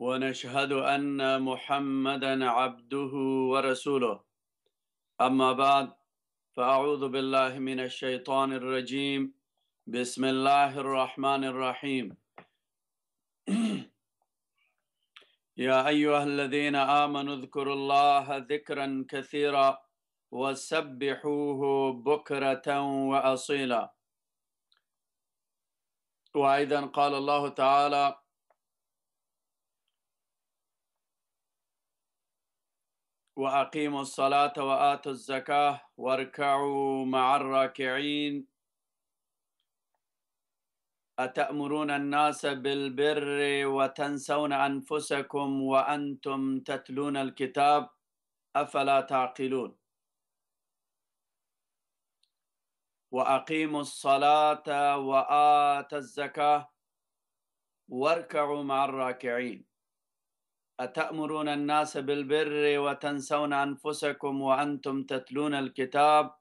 ونشهد أن محمدا عبده ورسوله أما بعد فأعوذ بالله من الشيطان الرجيم بسم الله الرحمن الرحيم يا أيها الذين آمنوا اذكروا الله ذكرا كثيرا وسبحوه بكرة وأصيلا وأيضا قال الله تعالى واقيموا الصلاه واتوا الزكاه واركعوا مع الراكعين اتامرون الناس بالبر وتنسون انفسكم وانتم تتلون الكتاب افلا تعقلون واقيموا الصلاه واتوا الزكاه واركعوا مع الراكعين أتأمرون الناس بالبر وتنسون أنفسكم وأنتم تتلون الكتاب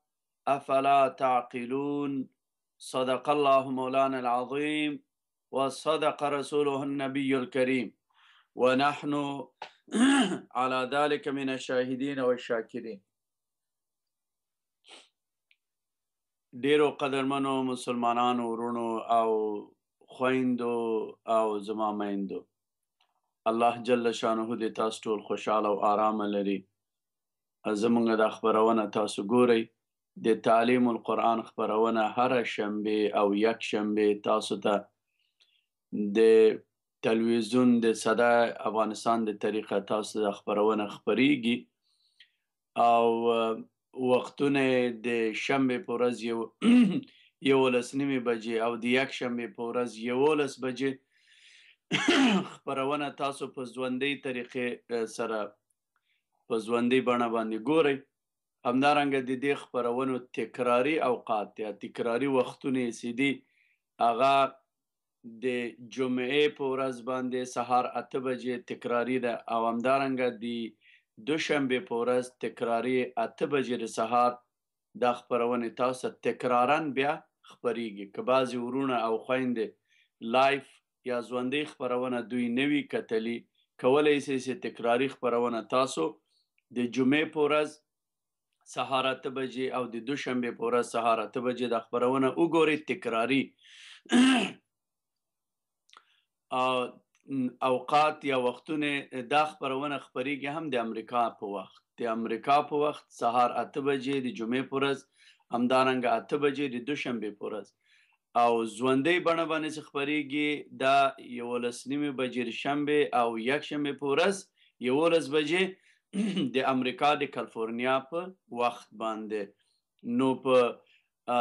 أفلا تعقلون صدق الله مولانا العظيم وصدق رسوله النبي الكريم ونحن على ذلك من الشاهدين والشاكرين ډیرو قدرمنو مسلمانانو ورونو او خويندو او زما الله جل شانه دې تاسو ټول خوشاله او آرام لري زمونږ د خبرونه تاسو ګورئ د تعلیم القرآن خبرونه هر شنبه او یک شنبه تاسو ته تا د تلویزیون د صدا افغانستان د طریقه تاسو د خبرونه خبريږي او وختونه د شنبه پورز یو یو لسنیمه بجې او د یک شنبه پورز یو لس بجې خبرونه تاسو په ژوندۍ طریقې سره په ژوندۍ بڼه باندې ګورئ همدارنګه د دې خبرونو تکراری اوقات یا تکراری وختونه سیدی هغه د جمعې په ورځ باندې سهار 8 بجې تکراری ده او همدارنګه د دوشنبه په ورځ تکراری 8 بجې د سهار د خبرونه تاسو تکرارن بیا خبريږي که بعضی ورونه او خويندې لایف یا ژوندۍ خبرونه دوی نوي کتلی کولای شي چې تکراری خبرونه تاسو د جمعې پورز سهار 8 بجې او د دوشنبه پورز سهار 8 بجې د خبرونه وګورئ تکراری اوقات یا وختونه دا خبرونه خبريږي هم د امریکا په وخت د امریکا په وخت سهار 8 بجې د جمعې پورز همدارنګه 8 بجې د دوشنبه پورز او ژوندۍ بڼه باندې چې خبريږي دا یولس نیمه بجې شنبه او یک شنبه پورس یولس بجې د امریکا د کالیفورنیا په وخت باندې نو په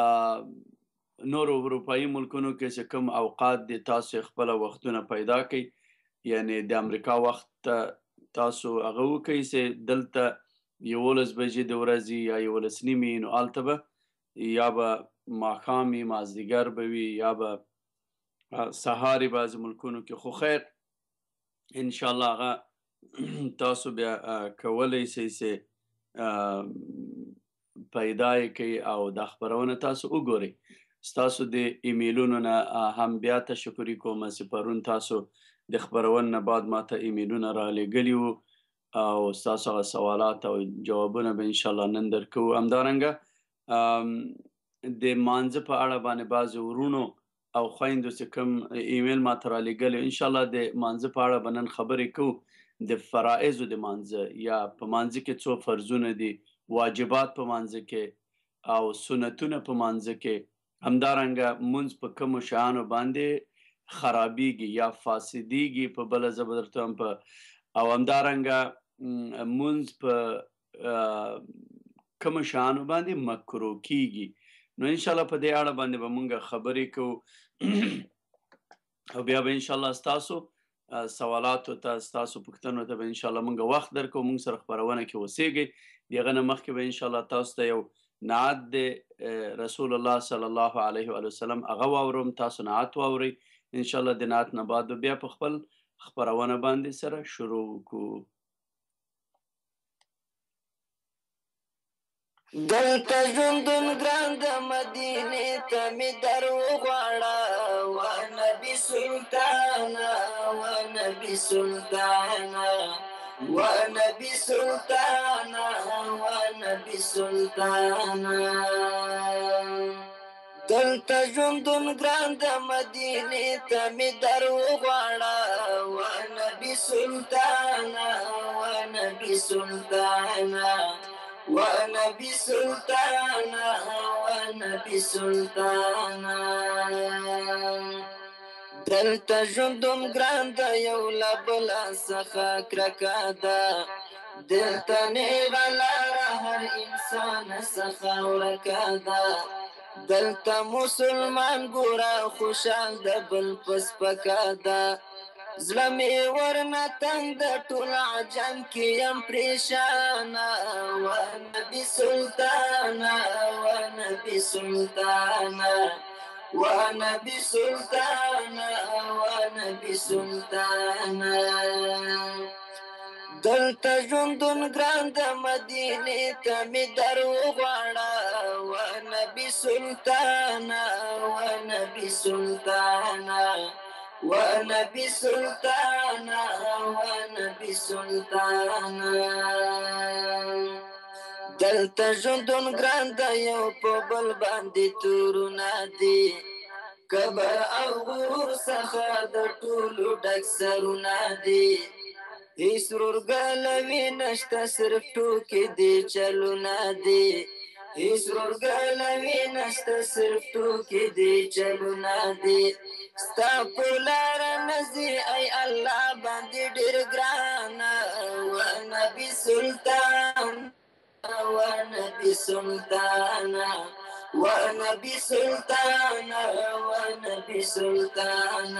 نور اروپאי ملکونو کې چې کوم اوقات د تاسو خپل وختونه پیدا کړي یعنی د امریکا وخت تاسو هغه وکړي چې دلته یولس بجې د ورځې یا یولس نیمه نو البته یا به ماښام یې مازدیګر به وي یا به سهار بعضې ملکونو کې خو خیر انشاءالله هغه تاسو بیا کولی سئ چې پیدا یې کوي او دا خپرونه تاسو وګورئ ستاسو د ایمیلونو نه هم بیا تشکر کوم چې پرون تاسو د خبرون نه بعد ما ته ایمیلونه را لګلی وو او ستاسو سوالات او جوابونه به ان شاء الله نن درکو همدارنګه د مانځه په اړه باندې باز ورونو او خويندو چې کوم ایمیل ما تر لګل ان شاء الله د مانځه په اړه بنن خبرې کوو د فرایز د مانځه یا په مانځه کې څو فرضونه دي واجبات په مانځه کې او سنتونه په مانځه کې همدارنګه منځ په کوم شانو باندې خرابيږي یا فاسديږي په بل زبردستم په او همدارنګه منځ په کوم شانو باندې مکرو کیږي نو ان شاء الله په دې اړه باندې به مونږ خبرې کوو او بیا به ان شاء الله تاسو سوالات او تاسو پوښتنو ته به ان شاء الله مونږ وخت درکو مونږ سره خبرونه کې وسیږي دغه نه مخکې به ان شاء الله تاسو ته یو نعت د رسول الله صلی الله علیه و وسلم هغه واورم تاسو نعت واوري ان شاء الله د نعت نه بعد بیا په خپل خبرونه باندې سره شروع کوو دلتا جندن گراند د تا می درو غواړه و نبی سلطانا و نبی سلطانا و نبی سلطانا و نبی سلطانا دلتا جندن گراند د تا می درو غواړه و نبی سلطانا و نبی سلطانا وانا بسلطانا وانا بسلطانا دلته ژوندوم ګران ده یو له بله څخه کرکه ده دلته نیغه لاره هر انسان څخه ورکه ده دلته مسلمان ګوره خوشحال د بل پس پکا ده زړه مې ورنه تنگ د ټول عجم کې يم پریشان او نبی سلطان او نبی سلطان و نبی سلطان و نبی سلطان دلته ژوندون ګران د مدینې ته مې درو غواړه و نبی سلطان و نبی سلطان ونبي سلطانا ونبي سلطانا دلته ژوندون ګران دی یو په بل باندې تورونه دي کبر او غرور څخه د ټولو ډک سرونه دي هیڅ روغلوي نشته صرف ټوکې دي چلونه دي هیڅ روغلوي نشته صرف ټوکې دي چلونه دي ستا پولار نزی ای الله باندې ډیر ګران او نبی سلطان او نبی سلطان و نبی سلطان و نبی سلطان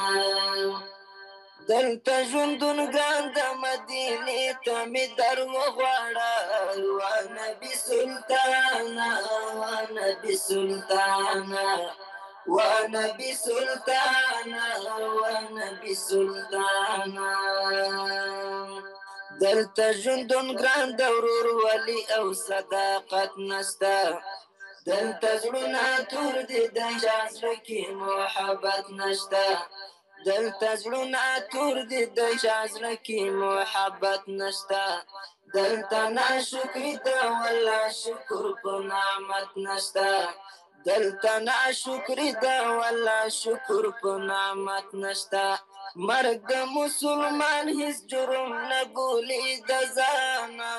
دلته ژوندون ګان د مدینې ته مې در وغواړه و نبی سلطان و نبی سلطان وانا بسلطانا وانا بسلطانا دلتا ژوندون ګران د ولي او صداقت نسته دلته زړونه تور دي د جازره کې محبت نشته دلته زړونه تور دي د جازره کې محبت نشته دلته ناشکري ته ولا شکر په نعمت دلته ناشکری ده والله شکر په نعمت نشته مرګ د مسلمان هیڅ جرم نه بولي د ځانه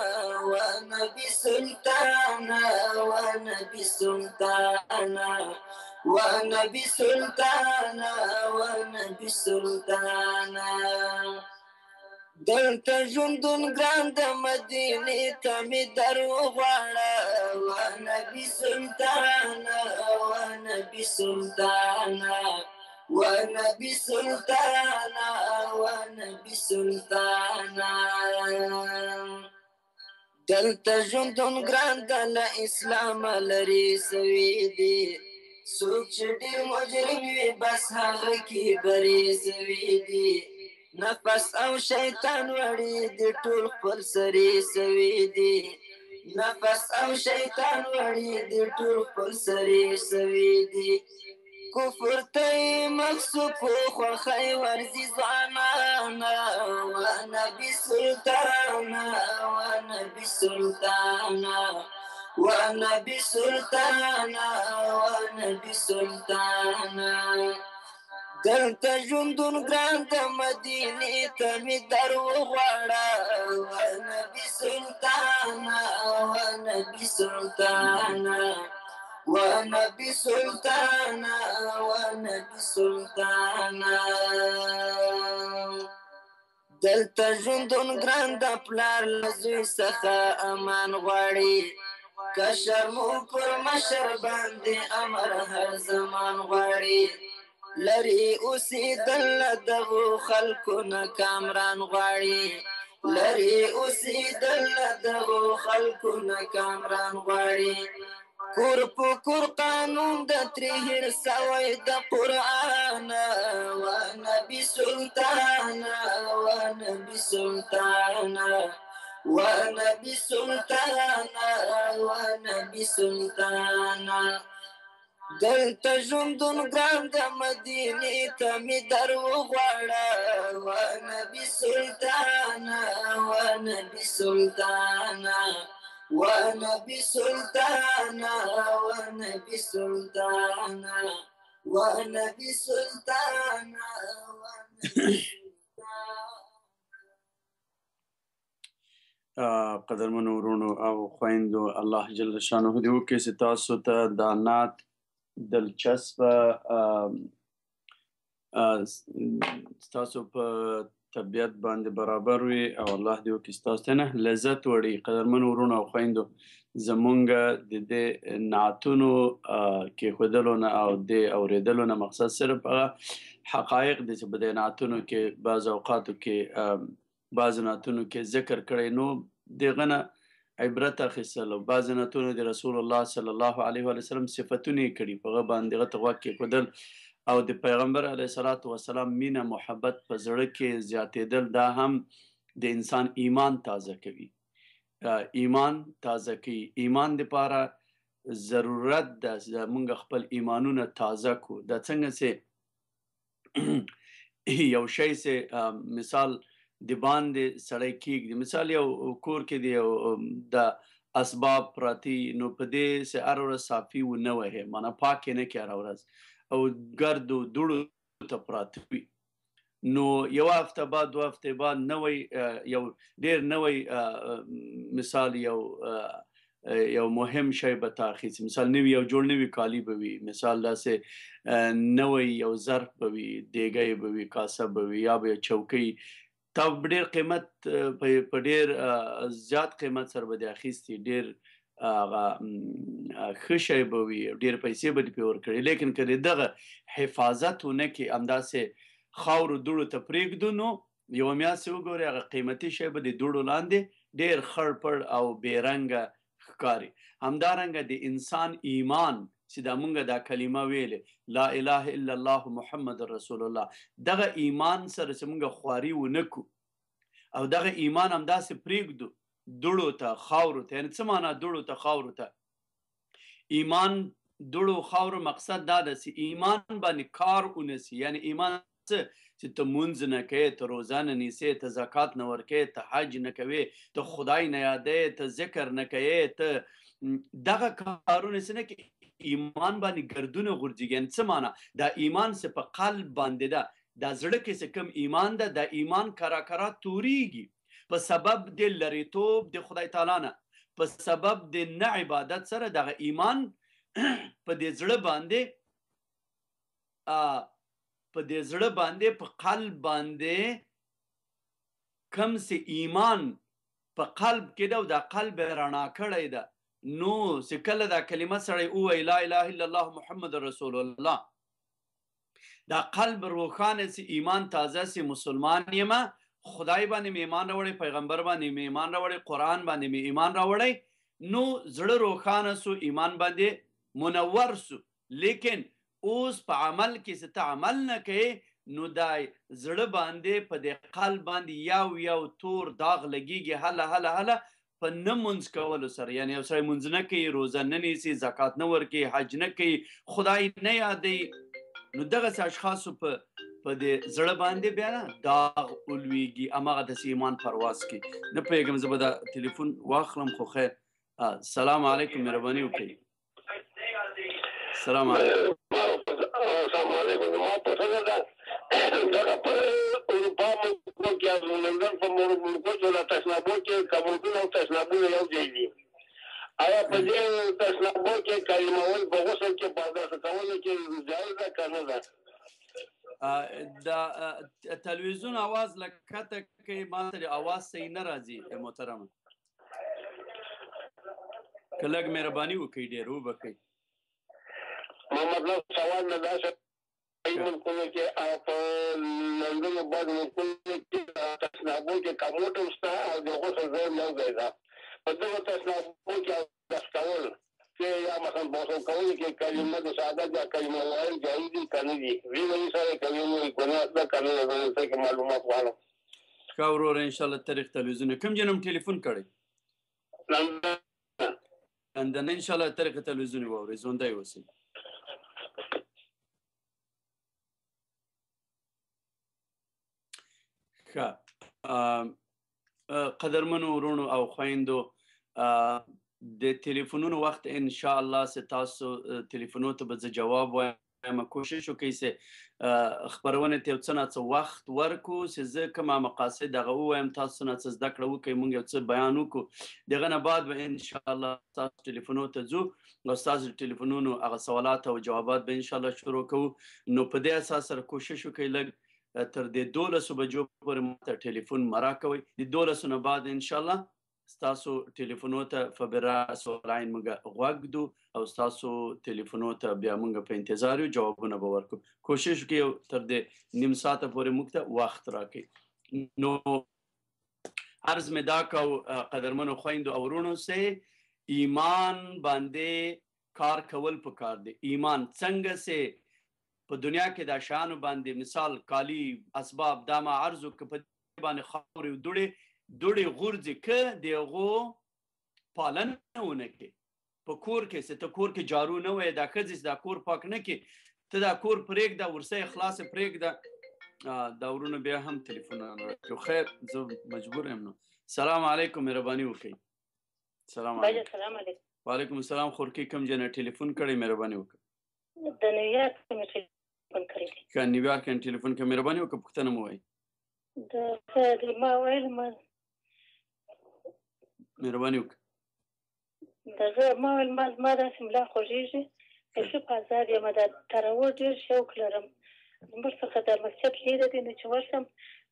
و نبي سلطانه و نبي سلطانه و نبي سلطانه و نبي سلطانه دلته ژوندون ګران د مدینې ته مې دروغواړه وا نبي سلطانه وا نبي سلطانه وا نبي سلطانه وا نبي سلطانه دلته ژوندون ګران د اسلام لري سوي دي سوچ دې مجرم وي بس هغه کې بری سوي دي نفس او شیطان وړي دي ټول خپل سري سوي دي نفس او شیطان وړي دي ټول خپل سري سوي دي کفر ته مخسوب خو خی ورزي ځانانا ونبي سلطانا ونبي سلطانا ونبي سلطانا ونبي سلطانا دلته ژوندون ګران د مدینې ته مې در وغواړه نبی سلطانا نبی سلطانا ونبي سلطانا ونبي سلطانا دلته ژوندون ګران د پلار لزوی څخه امان غواړي کشر مو پر مشر باندې امر هر زمان غواړي لری اوسېدل دغو خلکو نه کامران غواړي لری اوسېدل دغو خلکو نه کامران غواړي کور په کور قانون د تریهر سوي د قران او نبي سلطان او نبي سلطان او نبي سلطان او نبي سلطان دلته ژوندون ګران د مدینې ته مې در وغواړه ونبي سلطانه ونبي سلطانه ونبي سلطانه ونبي سلطانه ونبي سلطانه قدرمنو ورونو او خويندو الله جل شانه دې وکړي چې تاسو ته دا نات دلچسپ تاسو په طبیعت باندې برابر وي او الله دې وکړي تاسو نه لذت وړي قدرمن ورونه او خويندو زمونږ د دې نعتونو کې خودلو نه او د اوریدلو نه مقصد صرف حقایق دي چې بده نعتونو کې بعض اوقاتو کې بعض نعتونو کې ذکر کړي نو دغه نه عبرت اخیستل او بعض نتونه د رسول الله صلی الله علیه و سلم صفاتونه کړي په باندې غته واقع کړل او د پیغمبر علی صلوات و سلام مینا محبت په زړه کې زیاتېدل دا هم د انسان ایمان تازه کوي ایمان تازه کوي ایمان د پاره ضرورت ده موږ خپل ایمانونه تازه کو د څنګه سه یو شی سه مثال د باندې سړی کېږدي مثال یو کور کې دی د اسباب پراتی نو په دې سه هر ورځ صافي و نه وه معنی پاک نه کې هر ورځ او ګرد او دوړو ته پراتی وي نو یو هفته بعد دوه هفته بعد نوې یو ډیر نوې مثال یو یو مهم شی به تاخیص مثال نو یو جوړ نوی کالی به وي مثال داسې نوې یو ظرف به وي دیګې به وي کاسه به وي یا به چوکۍ تا ډیر قیمت په ډیر زیات قیمت سره به اخیستي ډیر هغه خشه به وي ډیر پیسې به په ور کړی لیکن کله دغه حفاظت ونه کې انداسه خاور دوړو ته پرېږدو نو یو میاسه وګوري هغه قیمتي شی به د دوړو لاندې ډیر خړ پړ او بیرنګ ښکاری همدارنګه د انسان ایمان چې دا مونږه دا کلمه ویلې لا اله الا الله محمد رسول الله دغه ایمان سره چې مونږه خواري ونکو او دغه ایمان هم داسې پریږدو دوړو ته خاورو ته یعنی څه معنا دوړو ته خاورو ته ایمان دوړو خاورو مقصد دا ده چې ایمان باندې کار ونسی یعنی ایمان چې ته مونږ نه کوي ته روزانه نیسې ته زکات نه ورکې ته حج نه کوي ته خدای نه یادې ته ذکر نه کوي ته دغه کارونه سره کې ایمان باندې ګردونه غورځيږي څه معنا دا ایمان څه په قلب باندې ده دا زړه کې څه کم ایمان ده دا ایمان کرا کرا توريږي په سبب د لریتوب د خدای تعالی نه په سبب د نه عبادت سره د ایمان په دې زړه باندې ا په دې زړه باندې په قلب باندې کم سه ایمان په قلب کې دا قلب رڼا کړی ده نو سکل دا کلمه سره او لا اله الا الله محمد رسول الله دا قلب روخانه سي ایمان تازه سي مسلمان یم خدای باندې ایمان راوړی پیغمبر باندې ایمان راوړی قران باندې ایمان راوړی نو زړه روخانه سو ایمان باندې منور سو لیکن اوس په عمل کې ست عمل نه کوي نو دا زړه باندې په دې قلب باندې یو یو تور داغ لګیږي هله هله هله په نمونز کولو سره یعنی یو سړی مونږ نه کوي روزه نه نیسي زکات نه ورکي حج نه کوي خدای نه یادې نو دغه اشخاص په په دې زړه باندې بیا داغ اولويږي امغه د ایمان پرواز کی نه پیغام زبدا ټلیفون واخلم خو خیر سلام علیکم مهرباني وکړئ سلام علیکم سلام علیکم ما په څنګه دا دا په اروپا مو کې ازمنندن په مور ملکو ټول تاسو د تلویزیون आवाज لکته کې ما ته आवाज صحیح نه راځي محترم کله مهرباني وکړئ ډیر وبکړئ نو مطلب سوال نه دا ملکونو کې او په لندن بعد ملکونو کې تاسنابو کې کموټو ستا او د غوسه ځای نه ځای دا په دغه تاسنابو کې د ښکول چې یا مثلا باسو کوي کې کلمه د ساده د کلمه وایي جایز دي کنه دي وی وی سره کلمه ګناه ده کنه له څه کې معلومات وانه کا ورور ان شاء الله تاریخ تلویزیون کوم جنم ټلیفون کړی لندن لندن ان شاء الله تاریخ تلویزیون ووري زوندای وسی ښه قدرمنو ورونو او خويندو د ټلیفونونو وخت ان شاء الله سه تاسو ټلیفونو ته به جواب وایم کوشش وکړئ چې خبرونه ته څنګه څه وخت ورکو چې زه کوم مقاصد دغه وایم تاسو نه څه زده کړو کې مونږ یو څه بیان وکړو دغه نه بعد به ان شاء الله تاسو ټلیفونو ته ځو نو تاسو ټلیفونونو هغه سوالات او جوابات به ان شاء الله شروع کوو نو په دې اساس سره کوشش وکړئ لګ تر دې 12 بجو پورې ماته ټلیفون مرا کوي د 12 نه بعد ان شاء الله تاسو ټلیفونو ته فبرا سولاین موږ غوږدو او تاسو ټلیفونو ته بیا موږ په انتظار یو جوابونه به ورکو کوشش کوي تر دې نیم ساعت پورې موږ ته وخت راکړي نو عرض مې دا کو قدرمنو خويندو او ورونو سه ایمان باندې کار کول پکار دی ایمان څنګه سه په دنیا کې د شانو باندې مثال کالی اسباب دامه عرض کپ باندې خاورې دوړې دوړې غورځي ک دیغو پالنونه کې په کور کې ست کور کې جارو نه وای دا خځې دا کور پاک نه کې ته دا کور پرېګ دا ورسه خلاص پرېګ دا دا ورونه بیا هم ټلیفون راځي خیر زه مجبور یم نو سلام علیکم مهرباني وکړئ سلام علیکم سلام علیکم وعلیکم السلام خورکی کم جنه ټلیفون کړی مهرباني وکړئ د نیویارک مې ټلیفون کړی که نیویارک کې ټلیفون کې مهرباني وکړئ پوښتنه مو وای د ما ویل ما مهرباني وکړه د زه ما ما ما د سیملا خوږیږي چې په آزاد یم د تراور ډیر شوق لرم موږ څخه د مکتب لیدل دي چې ورسم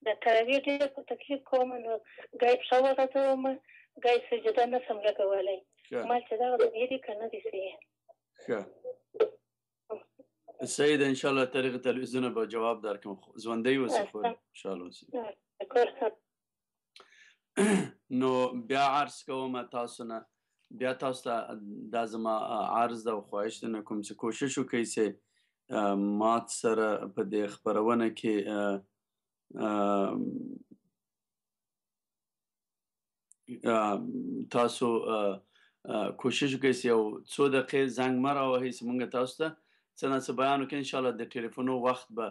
د تراوی ډیر په تکلیف کوم نو غایب شوه راته وم غایب سجده نه سم لګولای ما چې دا د دې کنه دي سي ښه سید ان شاء الله طریق تلویزیون به جواب درکم ځوندې وسه ان شاء الله نو بیا عرض کوم تاسو نه بیا تاسو ته دا زما عرض او خواهش ده کوم چې کوشش وکړئ چې مات سره په دې خبرونه کې تاسو کوشش وکړئ چې یو څو دقیقې زنګ مره او هیڅ مونږ تاسو ته څه نه څه بیان وکړو ان شاء الله د ټلیفون وخت به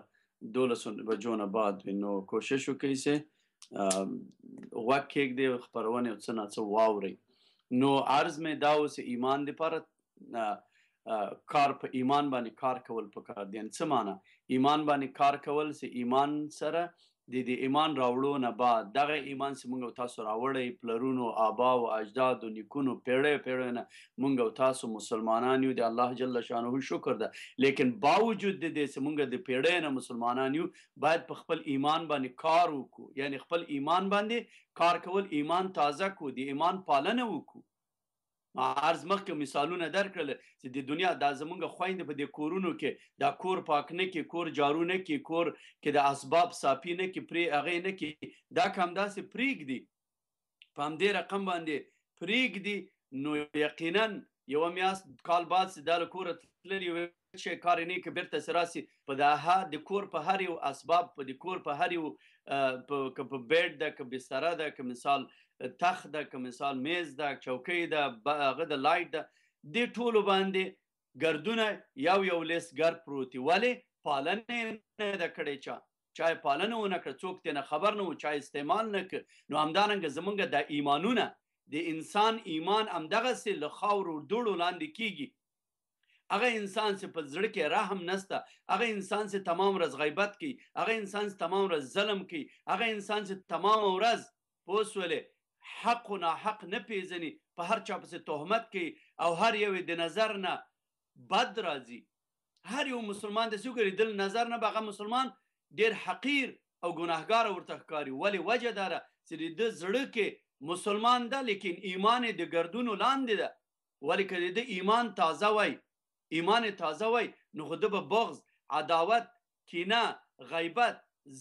دولسون بجو نه بعد نو کوشش وکړئ چې غوږ کېږدئ خپرونه یو څه نه څه واورئ نو عرض مې دا اوس ایمان دپاره کار په ایمان باندې کار کول پکار دي څه معنی ایمان باندې کار کول سه ایمان سره د دې ایمان راوړو نه بعد دغه ایمان چې موږ تاسو راوړی پلرونو آبا او اجداد او نیکونو پیړې پیړې نه موږ تاسو مسلمانان یو د الله جل شانه شکر ده لیکن باوجود د دې چې موږ د پیړې نه مسلمانان یو باید په خپل ایمان باندې کار وکړو یعنی خپل ایمان باندې کار کول ایمان تازه کو د ایمان پالنه وکړو عرض مخکې مثالونه درکړل چې د دنیا د زمونږ خويند په د کورونو کې د کور پاک نه کې کور جارو نه کې کور کې د اسباب صافي نه کې پری اغه نه کې دا کم داسې پریګ دی په همدې رقم باندې پریګ دی نو یقینا یو میاس کال بعد چې د کور تللی چې کار نه کې برته سراسي په دها د کور په هر یو اسباب په د کور په هر یو په بیډ د ک بستر د ک مثال تخت د کوم مثال میز د چوکۍ د هغه د لایټ د دې ټولو باندې ګردونه یو یو لیس ګر پروتي ولی پالنه نه د کړي چا چا پالنه ونه کړ څوک ته خبر نه و چا استعمال نه ک نو همدارنګ زمونږ د ایمانونه د انسان ایمان همدغه سي لخور ډوړو لاندې کیږي هغه انسان سي په زړه کې رحم نسته هغه انسان سي تمام ورځ غیبت کوي هغه انسان سي تمام ورځ ظلم کوي هغه انسان سي تمام ورځ پوسولې حق نه حق نه پیژني په هر چا پسې تهمت کوي او هر یو د نظر نه بد راځي هر یو مسلمان د سګری دل نظر نه بغه مسلمان ډیر حقیر او ګناهګار ورته ښکاری ولی وجه دار چې د زړه کې مسلمان ده لیکن ایمان د گردونو لاندې ده ولی کله د ایمان تازه وای ایمان تازه وای نو خود به بغض عداوت کینه غیبت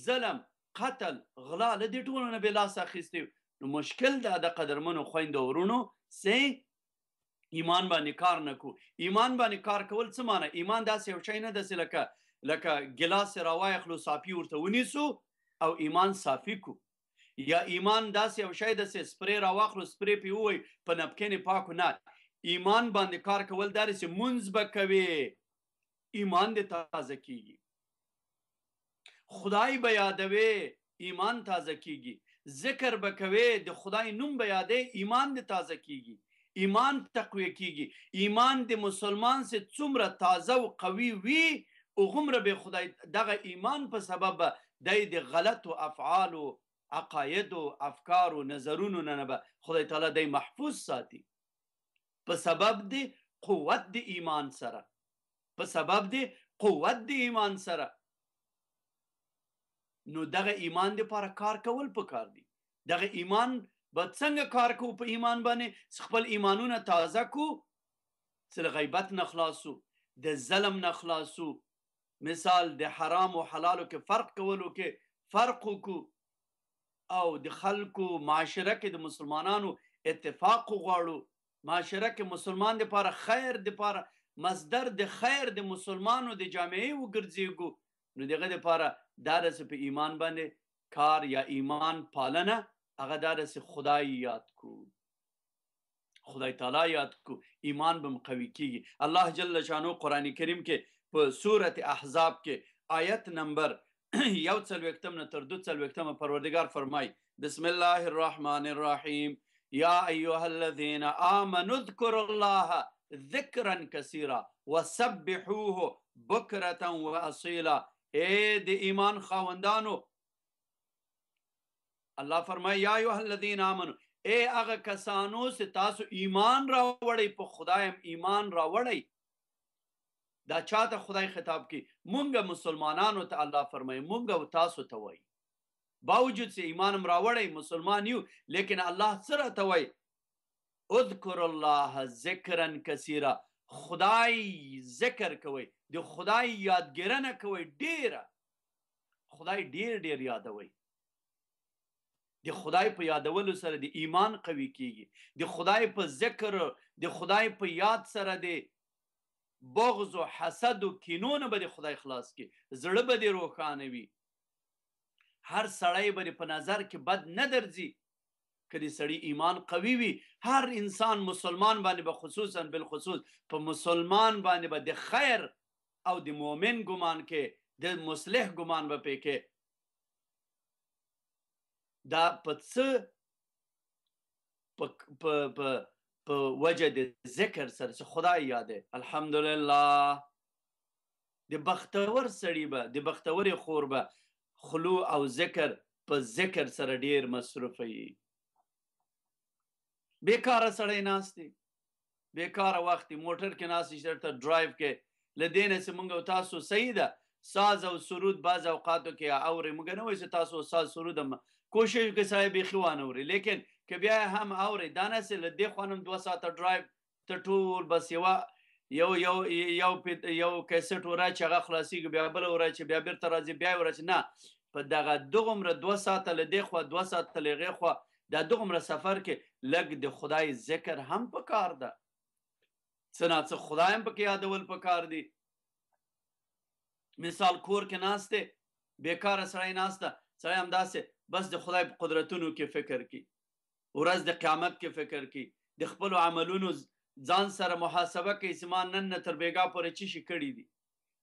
ظلم قتل غلا له دې ټولو نه بلا ساخستي نو مشکل دا د قدرمنو خويندو ورونو سي ایمان باندې کار نکو ایمان باندې کار کول څه معنی ایمان دا یو شی نه د لکه لکه ګلاس راوای خلو صافي ورته ونیسو او ایمان صافي کو یا ایمان دا یو شی د سپری راوخلو سپری پیوي په نپکن پاکو نه ایمان باندې کار کول دا چې منځ به کوي ایمان دې تازه کیږي خدای به یادوي ایمان تازه کیږي ذکر به کوي د خدای نوم به یادې ایمان دې تازه کیږي ایمان تقویه کیږي ایمان د مسلمان سه څومره تازه او قوي وي او غمره به خدای دغه ایمان په سبب د غلط او افعال او عقاید او افکار او نظرونو نه به خدای تعالی د محفوظ ساتي په سبب د قوت د ایمان سره په سبب د قوت د ایمان سره نو دغه ایمان د لپاره کار کول پکار دي دغه ایمان به څنګه کار کو په ایمان باندې خپل ایمانونه تازه کو سره غیبت نه خلاصو د ظلم نه خلاصو مثال د حرام او حلالو کې فرق کولو کې فرق کو او د خلکو معاشره کې د مسلمانانو اتفاق غواړو معاشره کې مسلمان د لپاره خیر د لپاره مصدر د خیر د مسلمانو د جامعې وګرځيګو نو دغه لپاره دا رس په ایمان باندې کار یا ایمان پالنه هغه دا رس خدای یاد کو خدای تعالی یاد کو ایمان بم قوی کیږي الله جل شانو قران کریم کې په سوره احزاب کې آیت نمبر یو څلوېکتم نه تر دو څلوېکتم پروردگار فرمای بسم الله الرحمن الرحیم یا ایها الذين امنوا اذكروا الله ذکرا کثیرا وسبحوه بکرة واصیلا اے د ایمان خاوندانو الله فرمایي یا ایه الذین آمنو اے هغه کسانو چې تاسو ایمان راوړی په خدایم ایمان راوړی دا چاته خدای خطاب کی مونږه مسلمانانو ته الله فرمایي مونږه او تاسو ته وایي باوجود چې ایمان راوړی مسلمان یو لیکن الله سره ته وایي اذكر الله ذکرا کثیرا خدای ذکر کوي د خدای یادګرنه کوي ډیره خدای ډیر ډیر یادوي د خدای په یادولو سره د ایمان قوي کیږي د خدای په ذکر د خدای په یاد سره د بغض او حسد او کینونه به د خدای خلاص کی زړه به د روښانه وي هر سړی به په نظر کې بد نه درځي کدی سړی ایمان قوي وي هر انسان مسلمان باندې به با خصوصا بالخصوص په مسلمان باندې به با د خیر او د مؤمن ګمان کې د مصلح ګمان به پې کې دا پڅ په په په وجه د ذکر سره خدای یادې الحمدلله د بختور سړی به د بختور خور به خلو او ذکر په ذکر سره ډیر مصروفه وي بیکاره سړی ناشته بیکاره وخت موټر کې ناشته شرته ډرایو کې لدین سه مونږ تاسو صحیح ده ساز او سرود بعض اوقاتو کې اوري مونږ نه وایي چې تاسو ساز سرود کوشش کې صاحب خوان اوري لیکن که بیا هم اوري دانه سه لدې خوانم 2 ساعت ډرایو ته ټول بس یو یو یو یو یو کیسټ ورا چې هغه خلاصي بیا بل ورا چې بیا بیرته راځي بیا ورا چې نه په دغه دوغمره 2 ساعت لدې خو 2 ساعت لغه خو د دوغمره سفر کې لګ د خدای ذکر هم پکار ده څنا څه خدای هم پکې یادول پکار دي مثال کور کې ناشته بیکار سره ناشته سره هم داسې بس د خدای په قدرتونو کې فکر کی ورځ د قیامت کې فکر کی د خپل عملونو ځان سره محاسبه کې زمان نن تر بیګا پورې چی شي کړی دي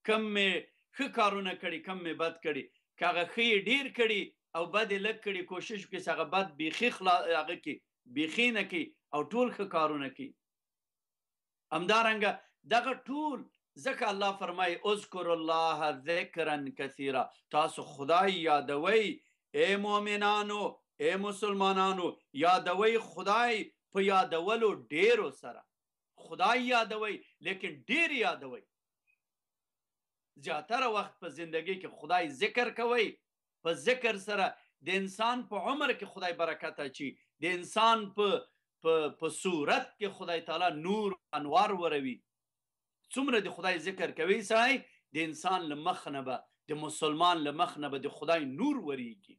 کم مې ښه کارونه کړي کم مې بد کړي کاغه خې ډیر کړي او بد لک کړي کوشش وکړي چې هغه بد بیخي خلا هغه کې بیخینه کی او ټول ښه کارونه کی همدارنګه دغه ټول ځکه الله فرمای اذكر الله ذکرا كثيرا تاسو خدای یادوي اے مؤمنانو اے مسلمانانو یادوي خدای په یادولو ډیرو سره خدای یادوي لیکن ډیر یادوي زیاتره وخت په زندگی کې خدای ذکر کوي په ذکر سره د انسان په عمر کې خدای برکت اچي د انسان په په په صورت کې خدای تعالی نور انوار وروي څومره د خدای ذکر کوي سای د انسان لمخ نه به د مسلمان لمخ نه به د خدای نور وریږي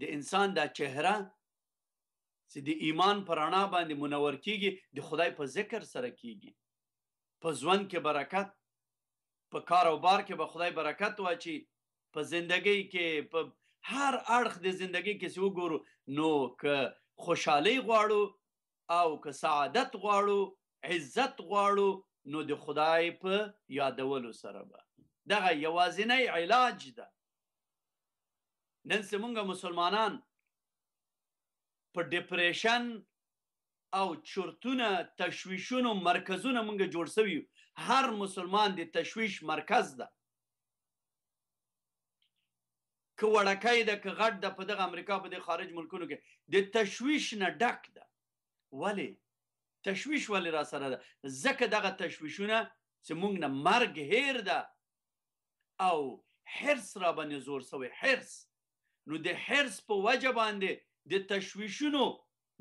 د انسان دا چهره چې د ایمان پرانا باندې منور کیږي د خدای په ذکر سره کیږي په ژوند کې برکت په کاروبار کې به خدای برکت واچي په زندګۍ کې په هر اړخ د زندگی کې څو ګورو نو که خوشحالي غواړو او که سعادت غواړو عزت غواړو نو د خدای په یادولو سره به دغه یوازینی علاج ده نن سمونږ مسلمانان په ډیپریشن او چورتونه تشویشونو مرکزونه مونږ جوړ سوی هر مسلمان د تشویش مرکز ده که وړکای د غټ د په دغه امریکا په د خارج ملکونو کې د تشویش نه ډک ده ولی تشویش ولی را سره ده ځکه دغه تشویشونه چې مونږ نه مرګ هیر ده او حرس را باندې زور سوی حرس نو د حرس په وجه باندې د تشویشونو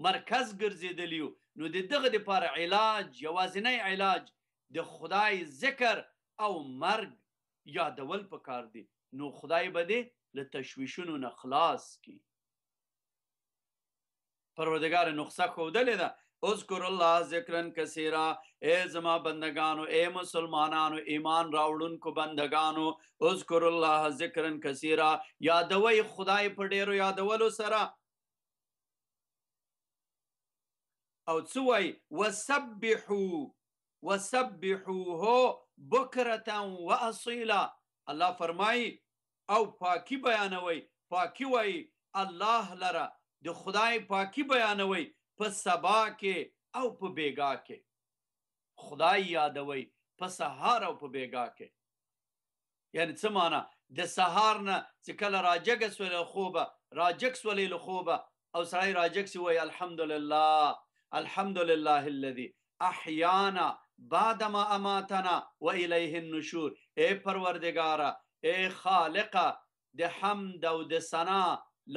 مرکز ګرځیدلیو نو د دغه لپاره علاج یوازینی علاج د خدای ذکر او مرګ یادول پکار دی نو خدای به دې له تشويشونو نه خلاص کی پروردگار نسخه خودلې ده اذکر الله ذکرن کثیرا اے زما بندگانو اے مسلمانانو ایمان راوړونکو بندگانو اذکر الله ذکرن کثیرا یادوي خدای په ډیرو یادولو سره او څوی وسبحوا وسبحوه بكره واصيلا الله فرمای او پاکی بیانوي پاکی وای الله لره د خدای پاکی بیانوي په سبا کې او په بیګا کې خدای یادوي په سهار او په بیګا کې یعنی څه معنا د سهار نه چې کله راجګ سول خوبه راجګ سول له خوبه او سړی راجګ سی وای الحمدلله الحمدلله الذي احیانا بعد ما اماتنا و الیه النشور اے پروردگارا ای خالقه د حمد او د ثنا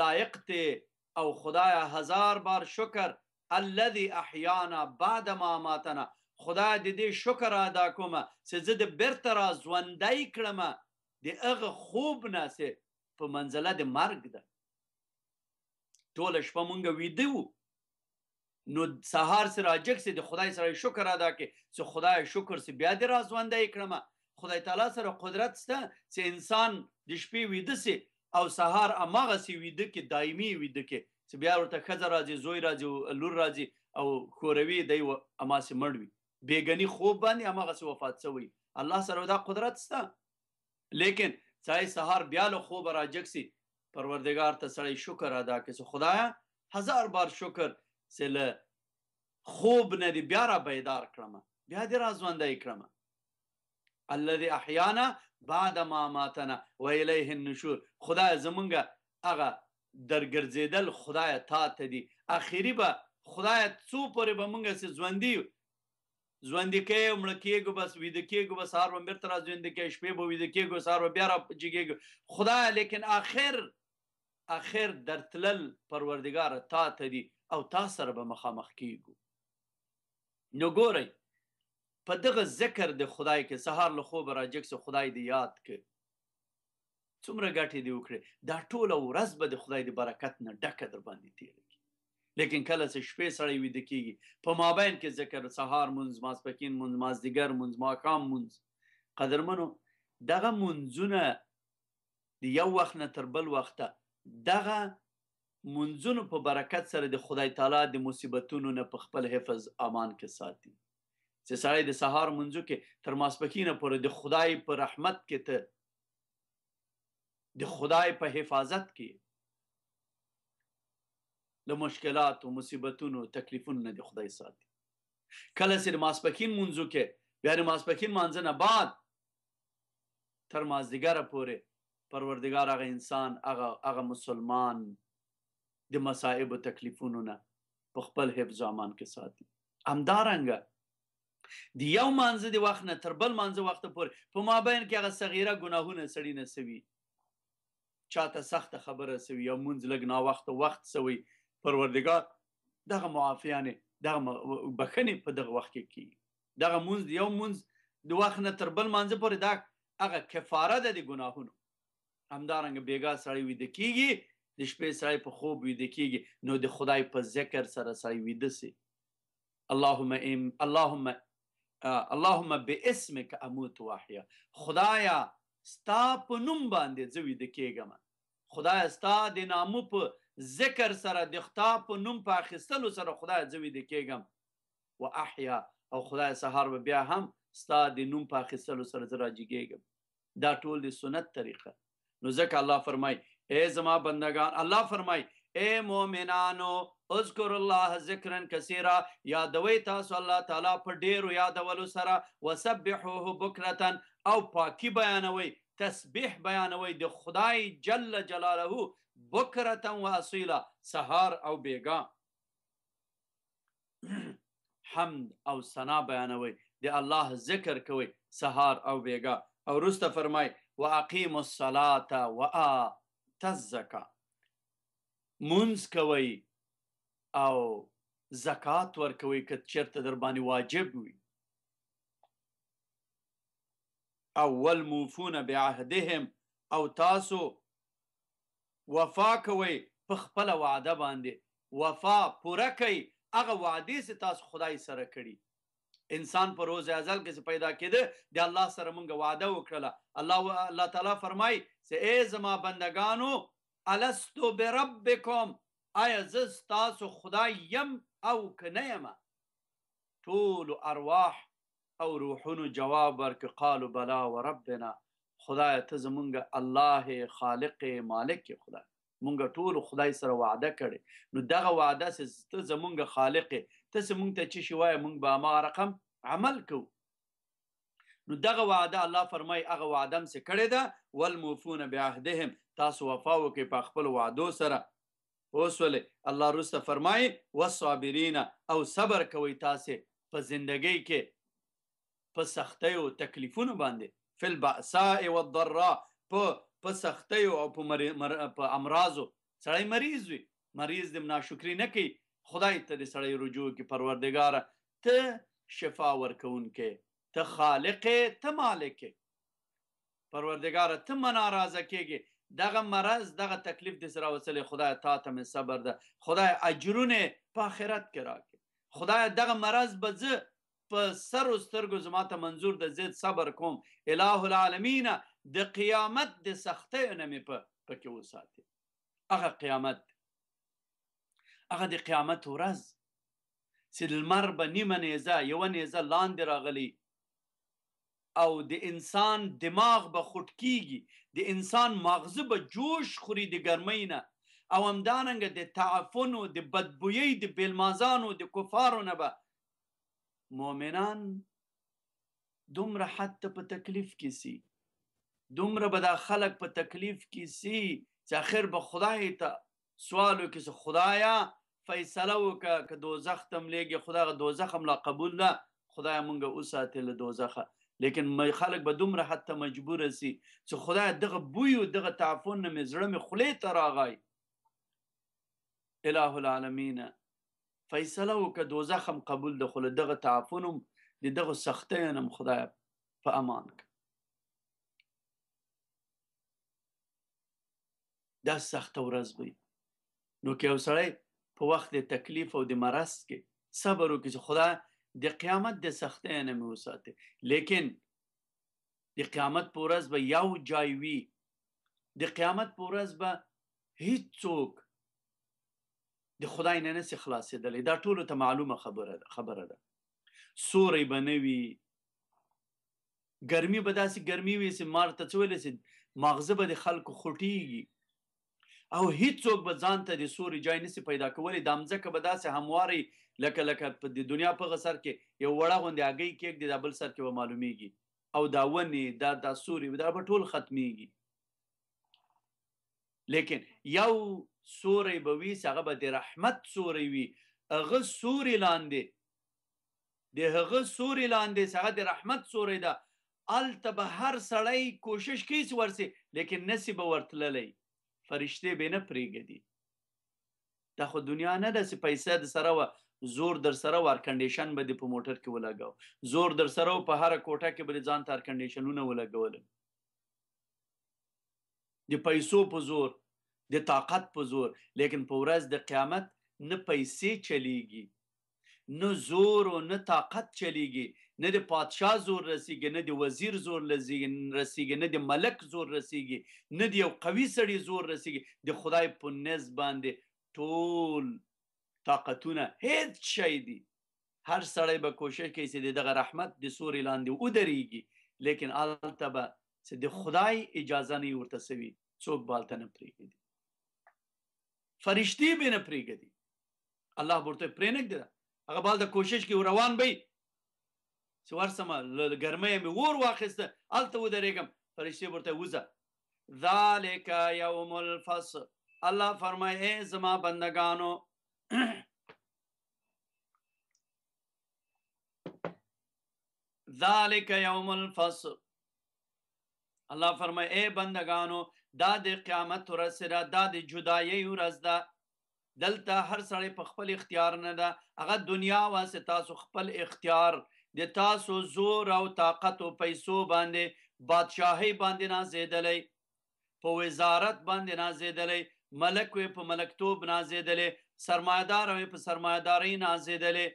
لایق ته او خدای هزار بار شکر الذي احیانا بعد ما ماتنا خدای د دې شکر ادا کوم چې زه د برته را ژوندۍ کړم د هغه خوب نه سه په منزله د مرګ ده ټول شپه مونږ ویدو نو سهار سره اجک سي د خدای سره شکر ادا کې چې خدای شکر سي بیا د را ژوندۍ کړم خدای تعالی سره قدرت شته چې انسان د شپې ویده سي او سهار امغه سي ویده کې دایمي ویده کې چې بیا ورته خزر راځي زوی راځي لور راځي او خوروي دی اما سي مړوي بیګنی خوب باندې امغه سي وفات شوی الله سره دا قدرت شته لیکن چای سهار بیا له خوب راځي پروردگار ته سړی شکر ادا کړي خدایا هزار بار شکر چې خوب نه دی بیا را بیدار کړم بیا دې را ژوندۍ کړم الذي احيانا بعد ما ماتنا وإليه النشور خدای زمونږه هغه درګرځیدل خدای تا ته دی اخیری به خدای څو پرې به مونږه سي ژوندۍ ژوندۍ کې مړ کېګو بس وې د کېګو بس هر ومر تر ژوندۍ کې شپې به وې د کېګو سار بیا را جګېګو خدای لیکن اخر اخر درتلل پروردگار تا ته دی او تا سره به مخامخ کېګو نو ګورئ په دغه ذکر د خدای کې سهار له خوبه راجګ سو خدای دی یاد ک څومره ګټې دی وکړي دا ټوله ورځ به د خدای دی برکت نه ډکه در باندې تیریږي لیکن کله چې شپې سړی ویده کیږي په مابین کې ذکر سهار منځ ماسپکین منځ مازدیګر منځ ماښام منځ قدرمنو دغه منځونه د یو وخت نه تر بل وخته دغه منځونو په برکت سره د خدای تعالی د مصیبتونو نه په خپل حفظ امان کې ساتي چې سړی د سهار منځو کې تر ماسپخینه پورې د خدای په رحمت کې ته د خدای په حفاظت کې له مشکلاتو مصیبتونو تکلیفونو نه د خدای ساتي کله چې د ماسپخین منځو کې بیا د ماسپخین منځ نه بعد تر مازدیګر پورې پروردگار هغه انسان هغه هغه مسلمان د مصائب او تکلیفونو نه په خپل حفظ امان کې ساتي همدارنګه د یو مانزه د وخت نه تر بل مانزه وخت پورې په مابین کې هغه صغیره ګناهونه سړی نه سوي چاته سخت خبره سوي یو مونږ لګ نا وخت وخت سوي پروردگار دغه معافیانه دغه بخنې په دغه وخت کې کی دغه مونږ یو مونږ د وخت نه تر بل مانزه پورې دا هغه کفاره ده د ګناهونو همدارنګه بیګا سړی وي د کیږي د شپې سړی په خوب ویده کیږي نو د خدای په ذکر سره سړی ویده سي اللهم ام اللهم اللهم باسمک اموت واحیا خدایا ستا په نوم باندې زه ویده کېږم خدایا ستا د نامو په ذکر سره د ختا په نوم په اخیستلو سره خدایا زه ویده کېږم و احیا او خدایا سهار به بیا هم ستا د نوم په اخیستلو سره زه راجیږم دا ټول د سنت طریقه نو ځکه الله فرمای اے زما بندگان الله فرمای اے مؤمنانو اذكر الله ذکرا كثيرا یادوي تاسو الله تعالی په ډیرو یادولو سره وسبحوه بكره او پاکي بیانوي تسبیح بیانوي د خدای جل جلاله بكره واصيلا سهار او بیگا حمد او ثنا بیانوي د الله ذکر کوي سهار او بیگا او رسته فرمای واقيم الصلاه واتذکا مونږ کوي او زکات ورکوي که چیرته در باندې واجب وي اول موفون بعهدهم او تاسو وفا کوي په خپل وعده باندې وفا پوره کوي هغه وعده سي تاسو خدای سره کړی انسان په روز ازل کې پیدا کېده د الله سره مونږ وعده وکړه الله الله تعالی فرمای چې اے زما بندگانو الستو بربکم آیا زه ستاسو خدای یم او که نه یم ټولو ارواح او روحونو جواب ورکړ قالو بلا وربنا خدای ته زمونږ الله خالق مالک خدای مونږ ټول خدای سره وعده کړي نو دغه وعده ته زمونږ خالق ته زمونږ ته چې شوای مونږ به ما رقم عمل کوو نو دغه وعده الله فرمای هغه وعده هم سره کړی ده والموفون بعهدهم تاسو وفا وکي په خپل وعدو سره اوس ولې الله رسته فرمایي والصابرین او صبر کوي تاسو په زندګۍ کې په سختۍ او تکلیفونو باندې فل باساء والضراء په په سختۍ او په مر... مر... په امراضو سړی مریض وي مریض دم ناشکری نه کوي خدای ته د سړی رجوع کې پروردګار ته شفا ورکونکې ته خالق ته مالک پروردګار ته ناراضه کېږي دغه مرض دغه تکلیف د سره وسلې خدای تا ته مې صبر ده خدای اجرونه په آخرت کې راکې خدای دغه مرض به زه په سر او سترګو زما ته منظور ده زید صبر کوم الٰه العالمین د قیامت د سختۍ نه مې په پکې وساتي هغه قیامت هغه د قیامت ورځ چې لمر به نیمه نیزه یو نیزه لاندې راغلی او د انسان دماغ به خټ کیږي د انسان ماغزه به جوش خوري د ګرمۍ نه او همداننګه د تعفن او د بدبویۍ د بلمازان او د کفارو نه به مؤمنان دومره حتی په تکلیف کې سي دومره به دا خلک په تکلیف کې سي چې اخر به خدای ته سوال وکړي چې خدایا فیصله وکړه که دوزخ تم لګي خدای غ دوزخ هم لا قبول نه خدای مونږه اوساته له دوزخه لیکن خلک به دومره حتی مجبور سي چې خدای دغه بوی او دغه تعفن نه مزړه مې خولې ته راغی الہ العالمین فیصله وکړه دوزخ هم قبول د خله دغه تعفنم د دغه سختۍ هم خدای په امان ک دا سخت ورځ وي نو کې اوسړی په وخت د تکلیف او د مرض کې صبر وکړي چې خدای د قیامت د سختۍ نه مې وساته لیکن د قیامت پر ورځ به یو ځای وي د قیامت پر ورځ به هیڅوک د خدای نه نه خلاصېدل دا ټول ته معلومه خبره ده خبره ده سوري بنوي ګرمي به داسې ګرمي وي چې مار ته څولې چې مغزه به د خلکو خټیږي او هیڅوک به ځان ته د سوري جای نسی پیدا کولی د امځکه به داسې همواري لکه لکه په د دنیا په غسر کې یو وړه غوندې هګۍ کېږدي دا بل سر کې به معلومیږي او دا ونې دا دا سوري دا به ټول ختمیږي لیکن یو سوری به وي هغه به د رحمت سوری وي هغه سوری لاندې د هغه سوری لاندې هغه د رحمت سوری ده الته به هر سړی کوشش کوي ورسي لیکن نصیب ورتللی فرشته به نه پریګدي دا خو دنیا نه ده چې پیسې د سره و زور در سره وار کنډیشن به د په موټر کې ولاګاو زور در سره په هر کوټه کې به ځان تار کنډیشنونه ولاګول د پیسو په زور د طاقت په زور لیکن په ورځ د قیامت نه پیسې چلیږي نه زور او نه طاقت چلیږي نه د پادشاه زور رسیږي نه د وزیر زور رسیږي نه د ملک زور رسیږي نه د یو قوي سړي زور رسیږي د خدای په نس باندې ټول طاقتونه هیڅ شي دي هر سړی به کوشش کوي چې دغه رحمت د سوري لاندې ودرېږي لیکن البته به چې د خدای اجازه نه ورته سوي څوک بالته نه پریږدي فرشتي به نه پریږدي الله ورته پرېنګ دی هغه بل د کوشش کې روان بي چې ورسمه ګرمۍ مې ور واخیسته الته ودرېږم فرشتې ورته وزه ذالک یوم الفصل الله فرمایي زما بندگانو ذالک یوم الفصل الله فرمای اے بندگانو دا د قیامت ورځ سره دا د جدایي ورځ ده دلته هر سړی په خپل اختیار نه ده هغه دنیا واسه تاسو خپل اختیار د تاسو زور او طاقت او پیسو باندې بادشاهي باندې نازېدلې په وزارت باندې نازېدلې ملک وي په ملکتوب نازېدلې سرمایدار وي په سرمایداري نازېدلې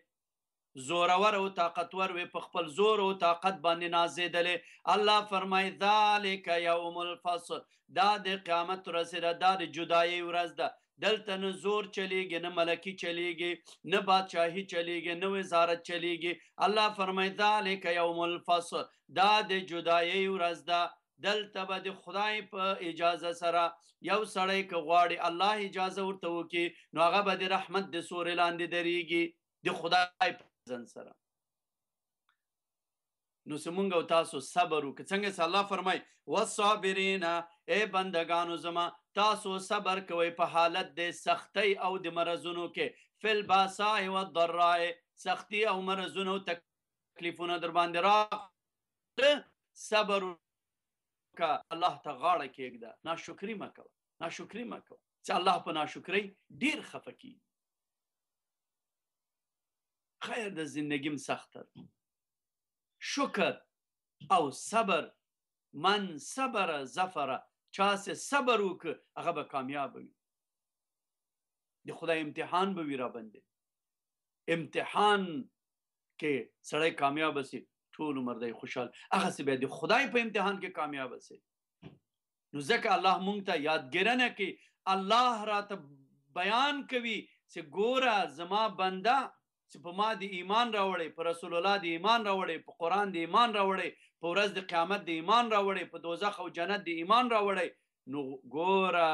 زورور او طاقتور وي په خپل زور او طاقت باندې نازېدلې الله فرمای ذالک یوم الفصل دا د قیامت ورځ ده دا د جدایي ورځ ده دلته نه زور چلیږي نه ملکی چلیږي نه بادشاهي چلیږي نه وزارت چلیږي الله فرمایي ذالک یوم الفصل دا د جدایي ورځ ده دلته به د خدای په اجازه سره یو سړی که غواړي الله اجازه ورته وکړي نو هغه به د رحمت د سورې لاندې درېږي د خدای په ځن سره نو سمونږ او تاسو صبر وکړه څنګه چې الله فرمای وصابرینا اے بندگانو زما تاسو صبر کوئ په حالت د سختی او د مرزونو کې فل باساء او ضراء سختی او مرزونو تکلیفونه در باندې را صبر کا الله ته غاړه کېږده ناشکری مکو ناشکری مکو چې الله په ناشکری ډیر خفه کی خیر د زندگیم سختر شکر او صبر من صبر زفره چا سه صبر وک هغه به کامیاب وي د خدای امتحان به ویرا باندې امتحان کې سړی کامیاب شي ټول عمر دی خوشحال هغه سه به د خدای په امتحان کې کامیاب شي نو ځکه الله مونږ ته یادګرنه کې الله را ته بیان کوي چې ګوره زما بنده چې په ما د ایمان راوړې په رسول الله د ایمان راوړې په قران د ایمان راوړې په ورځ د قیامت د ایمان راوړي په دوزخ او جنت د ایمان راوړي نو ګوره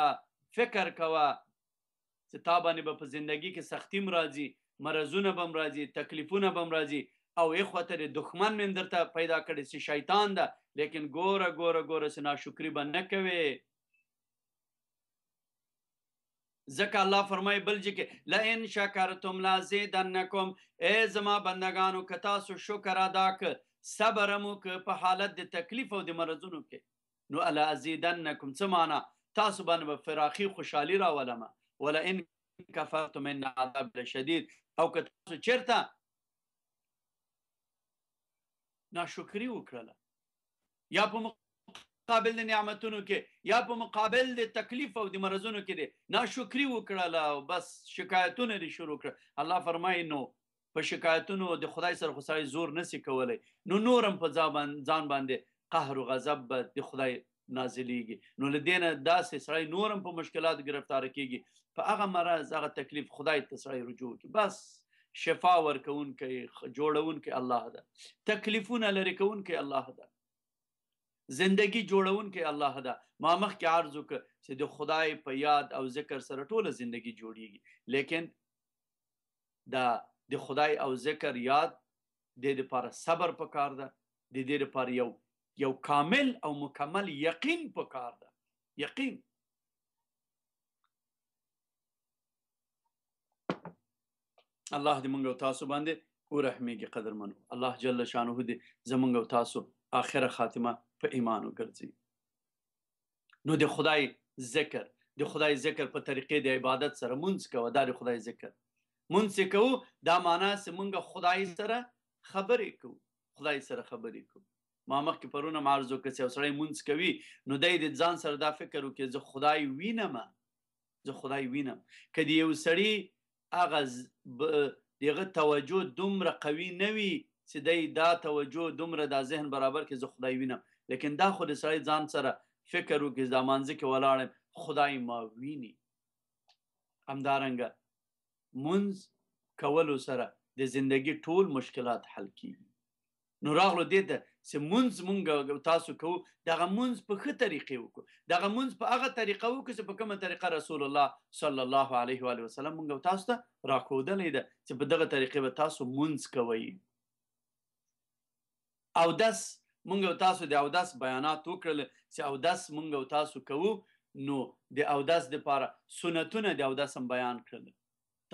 فکر کوه چې تا باندې به په زندگی کې سختی مرাজি مرزونه بم راځي تکلیفونه بم راځي او یو خاطر دښمن من درته پیدا کړی چې شیطان ده لیکن ګوره ګوره ګوره سنا شکرې به نه کوي ځکه الله فرمای بل چې کې لئن شکرتم لازیدنکم ای زما بندگانو که تاسو شکر ادا کړ صبر مو ک په حالت د تکلیف او د مرزونو کې نو الا ازیدنکم سمانا تاسو باندې فراخي خوشحالي را ولما ولا ان کفرتم ان عذاب لشدید او که تاسو چیرته ناشکری وکړه یا په مقابل د نعمتونو کې یا په مقابل د تکلیف او د مرزونو کې ناشکری وکړه او بس شکایتونه دي شروع کړ الله فرمایي نو په شکایتونو د خدای سره خو سړی زور نسی کولای نو نورم په ځان باندې قهر او غضب د خدای نازلېږي نو لدینه داسې سړی نورم په مشکلات گرفتار کیږي په هغه مرز هغه تکلیف خدای ته سړی رجوع کی بس شفا ورکون کوي جوړون کوي الله ده تکلیفونه لري کوون کوي الله ده زندگی جوړون کې الله دا ما مخ کې عرض وک چې د خدای په یاد او ذکر سره ټوله زندگی جوړیږي لیکن دا د خدای او ذکر یاد د دې لپاره صبر پکار ده د دې لپاره یو یو کامل او مکمل یقین پکار ده یقین الله دې مونږ او تاسو باندې او رحمېږي قدر منو الله جل شانه دې زمونږ او تاسو آخره خاتمه په ایمان وګرځي نو د خدای ذکر د خدای ذکر په طریقې د عبادت سره مونږ کوو دا د خدای ذکر مونږ کوو دا معنا سمونږ خدای سره خبرې کوو خدای سره خبرې کوو ما مخکې پرونه معرضو کسي او سړی مونږ کوي نو دای د ځان سره دا فکر وکړي زه خدای وینم زه خدای وینم کدی یو سړی هغه دغه توجه دومره قوي نه وي چې دای دا توجه دومره د ذهن برابر کې زه خدای وینم لیکن دا خو د سړی ځان سره فکر وکړي ځمانځ کې ولاړم خدای ما ویني همدارنګه منز کولو سره د زندگی ټول مشکلات حل کیږي نو راغلو دې ته چې منز مونږ تاسو کوو دغه منز په ښه طریقې وکړو دغه منز په هغه طریقه وکړو چې په کومه طریقه رسول الله صلی الله علیه و وسلم مونږ تاسو ته راکودلې ده چې په دغه طریقې به تاسو منز کوئ او داس مونږ تاسو د اوداس بیانات وکړل چې اوداس مونږ تاسو کوو نو د اوداس د لپاره سنتونه د اوداس بیان کړل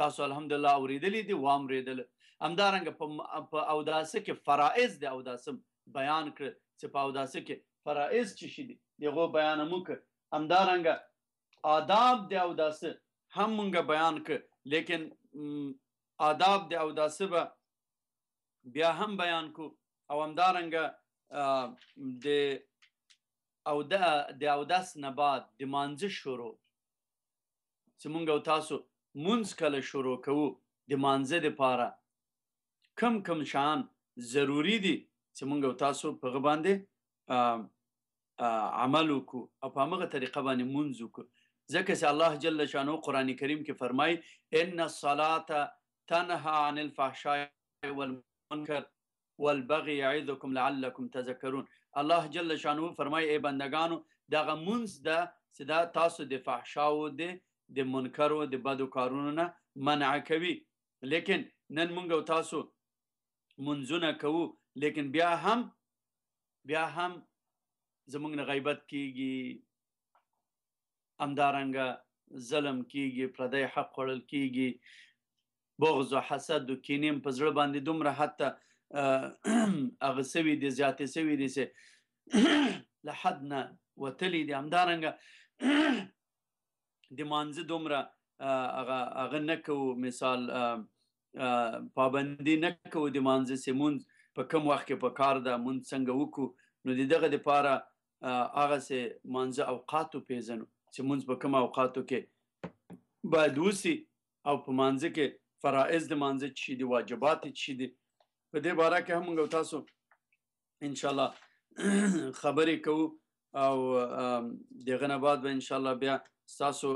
تاسو الحمدلله اوریدلې دي وام ریدل همدارنګه په اوداسه کې فرائض دي اوداسه بیان کړ چې په اوداسه کې فرائض چې شي دي دغه بیان موږ همدارنګه آداب دي اوداسه هم موږ بیان کړ لیکن آداب دي اوداسه به بیا هم بیان کو او همدارنګه د او د د اوداس نه بعد د مانځه شروع چې مونږ او تاسو مونږ کله شروع کوو د مانزه لپاره کم کم شان ضروری دي چې مونږ تاسو په غباندې عمل وکړو او په هغه طریقه باندې مونږ وکړو ځکه چې الله جل شانو قران کریم کې فرمای ان الصلاه تنها عن الفحشاء والمنکر والبغي يعظكم لعلكم تذكرون الله جل شانو فرمای ای بندگانو دغه مونږ د صدا تاسو د فحشاو د د منکرو د بدو کارونو نه منع کوي لیکن نن مونږ تاسو منځونه کوو لیکن بیا هم بیا هم زمونږ نه غیبت کیږي امدارنګ ظلم کیږي پردای حق خورل کیږي بغض او حسد او کینیم په زړه باندې دومره حتی اغه سوي دي زیاتې سوي دي سه لحدنا وتلي دي امدارنګ د مانزه دومره هغه هغه نه کوو مثال پابندي نه کوو د مانزه سیمون په کم وخت کې په کار ده مونږ څنګه وکړو نو دغه لپاره هغه سه مانزه اوقاتو پیژنو چې مونږ په کم اوقاتو کې باید وسی او په مانزه کې فرائض د مانزه چی دي واجبات چی دي په دې باره کې هم موږ تاسو ان شاء الله خبرې کوو او دغه نه بعد به ان شاء الله بیا تاسو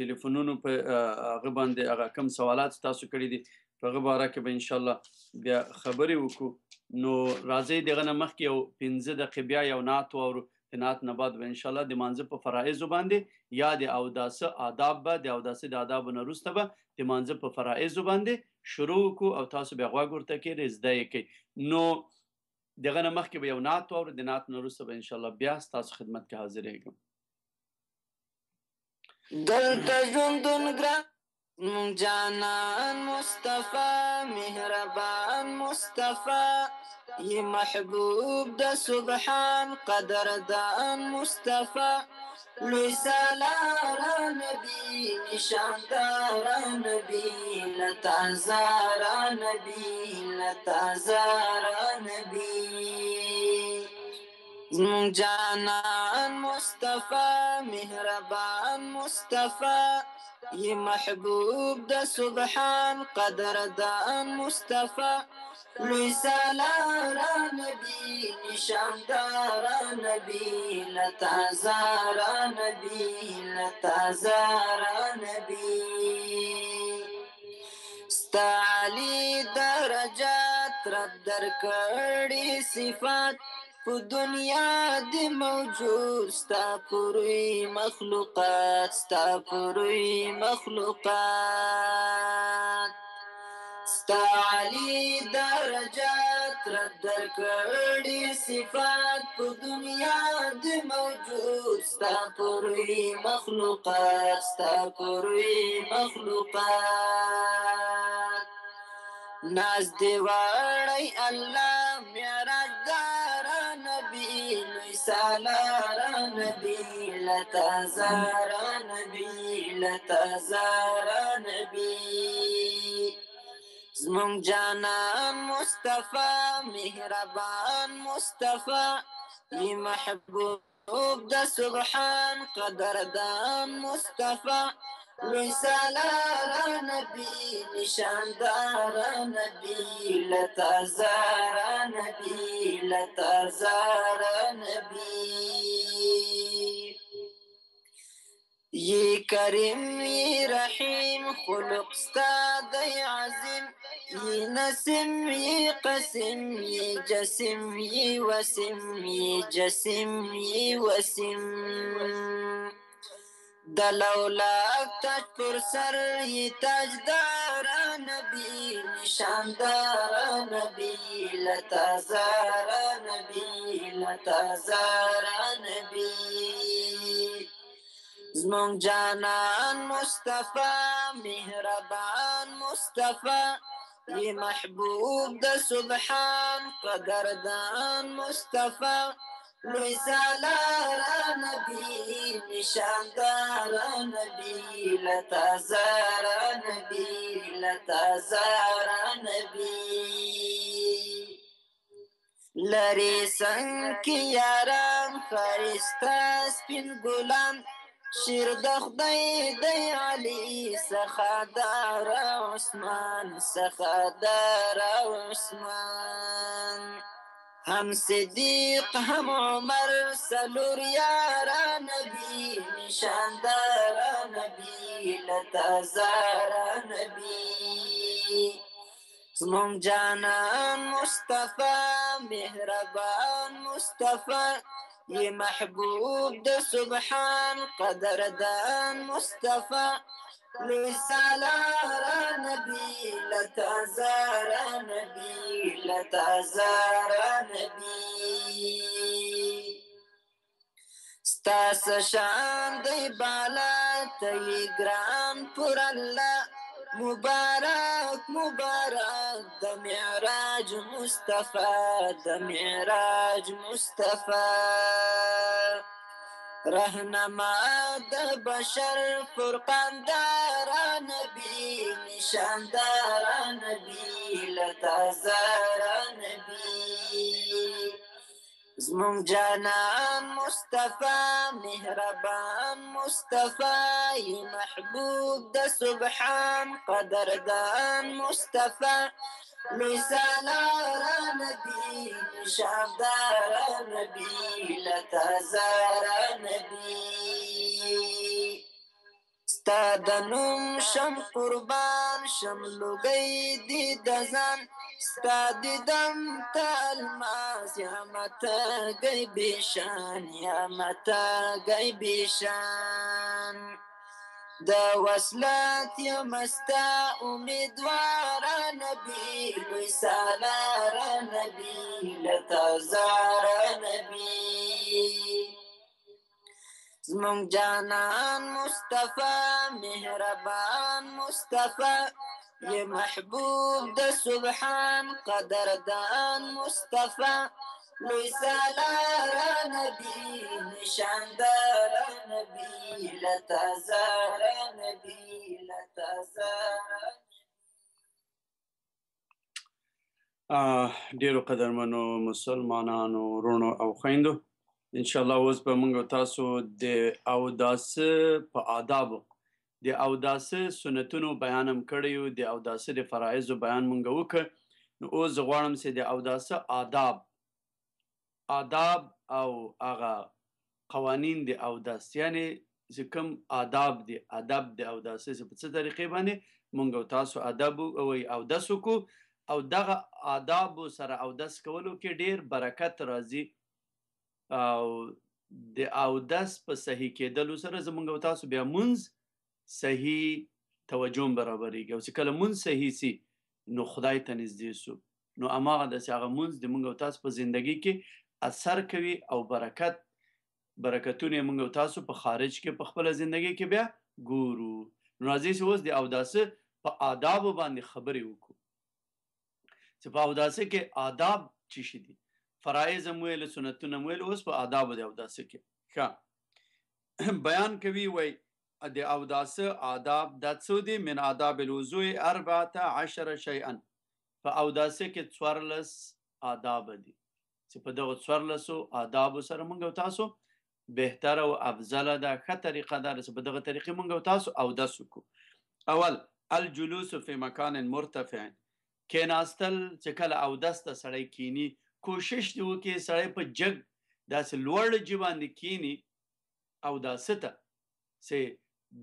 ټلیفونونو په هغه باندې هغه کم سوالات تاسو کړی دي په هغه باره کې به ان شاء الله بیا خبرې وکړو نو راځي دغه نه مخکې یو 15 دقیقې بیا یو نات او نات نه بعد به ان شاء الله د مانځه په فرایز باندې یا د اوداسه آداب به د اوداسه د آداب نه روسته به د مانځه په فرایز باندې شروع کو او تاسو به غوا ګورته کې رزدای کې نو دغه نه مخکې به یو نات او د نات نه روسته به ان شاء الله بیا تاسو خدمت کې حاضرېږم دلتا ژوندون ګران مونږ جانان مصطفی مهربان مصطفی یې محبوب د سبحان قدردان مصطفی لوی سالار نبی نشاندار نبی لتازار نبی لتازار نبی جانان مصطفی مہربان مصطفیٰ یہ محبوب دبان قدر دان مصطفیٰ نبی نشان دارا نبی تر نبی نبی ستا علی درجات رب در کر صفات په دنیا د موجود ستا پوری مخلوقات ستا پوری مخلوقات ستا علی درجات رد در کړي صفات په دنیا د موجود ستا پوری مخلوقات ستا پوری مخلوقات ناز دی وړي الله سالار نبی لتا زار نبی لتا زار نبی زمون جانان مصطفى مهربان مصطفى لمحبوب ده سبحان قدردان مصطفى لوی سالار نبی نشاندار نبی لتازار نبی لتازار نبی یہ کریم یہ رحیم خلق ستا دی عظیم یہ نسم یہ قسم یہ جسم یہ وسم یہ جسم یہ وسم, یہ وسم د لولا تاج پر سر یې تاجدار نبی نشاندار نبی لتازار نبی لتازار نبی زمون جانان مصطفی مهربان مصطفی ی محبوب د سبحان قدردان مصطفی لوی سالار نبی نشاندار نبی لتازار نبی لتازار نبی لری سنگ یاران فرشتا سپین گلان شیر د خدای د علی سخادار عثمان سخادار عثمان هم صديق هم عمر سلور یارا نبی نشان دارا نبي لتازارا نبی زمون جانان مصطفى مهربان مصطفى يا محبوب ده سبحان قدردان مصطفى مثال را نبی لتا زارا نبی لتا زارا نبی ستاس شان دی بالا تی گرام پر اللہ مبارک مبارک د معراج مصطفی د معراج مصطفی رهنما د بشر فرقان دار نبی نشان دار نبی لتا زار نبی زمون جانان مصطفى مهربان مصطفى محبوب د سبحان قدردان مصطفى میسالار نبی شابدار نبی لتازار نبی ستا دنوم شم قربان شم لوګي دي دزان ستا دي دم تل ماس یا متا غيب شان یا متا غيب شان د وصلت یا مستا امیدوار نبی لوی سالار نبی لتازار نبی زمون جانان مصطفی مهربان مصطفی یه محبوب د سبحان قدردان مصطفی لوی سالار نبی نشاندار نبی لتازار نبی لتازار ډیرو قدرمنو مسلمانانو ورونو او خويندو ان شاء الله اوس به موږ تاسو د اوداس په آداب د اوداس سنتونو بیانم کړیو د اوداس د فرایز بیان موږ وکړ نو اوس غواړم چې د اوداس آداب آداب او هغه قوانین دي او داس یعنی چې کوم آداب دي آداب دي او داس په څه طریقې باندې مونږ تاسو آداب او او داس کو او دغه آداب سره او داس کولو کې ډیر برکت راځي او د او داس په صحیح کېدلو سره زمونږ تاسو بیا مونږ صحیح توجه برابرېږي او چې کله مونږ صحیح سي نو خدای ته نږدې سو نو اماغه د هغه مونږ د مونږ او تاسو په زندگی کې اثر کوي او برکت برکتونه موږ تاسو په خارج کې په خپل ژوندۍ کې بیا ګورو نو عزیز اوس د اوداسه په آداب باندې خبرې وکړو چې په اوداسه کې آداب چی شي دي فرایز مویل سنتونه مویل اوس په آداب د اوداسه کې ښه بیان کوي وای د اوداسه آداب د څو دي من آداب الوضوء 14 شیئا په اوداسه کې 14 آداب دي چې په دغه څورلسو آداب سره مونږ تاسو بهتر او افضل ده ښه طریقه ده چې په دغه طریقې مونږ تاسو او د سکو اول الجلوس فی مکان مرتفع کیناستل چې کله او دسته سړی کینی کوشش دی وکړي سړی په جګ داسې لوړ جوان کینی او داسته سه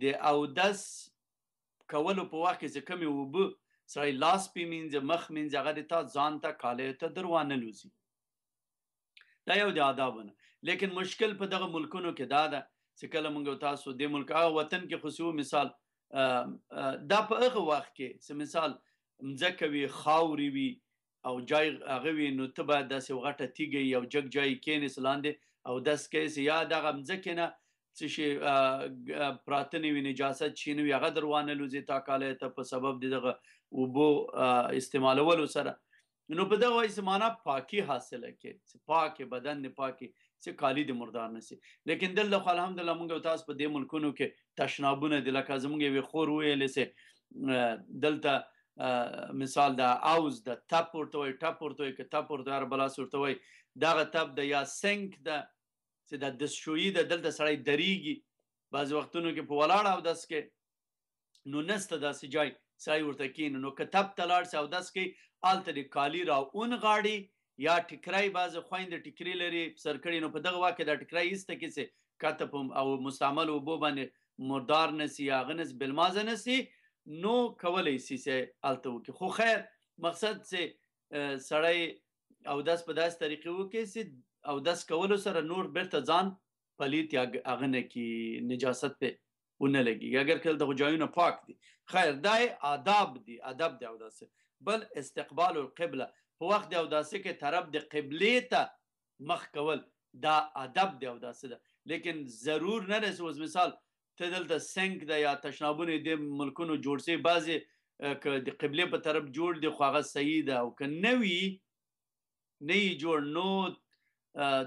د او داس کولو په وخت کې کمی وب سړی لاس پیمینځ مخ مینځ هغه د تا ځان ته کاله ته دروانه لوزي دا یو د آدابونه لیکن مشکل په دغه ملکونو کې دا ده چې کله موږ تاسو د ملک او وطن کې خصوصي مثال دا په هغه وخت کې چې مثال مځکه وي خاوري وي او جای هغه وي نو ته به داسې وغټه تیږي یو جګ جای کینې سلاندې او داس کې یا دغه مځکه نه څه شي پراتنی وي نجاست شینوي هغه دروانه لوزي تا کاله ته په سبب دغه وبو استعمالولو سره نو په دا وایي معنا پاکي حاصله کې چې پاکي بدن نه پاکي چې کالی د مردار نه سي لیکن دلته خو الحمدلله موږ تاسو په دې ملکونو کې تشنابونه د لکه زموږ وي خور ویلې سي دلته مثال دا اوز د ټاپ ورته وي ټاپ ورته وي ک ټاپ ورته بلا ورته وي دا ټاپ د یا سنک د چې د دشوي د دلته سړی دریږي بعض وختونو کې په ولاړ او داس کې نو نسته داسې جای سای ورته کین نو کتاب تلار ساو داس کې آلته د کالی را اون غاړي یا ټکرای باز خويند ټکری لري سرکړي نو په دغه واکه د ټکرای ایسته کې سه کتب او مستعمل وبو باندې مردار نسی یا غنس بلماز نسی نو کولای سي سه آلته وکي خو خیر مقصد سه سړی او داس په داس طریقې وکي سه او داس کولو سره نور برته ځان پلیت یا اغنه کی نجاست په و نه لګي اگر کله د جایونه پاک دي خیر دای آداب دي ادب دی او داسې بل استقبال القبله په وخت دی او داسې کې طرف د قبله ته مخ کول دا ادب دی او داسې ده لیکن ضرور نه رسو مثال ته دلته سنگ دی یا تشنابونه د ملکونو جوړ سي بعضي که د قبله په طرف جوړ دی خو هغه صحیح ده او که نه وي نه جوړ نو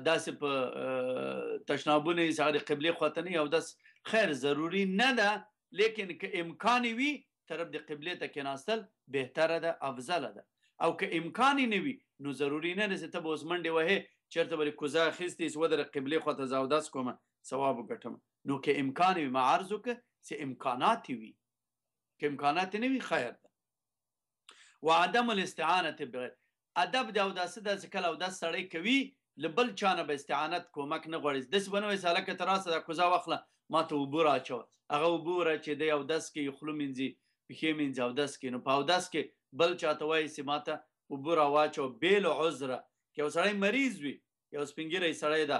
داسې په تشنابونه یې سره قبله خواته نه او داسې خیر ضروری نه ده لیکن که امکان وي طرف د قبله ته کېناستل بهتره ده افضل ده او که امکان نه وي نو ضروری نه ده چې ته اوس منډه وهې چېرته به کوزه اخیستې چې ودر قبله خوا ته زاودس کوم ثواب وګټم نو که امکان وي معارضو که چې امکانات وي که امکانات نه وي خیر ده وعدم الاستعانه بغیر ادب دا او داسه د کله او د سړی کوي لبل چانه به استعانت کومک نه غوړي د سبنه وساله کتراسه د کوزا وخله ما ته اوبه راچو هغه اوبه را چې د یو دس کې خلو منځي پخې منځي او دس کې نو په دس کې بل چاته وایي چې ما ته اوبه را واچو بیل عذر کې وسړی مریض وي یو سپینګری سړی دا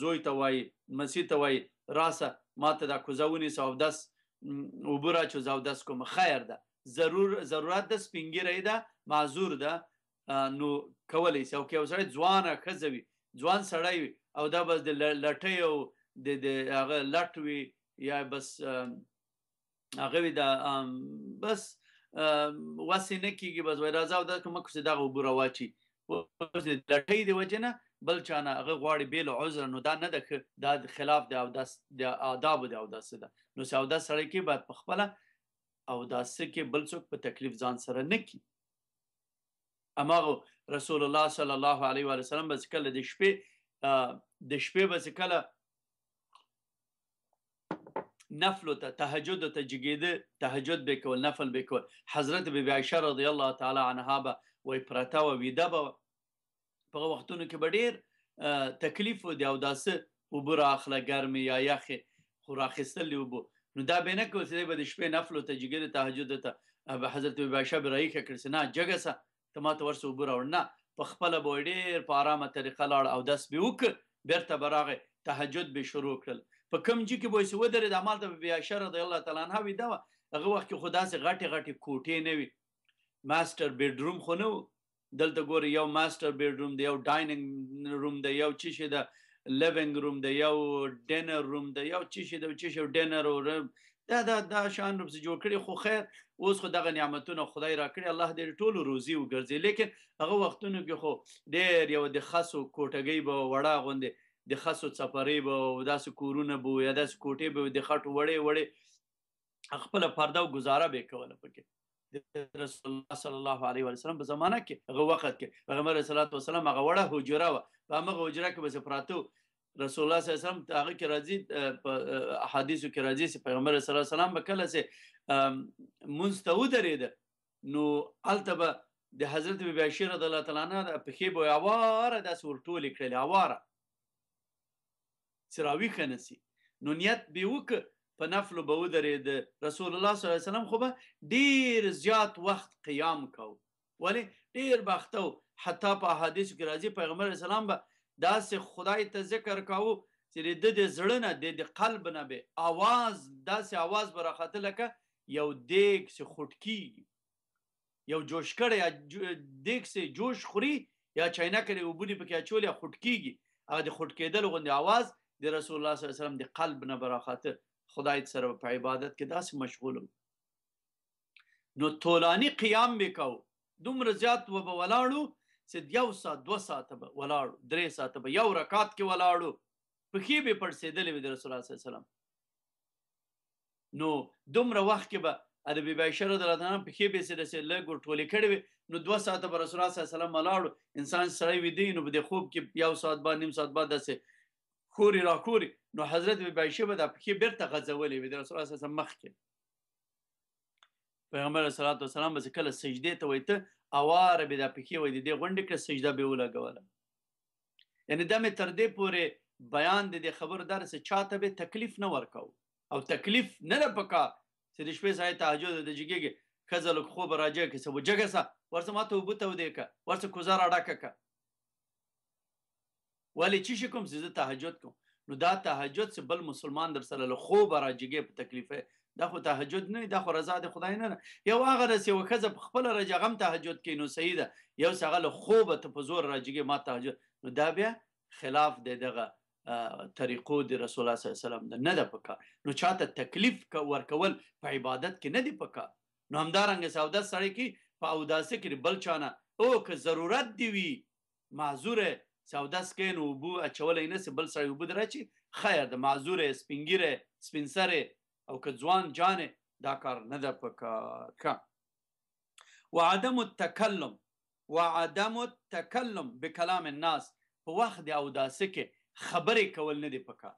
زوی ته وایي مسی ته وایي راسه ما ته دا کوزونی سو دس اوبه را چو زو دس کوم خیر ده ضرور ضرورت د سپینګری ده معذور ده نو کولای سو کې وسړی ځوانه خزوي ځوان سړی او دا بس د لټي او د د هغه لټ وي یا بس هغه وي دا بس واسې نه کیږي بس وای راځو دا کوم څه دا وبره واچي اوس د لټې دی وجنه بل چانه هغه غواړي بیل عذر نو دا نه د دا خلاف دی او د آداب دی او داسې ده نو سودا سره کې بعد په خپل او داسې کې بل څوک په تکلیف ځان سره نه کی امغه رسول الله صلی الله علیه و سلم بس کله د شپې د شپې بس کله نفل ته تهجد ته جګیده تهجد به کول نفل به کول حضرت بیبي عائشه رضی الله تعالی عنها به وای پرتا و ویده به په وختونو کې ډېر تکلیف و دی او داسه وبر اخله ګرمي یا یخه خو راخستل وبو نو دا به نه کو چې به د شپې نفل ته جګیده تهجد ته به حضرت بیبي عائشه برای کې کړس نه جګسه تما ته ورسه وبر ورنه په خپل به ډېر په آرامه طریقه لاړ او داس به وک بیرته براغه تهجد به شروع کړل په کم جی کې به سو درې د عمل ته بیا شر رضی الله تعالی عنها وی دا هغه وخت کې خدا سي غټي غټي کوټې نه وي ماستر بیډروم خو نه دلته ګوري یو ماستر بیډروم دی یو ډایننګ روم دی یو چی شي د لیوینګ روم دی یو ډینر روم دی یو چی شي د چی شي ډینر او دا دا دا شان روپ جوړ کړي خو خیر اوس خو دغه نعمتونه خدای را کړی الله دې ټولو روزي وګرځي لیکن هغه وختونو کې خو ډېر یو د خاصو کوټګي به وړه غوندې د خاصو سفرې به او داسې کورونه به یا داسې کوټې به د خټو وړې وړې خپل پرده او گزاره به کوله پکې رسول الله صلی الله علیه و سلم په زمانہ کې هغه وخت کې پیغمبر صلی الله علیه و سلم هغه وړه حجره و په هغه حجره کې بس پراتو رسول الله صلی الله علیه و سلم هغه کې راځي په احادیثو کې راځي چې پیغمبر صلی الله علیه و سلم به کله سه منستو درید نو التبه د حضرت بی عائشہ رضی الله تعالی عنها په خېبو اواره د سورټول کړل اواره چې راويخه نسی نو نیت به وک په نفل به ودرې د رسول الله صلی الله علیه وسلم خو به ډیر زیات وخت قیام کو ولی ډیر بختو حتی په احادیث کې راځي پیغمبر اسلام به داسې خدای ته ذکر کاوه چې د دې زړه نه د قلب نه به आवाज داسې आवाज به راخته لکه یو دیګ چې خټکی یو جوش کړي یا دیګ چې جوش خوري یا چاینا کړي وبونی پکې چولې خټکیږي هغه د خټکېدل غوندي आवाज د رسول الله صلی الله علیه وسلم د قلب نه براخاطر خدای سره په عبادت کې داسې مشغول نو تولانی قیام وکاو دومره زیات و به ولاړو چې یو سات دو سات به ولاړو درې سات به یو رکعت کې ولاړو په کې به پړسېدلې د رسول الله صلی الله علیه وسلم نو دومره وخت کې به ادبی بشر درته په کې به سره سره لګو ټولې کړې نو دوه ساعت پر رسول الله صلی الله علیه وسلم ولاړو انسان سړی وې دی نو په خوب کې یو ساعت بعد نیم ساعت بعد داسې کوري را کوري نو حضرت بی عایشه به د پخې بیرته غځولې وي د رسول الله صلی الله علیه وسلم مخکې پیغمبر صلی الله علیه وسلم به کله سجده ته وایته اوار به د پخې وای د غونډې کې سجده به ولګوله یعنی دا مې تر دې پورې بیان د خبردار سره چاته به تکلیف نه ورکاو او تکلیف نه لپکا چې د شپې سای تهجد د جګې کزل خوب راځي کې سبو جګه سا ورسمه ته وبته ودې کا ورسه کوزار اډا کا ولی چې کوم زه تهجد کوم نو دا تهجد چې بل مسلمان در سره له خوب راجګې په تکلیفې دا خو تهجد نه دا خو رضا د خدای نه یو هغه رسې وکزه په خپل رجغم تهجد کې نو صحیح ده یو څنګه له خوب ته په زور راجګې ما تهجد نو دا بیا خلاف دی دغه طریقو د رسول الله صلی الله علیه وسلم نه ده پکار نو چاته تکلیف ورکول په عبادت کې نه دی پکار نو همدارنګه سودا سړی کې په اوداسه کې بل چانه او که ضرورت دی وی معذور ساودس کین او بو اچولې نه سي بل سړی وبد راچی خیر د معذور سپینګیره سپینسره او که ځوان جان دا کار نه ده پکار کا وعدم التکلم وعدم التکلم بکلام الناس په وخت دی او داسه کې خبرې کول نه دی پکار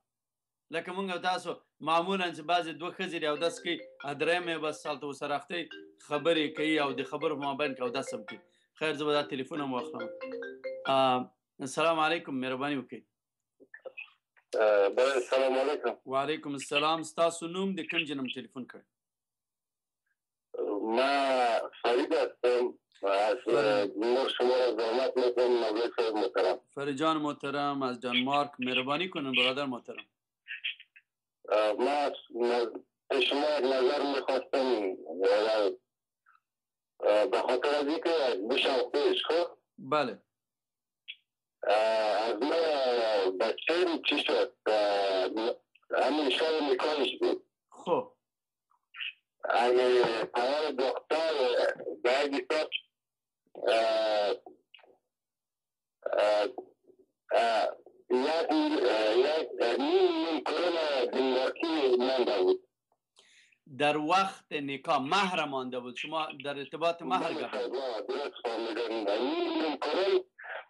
لکه مونږ تاسو معمولا چې بعضې دوه ښځې او داس کې درې مې بس سالته سره اخته خبرې کوي او د خبرو مابین کې او داس هم کوي خیر زه به دا تلیفون هم واخلم السلام علیکم مهرباني وکړئ بل السلام علیکم وعلیکم السلام تاسو نوم د کوم جنم ټلیفون کړ ما فرید هستم فرجان محترم از دانمارک مهربانی کنن برادر محترم ما شما نظر میخواستم به خاطر از اینکه بشم خوش خب بله از ما بچه چی شد همین شب نکاحش بود خب اگه پدر دختر باید میشد یک نیم کرونا دنباکی مانده بود در وقت نکاح مهر مانده بود شما در ارتباط مهر گفتید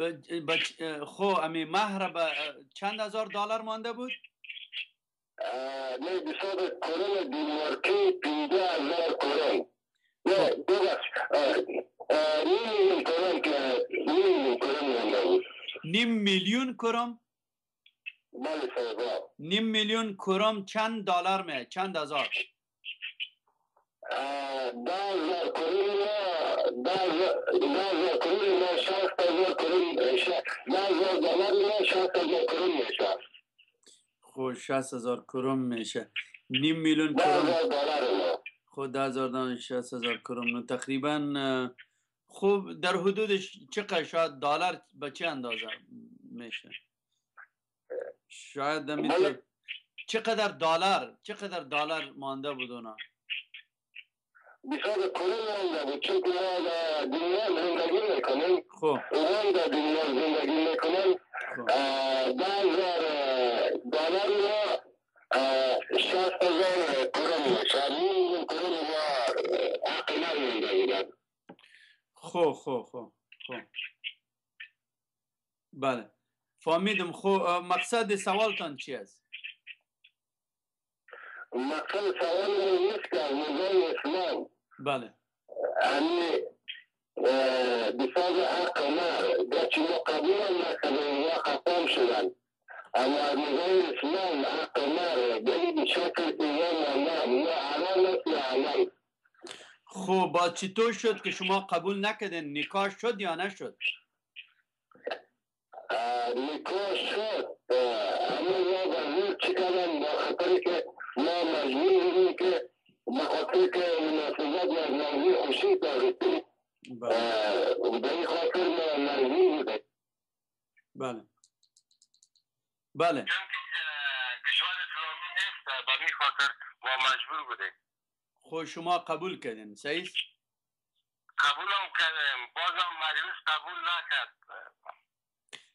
خو خب، امی مهر به چند هزار دلار مانده بود نه بسیار کرون دیمارکی پیده هزار کرون نه خب. ببخش نیم میلیون کرون که نیم میلیون کرون مانده بود نیم میلیون کرون بله نیم میلیون کرون چند دلار می چند هزار خب، شست هزار کروم میشه نیم میلیون کروم خود ده هزار هزار کروم تقریبا خوب در حدود چقدر شاید دلار به چه اندازه میشه شاید مثل بله. چقدر دلار چقدر دلار مانده بود بیشتر کنیم نبود چون که ما در دنیا زندگی میکنیم خب اونا در دنیا زندگی میکنیم بعض دلار ما شست هزار کرون میشه میلیون کرون ما حق نمونده ایران خب خب خب بله فهمیدم خب مقصد سوالتان چی است مقصد سوال من نیست که از نظام اسلام بله یعنی دفاع حق نه گرچه ما قبول نکردن یا ختم شدن اما از نظام اسلام حق نره یعنی به این شکل ایام نه نه حلال است یا حلال خب با چطور شد که شما قبول نکردین نکاح شد یا نشد نکاح شد اما ما بزرگ چی کنم با خطری که ما مجبور که به که مناسبت از مرزی خوشی دارید و این خاطر ما مرزی بوده بله بله کشور اسلامی نیست به این خاطر ما مجبور بوده خب شما قبول کردین صحیح قبولم کردیم بازم مجلس قبول نکرد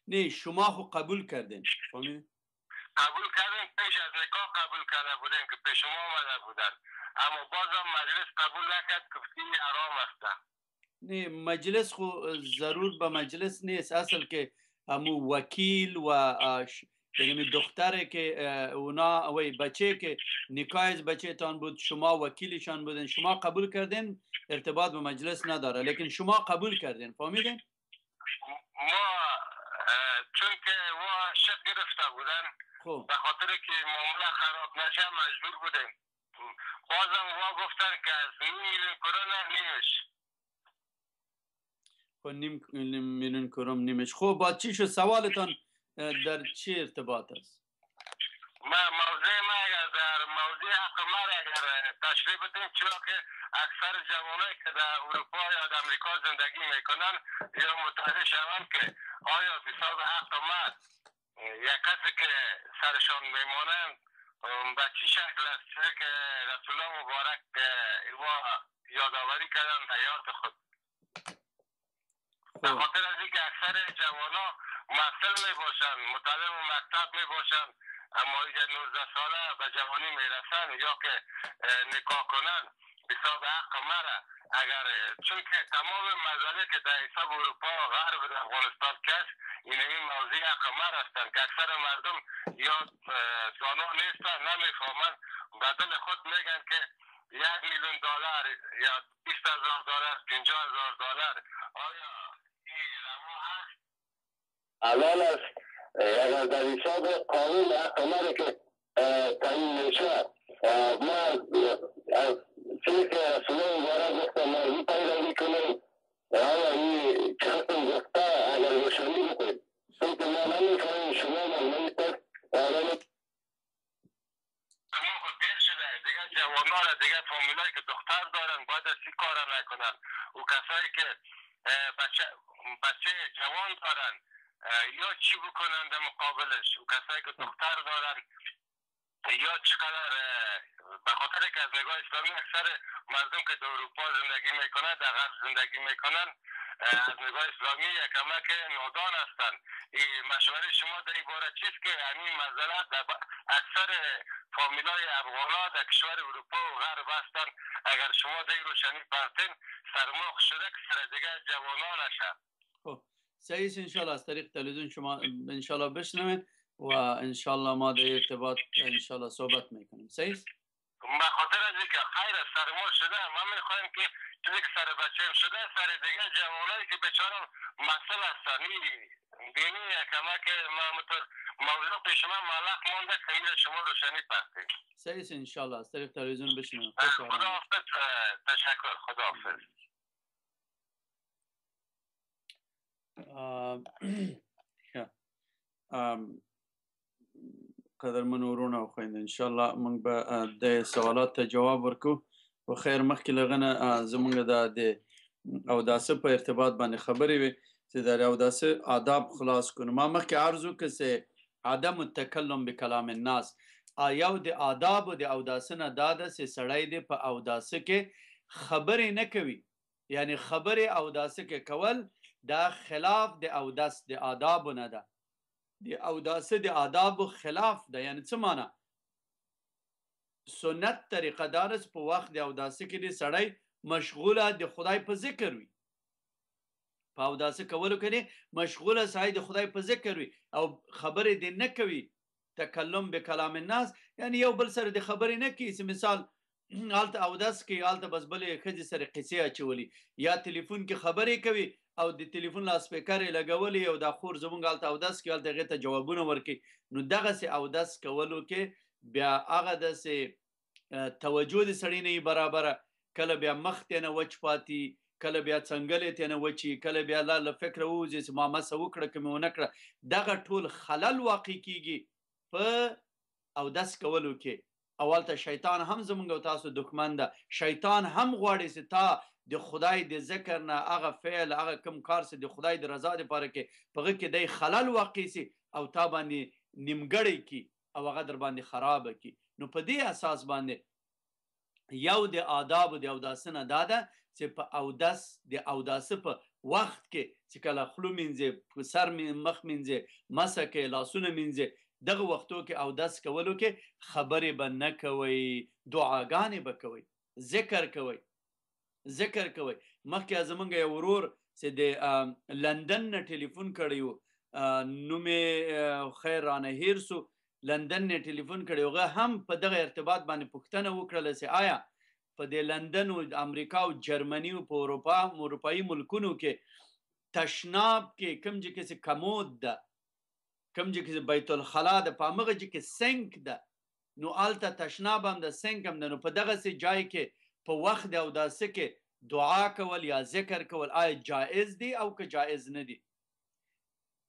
نه شما خو قبول کردین فهمید قبول کردیم پیش از نکاح قبول کرده بودیم که پیش شما آمده بودن اما بازم مجلس قبول نکرد گفتی ارام است نه مجلس خو ضرور به مجلس نیست اصل که امو وکیل و یعنی دختره که اونا وی بچه که نکاح بچه تان بود شما وکیلشان بودن شما قبول کردین ارتباط به مجلس نداره لیکن شما قبول کردین فهمیدین ما چون که ما شد گرفته بودن خب. به خاطر که معامله خراب نشه مجبور بودیم بازم ما گفتن که از نیم میلیون کرون نیمش خب نیم میلیون کرون نیمش خب با چی شد سوالتان در چی ارتباط است ما موضوع ما در موضوع حق ما اگر تشریح بدیم چرا که اکثر جوانایی که در اروپا یا در امریکا زندگی میکنن یا متحده شوند که آیا حساب حق ما یک کسی که سرشان میمانند به چی شکل است که رسول مبارک ایوا یادآوری کردن حیات خود به خب. خاطر از اینکه اکثر جوانا محصل می باشند و مکتب می باشند اما اینجا 19 ساله به جوانی میرسن یا که نکاح کنند حساب حق مرا اگر چون که تمام مسئله که در حساب اروپا و غرب در افغانستان کش این این موضوع حق مر هستند که اکثر مردم یا دانا نیستن نمیفهمن بدل خود میگن که یک میلیون دلار یا بیست هزار دلار پنجاه هزار دلار آیا این هست؟ الان اگر در حساب قانون حق که تعیین میشه ما از چیزی که رسول مبارک گفتن مرزی این میکنیم حالا این چختم گفته اگر روشنی بکنیم چون من ما نمیفهمیم شما من نمیتر کنیم شما خود دیر شده دیگه جوانا دیگه فامیلایی که دختر دارن باید از این کار نکنن او کسایی که بچه, جوان دارن یا چی بکنن در مقابلش او کسایی که دختر دارن یا چقدر به خاطر که از نگاه اسلامی اکثر مردم که در اروپا زندگی میکنند در غرب زندگی میکنند از نگاه اسلامی یکمک نادان هستند مشوره شما در باره چیست که همین در اکثر فامیلای افغانا در کشور اروپا و غرب هستند اگر شما در روشنی پرتین سرماخ شده که سر دیگه جوانان نشه خب سعیس انشالله از طریق تلویزیون شما انشالله بشنوید و انشالله ما در ارتباط انشالله صحبت میکنیم سیز خب، به خاطر از اینکه خیر ما شده ما میخوایم که چیزی که سر بچه شده سر دیگه جوانایی که بیچاره مسئله هستن دینی کما که ما موضوع پیش ما مونده که شما روشنی پرسید سیز انشالله از طریق تلویزیون بشنیم خدا حافظ تشکر خدا حافظ um, قدرمن ورونه او خويند ان شاء الله موږ به د سوالات ته جواب ورکو و خیر مخکې لغنه زمونږ د د او داسه په ارتباط باندې خبرې وي چې د او داسه آداب خلاص کړو ما مخکې عرض وکړ چې عدم التکلم بکلام الناس یو د آداب او د او داسه نه داده چې سړی دی په او داسه کې خبرې نه کوي یعنی خبرې او داسه کې کول دا خلاف د او داس د آداب نه ده دی او داسه د آداب خلاف ده یعنی څه معنا سنت طریقه دارس په وخت دی او داسه کې دی سړی مشغوله د خدای په ذکر وي په او داسه کولو کې مشغوله سړی د خدای په ذکر وي او خبره دې نه کوي تکلم به کلام الناس یعنی یو بل سره د خبرې نه کوي مثال حالت او داس کې حالت بس بلې خځې سره قصې اچولي یا تلیفون کې خبرې کوي او د ټلیفون لا سپیکر لګولې او د خور زمونږ حالت او داس کې هغه ته جوابونه ورکي نو دغه سه او داس کولو کې بیا هغه د سه توجه د سړی نه برابر کله بیا مخ ته نه وچ پاتې کله بیا څنګهلې ته نه وچی کله بیا لا ل فکر وځي چې ما ما سو کړه کوم نه کړه دغه ټول خلل واقع کیږي په او داس کولو کې اول ته شیطان هم زمونږ تاسو دښمن ده شیطان هم غواړي چې تا د خدای د ذکر نه هغه فعل هغه کم کار سي د خدای د رضا لپاره کې پغه کې د خلل واقع سي او تا باندې نیمګړی کی او هغه در باندې خراب کی نو په دې اساس باندې یو د آداب د اوداسنه داده چې په اوداس د اوداس په وخت کې چې کله خلو منځه په سر مخ منځه مسکه لاسونه منځه دغه وختو کې اوداس کولو کې خبرې به نه کوي دعاګانې به کوي ذکر کوي ذکر کوي مخکې زمونږ یو ورور چې د لندن نه ټلیفون کړی وو نومې خیر رانه هیر سو لندن نه ټلیفون کړی وغه هم په دغه ارتباط باندې پوښتنه وکړله چې آیا په د لندن او امریکا او جرمني او په اروپا اروپאי ملکونو کې تشناب کې کم چې کیسه کمود ده کم چې کیسه بیت الخلا ده په مغه چې سنک ده نو آلته تشناب هم ده سنک هم ده نو په دغه سي جای کې په وخت دی او داسې کې دعا کول یا ذکر کول آیا جائز دی او که جائز نه دی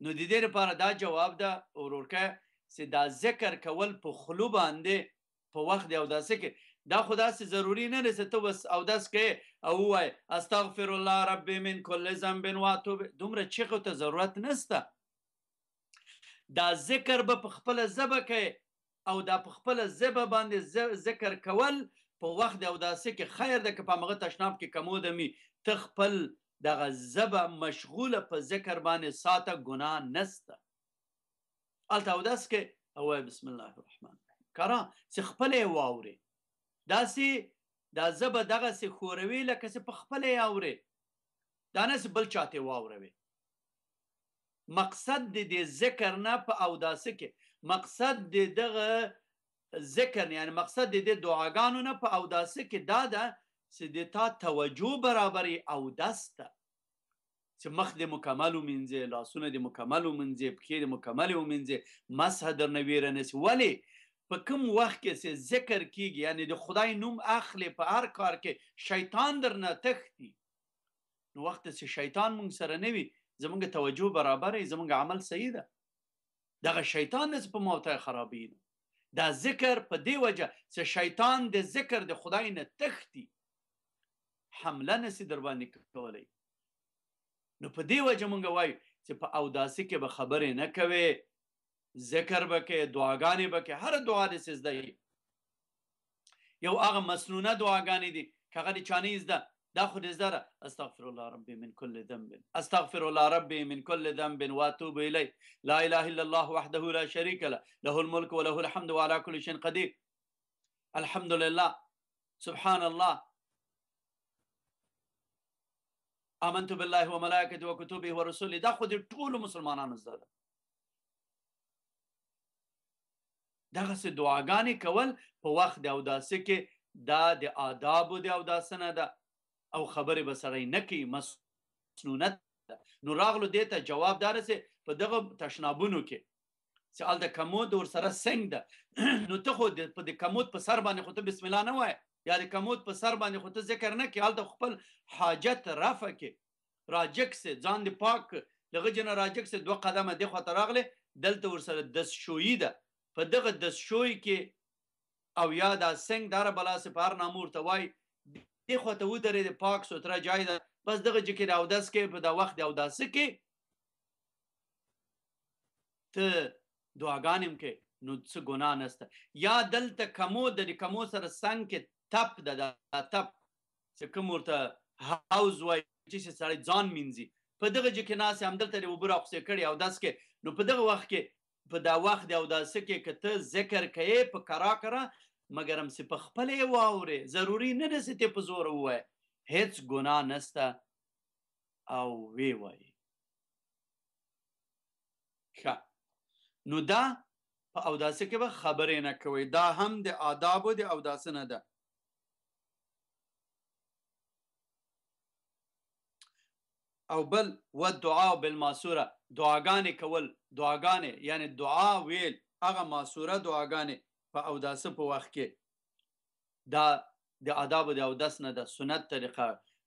نو د دې لپاره دا جواب ده اورورکه چې دا ذکر کول په خلو باندې په وخت دی او داسې کې دا خدا سي ضروري نه رسه ته بس او داس کې او وای استغفر الله ربي من كل ذنب واتوب دومره چیغه ته ضرورت نسته دا ذکر به په خپل زبه کې او دا په خپل زبه باندې ذکر کول په وخت او داسې کې خیر د کپامغه تشناب کې کمو دمی تخپل د غزبه مشغوله په ذکر باندې ساته ګنا نسته الته او داس کې او بسم الله الرحمن الرحیم کرا چې خپل واوري داسې دا زبه دغه سي خوروي لکه سي په خپل یاوري دا نس بل چاته واوروي مقصد د ذکر نه په اوداسه کې مقصد د دغه ذکر یعنی مقصد د دعاګانو نه په اوداسه کې دا ده چې د تا توجه برابرې اوداس ته چې مخ د مکمل ومنځي لاسونه د مکمل ومنځي پښې د مکمل ومنځي مسح در نه ویره نسی ولی په کوم وخت کې چې ذکر کیږي یعنی د خدای نوم اخلي په هر کار کې شیطان در نه تختی نو وخت چې شیطان مونږ سره نه وي زمونږ توجه برابرې زمونږ عمل صحیح ده دغه شیطان نس په موته خرابینه دا ذکر په دی وجه چې شیطان د ذکر د خدای نه تختی حمله نسی در باندې کولی نو په دی وجه مونږ وایو چې په اوداسي کې به خبرې نه کوي ذکر وکې دعاګانې وکې هر دعا د سجده یو هغه مسنونه دعاګانې دي کغه د چانیز ده دا خو دې زره استغفر الله ربي من كل ذنب استغفر الله ربي من كل ذنب واتوب اليه لا اله الا الله وحده لا شريك له له الملك وله الحمد وعلى كل شيء قدير الحمد لله سبحان الله امنت بالله وملائكته وكتبه ورسله دا خو دې ټول مسلمانانو زده دغه سه دعاګانې کول په وخت د اوداسه کې دا د آداب او د اوداسه نه ده او خبره به سړی نه کوي مسنونت نو راغلو دې ته جواب دار سه په دغه تشنابونو کې سال د کمود ور سره څنګه ده نو ته خو د کمود په سر باندې خو ته بسم الله نه وای یا د کمود په سر باندې خو ته ذکر نه کې حالت خپل حاجت رفع کې راجک سه ځان دې پاک لغه جن راجک سه دوه قدمه دی خو تراغله دلته ور سره دس شوی ده په دغه دس شوی کې او یا دا څنګه دار بلا سپار نامور ته وای دی خو ته ودرې د پاک سوتره جای ده بس دغه چې کې د اودس کې په دا وخت د اودس کې ته دعاګانم کې نو څه ګنا نسته یا دلته کمو د کمو سره څنګه کې تپ د تپ چې کوم ورته هاوز وای چې سړی ځان مینځي په دغه چې کناس هم دلته وبره خو کړي او داس کې نو په دغه وخت کې په دا وخت او داس کې کته ذکر کوي په کرا کرا مګر هم سپ خپلې واوري ضروری نه ده چې ته په زور وای هیڅ ګناه نسته او وی وای ښه نو دا په اوداسه کې به خبرې نه کوي دا هم د آداب او د اوداسه نه ده او بل و دعا بالماسوره دعاګانې کول دعاګانې یعنی دعا ویل هغه ماسوره دعاګانې په اوداسه په وخت کې دا د آداب د اوداس نه د سنت طریقه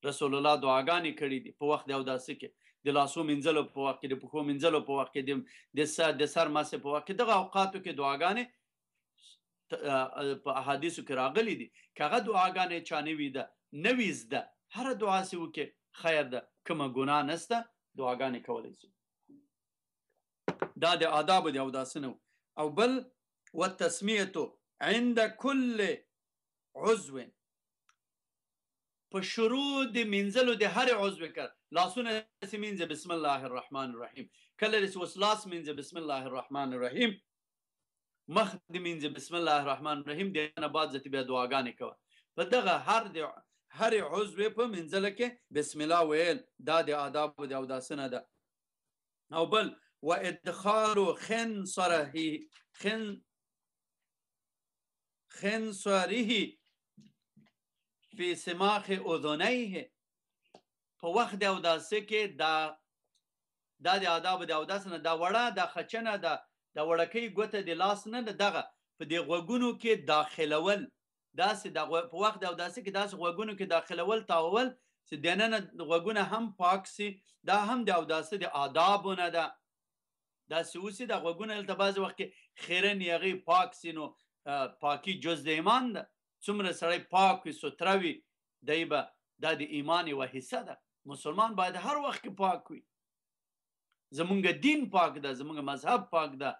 رسول الله دعاګانې کړې دي په وخت د اوداسه کې د لاسو منځلو په وخت کې د پښو منځلو په وخت کې د سر د سر ماسه په وخت کې دغه اوقاتو کې دعاګانې په احادیثو کې راغلي دي کغه دعاګانې چانه وي ده نویز ده هر دعا سي وکي خیر ده کومه ګناه نسته دعاګانې کولای شي دا د آداب د اوداسنه او بل والتسميه عند كل عضو په شروع د منزلو د هر عضو کړه لاسونه سي منزه بسم الله الرحمن الرحيم کله رس وسلاس منزه بسم الله الرحمن الرحيم مخ د منزه بسم الله الرحمن الرحيم د نه بعد ځتی بیا دعاګانې کوه په دغه هر د هر عضو په منزله کې بسم الله ویل دا د آداب او د اوداسنه ده او بل وادخار خنصره خن خنسواره فی سماخ اذنیه په وخت د اوداسه کې دا دا د آداب د اوداسه نه دا وړه د خچنه دا د وړکې ګوته د لاس نه دغه په دې غوګونو کې داخلول داسې د په وخت د اوداسه کې داسې غوګونو کې داخلول تاول چې دننه غوګونه هم پاک سي دا هم د اوداسه د آدابونه ده دا سوسی د غوګونه التباز وخت کې خیرن یغي پاک سي نو پاکي جز د ایمان ده څومره سړی پاک وي ستره وي دی به دا د ایمان یوه حصه ده مسلمان باید هر وخت کې پاک وي زمونږ دین پاک ده زمونږ مذهب پاک ده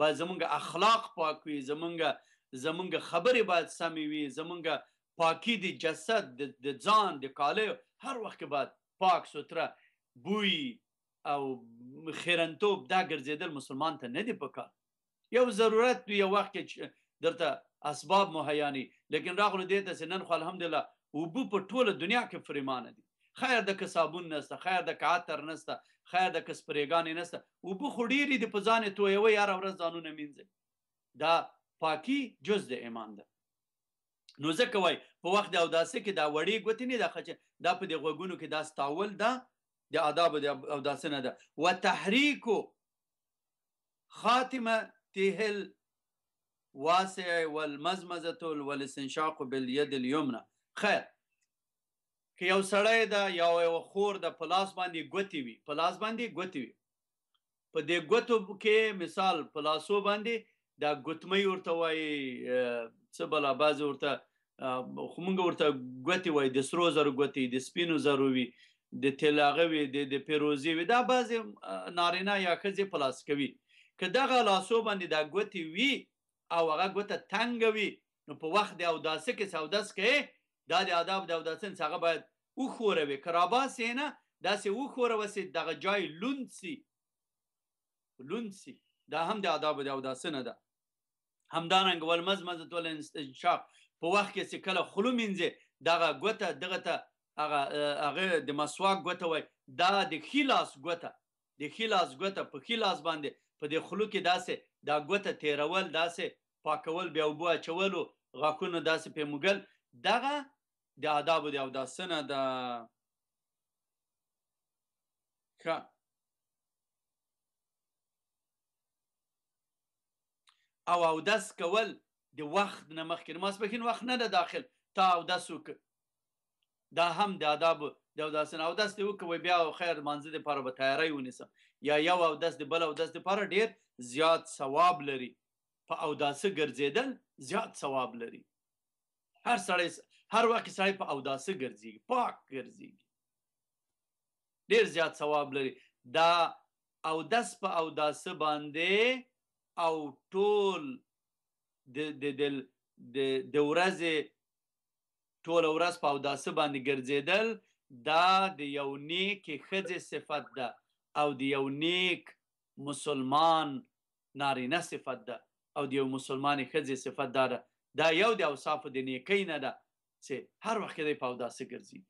با زمونږ اخلاق پاک وي زمونږ زمونږ خبرې باید سمې وي زمونږ پاکي د جسد د ځان د کالیو هر وخت کې باید پاک ستره بوی او خیرنتوب دا ګرځیدل مسلمان ته نه دی پکار یو ضرورت وي یو وخت درته اسباب مهیا نه لیکن راغله دې ته نن خو الحمدلله وبو په ټوله دنیا کې فریمانه دي خیر د کسابون نسته خیر د کاتر نسته خیر د کس پرېګان نسته وبو خډيري د پزانې تويوي یار ورځ ځانونه مینځي دا پاکي جز د ایمان ده نو ځکه وای په وخت د اوداسه کې دا وړي ګوتې نه د خچ دا په دې غوګونو کې دا ستاول ده د آداب د اوداسه نه ده وتحریکو خاتمه تهل واسع والمزمزه والاستنشاق باليد اليمنى خیر که یو سړی دا یو یو خور د پلاس باندې ګوتی وي پلاس باندې ګوتی وي په دې ګوتو کې مثال پلاسو باندې دا ګوتمۍ ورته وایي څه بلا باز ورته خو مونږ ورته ګوتی وایي د سرو زرو ګوتی د سپینو زرو وي د تلاغه وي د د پیروزي وي دا بعض نارینه یا ښځې پلاس کوي که دغه لاسو باندې دا ګوتی وي او هغه ګوته تنګوي نو په وخت دی او داسه کې سوداس کې دا د آداب د اوداسن څنګه باید او خوروي کراباس نه داسې او خوروي چې دغه جای لونسي لونسي دا هم د آداب د اوداسن ده همدارنګ ولمز مزه تول انشاق په وخت کې چې کله خلو منځه دغه ګوته دغه ته هغه هغه د مسواک ګوته وای دا د خلاص ګوته د خلاص ګوته په خلاص باندې په د خلو کې داسې دا ګوته تیرول داسې پاکول بیا وبو اچولو غاکونه داسې په موګل دغه د آداب او د سنه د ښه او او داس کول د وخت نه مخکې ماسپخین وخت نه د داخل تا او داس وک دا هم د آداب یو داسې او داس دی وکوي بیا خیر مانزه لپاره به تیاری ونیسه یا یو او داس دی بل او داس لپاره ډیر زیات ثواب لري په او داسه ګرځیدل زیات ثواب لري هر سړی هر وخت سړی په او داسه ګرځي پاک ګرځي ډیر زیات ثواب لري دا او داس په او داسه باندې او ټول د د د د ورځې ټول ورځ په او داسه باندې ګرځیدل دا د یو نیک خځه صفت ده او د یو نیک مسلمان نارینه صفت ده او د یو مسلمان خځه صفت ده دا, دا یو د اوصاف د نیکی نه ده چې هر وخت دی په داسې ګرځي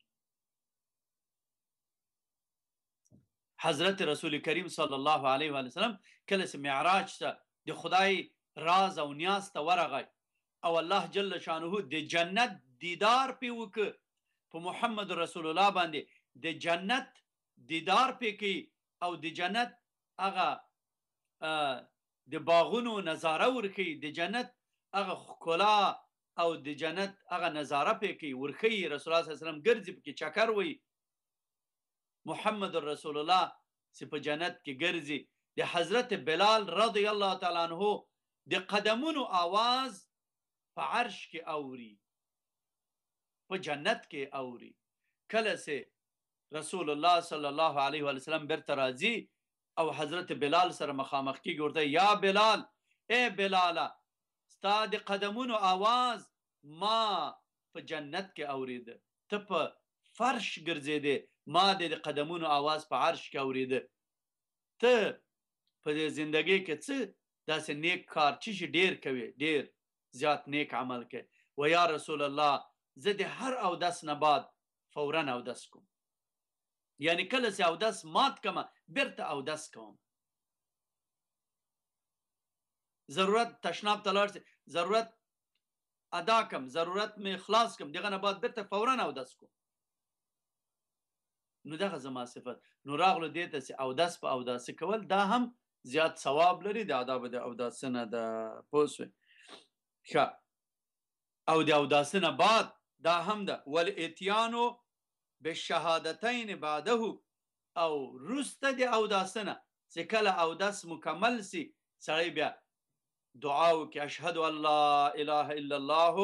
حضرت رسول کریم صلی الله علیه و سلم کله چې معراج ته د خدای راز او نیاز ته ورغی او الله جل شانه د جنت دیدار پی وک په محمد رسول الله باندې د جنت دیدار پکې او د جنت هغه د باغونو نظاره ورکی د جنت هغه خکلا او د جنت هغه نظاره پکې ورخی رسول الله صلی الله علیه وسلم ګرځي پکې چکر وای محمد رسول الله چې په جنت کې ګرځي د حضرت بلال رضی الله تعالی عنہ د قدمونو आवाज په عرش کې اوري په جنت کې اوري کله سه رسول الله صلی الله علیه و سلم برته راځي او حضرت بلال سره مخامخ کیږي ورته یا بلال اے بلالا ستا د قدمونو आवाज ما په جنت کې اورید ته په فرش ګرځېدې ما د قدمونو आवाज په عرش کې اورید ته په دې ژوندۍ کې څه داسې نیک کار چې ډیر کوي ډیر زیات نیک عمل کوي و یا رسول الله زه د هر اودس نه بعد فورا اودس کوم یعنی کله چې اودس مات کما بیرته اودس کوم ضرورت تشناب تلار ضرورت ادا کم ضرورت می خلاص کم دغه نه بعد بیرته فورا اودس کوم نو دغه زما صفت نو راغلو دې ته چې اودس په اودس کول دا هم زیات ثواب لري د آداب د اوداسنه د پوسوي ښه او د اوداسنه بعد دا هم ده ول اتیانو بالشهادتين بعده او رسته دی او داسنه چې کله او داس مکمل سي سړی بیا دعا وکي اشهد ان لا اله الا الله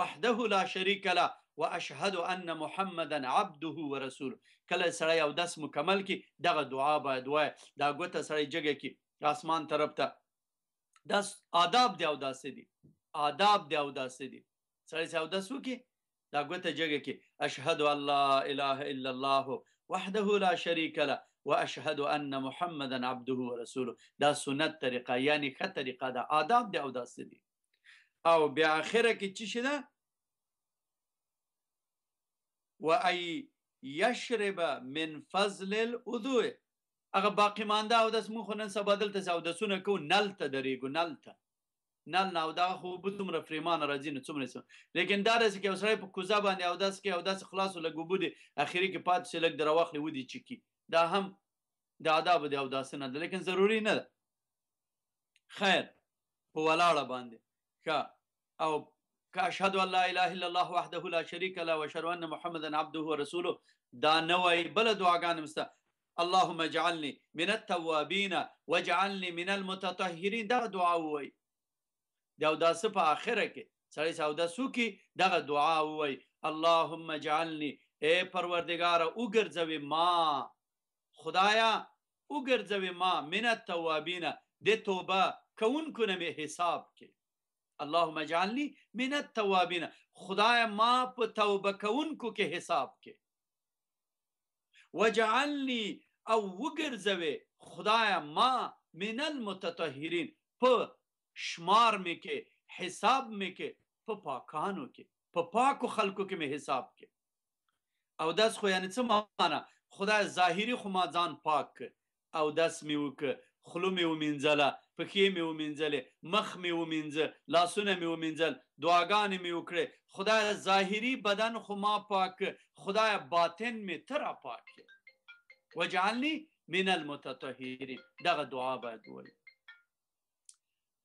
وحده لا شريك له واشهد ان محمدا عبده ورسوله کله سړی او داس مکمل کی دغه دعا باید وای دا ګوته سړی جګه کی اسمان طرف ته داس آداب دی او داسې دی آداب دی او داسې دی سړی او داس وکي دا ګوته جګه کې اشهد الله اله الا الله وحده لا شريك له واشهد ان محمدا عبده ورسوله دا سنت طریقه یعنی خه طریقه دا آداب دی او داسې دی او بیا اخره کې چې شنه و اي يشرب من فضل الوضوء هغه باقی مانده او داس مخ نن سبا دلته او دسونه کو نلته درېګو نلته نل نه او دا خو به دومره فریمان راځي نه څومره څه لیکن دا داسې کې اوسړی په کوزه باندې او داس کې او داس خلاصو لګو بودي اخیری کې پات سي لګ درواخلې ودی چکی دا هم د آداب دی او داس نه ده لیکن ضروری نه ده خیر په ولاړه باندې ښه او کاشهد الله اله الا الله وحده لا شريك له واشهد ان محمدا عبده ورسوله دا نه وای بل دعاګان مسته اللهم اجعلني من التوابين واجعلني من المتطهرين دا دعا وای د او داسه په آخره کې سړی سودا سو کې دغه دعا وای اللهم اجعلني اے پروردگار وګرځوي ما خدایا وګرځوي ما من التوابین د توبه کوونکو نه حساب کې اللهم اجعلني من التوابین خدای ما په توبه کوونکو کې حساب کې وجعلني او وګرځوي خدای ما من المتطهرین په شمار مې کې حساب مې کې په پاکانو کې په پاکو خلکو کې مې حساب کې او داس خو یعنی څه معنا خدای ظاهری خو ما ځان پاک او داس مې وک خلو مې ومنځله پخې مې ومنځلې مخ مې ومنځه لاسونه مې ومنځل دعاګانې مې وکړې خدای ظاهری بدن خو ما پاک خدای باطن مې تر پاک وجعلني من المتطهرين دغه دعا باید وایي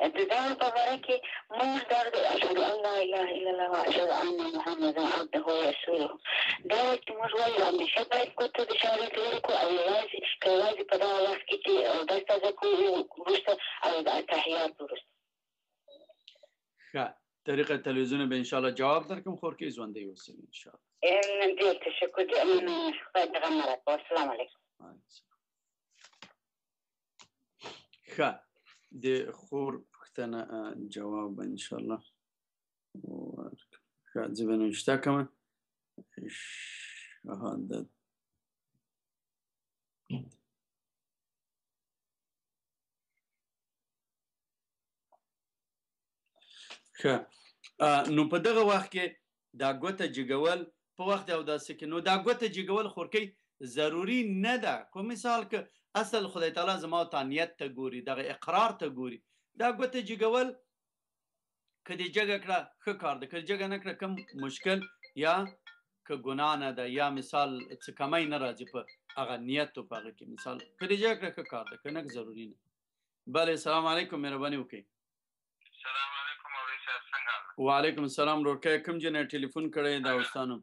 البداية مباركة مش درد أشهد أن لا إله إلا الله وأشهد أن محمدا عبده ورسوله دعوت موږ وایو همېشه باید کتو او یوازې که یوازې په دغه وخت کې چې اودس او د تحیات وروسته ښه خب، تلویزیون به انشاءالله جواب درکم خور کې انشاءالله تشکر خب. خدای دغه د خور پوښتنه جواب ان شاء الله شاید بنوشته کمه شهادت ښه نو په دغه وخت کې دا ګوته جګول په وخت او داسې کې نو دا ګوته جګول خورکی ضروری نه ده کوم مثال که اصل خدای تعالی زما ته نیت ته ګوري دغه اقرار ته ګوري دا ګوته جګول کدی جګه کړه ښه کار ده کدی جګه نه کړه کم مشکل یا که ګنا نه ده یا مثال څه کمای نه راځي په هغه نیت په هغه کې مثال کدی جګه کړه ښه کار ده کنه ضروری نه بله سلام علیکم مهرباني وکړئ سلام علیکم اوري صاحب څنګه وعلیکم السلام ورکه کوم جن ټلیفون کړی دا استانو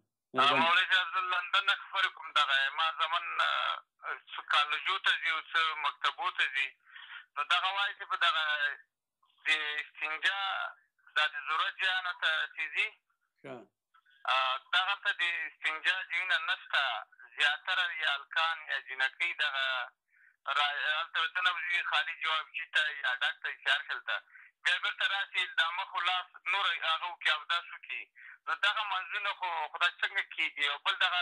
اوري صاحب لندن نه خبر کوم دغه ما زمون کالجو ته ته ځي نو دغه وایي چې په دغه د استنجا دا د ضرورت ځایانو ته چې ځي دغلته د استنجا ځایونه نشته زیاتره یا هلکان یا جینکۍ دغه هلته ورته نه وځي خالي جوابچي ته یا ډک ته چې هر شل ته بیا بېرته را شي دا مخ لاس نور هغه وکړي اوداس وکړي نو دغه منځونه خو خدای څنګه کېږي او بل دغه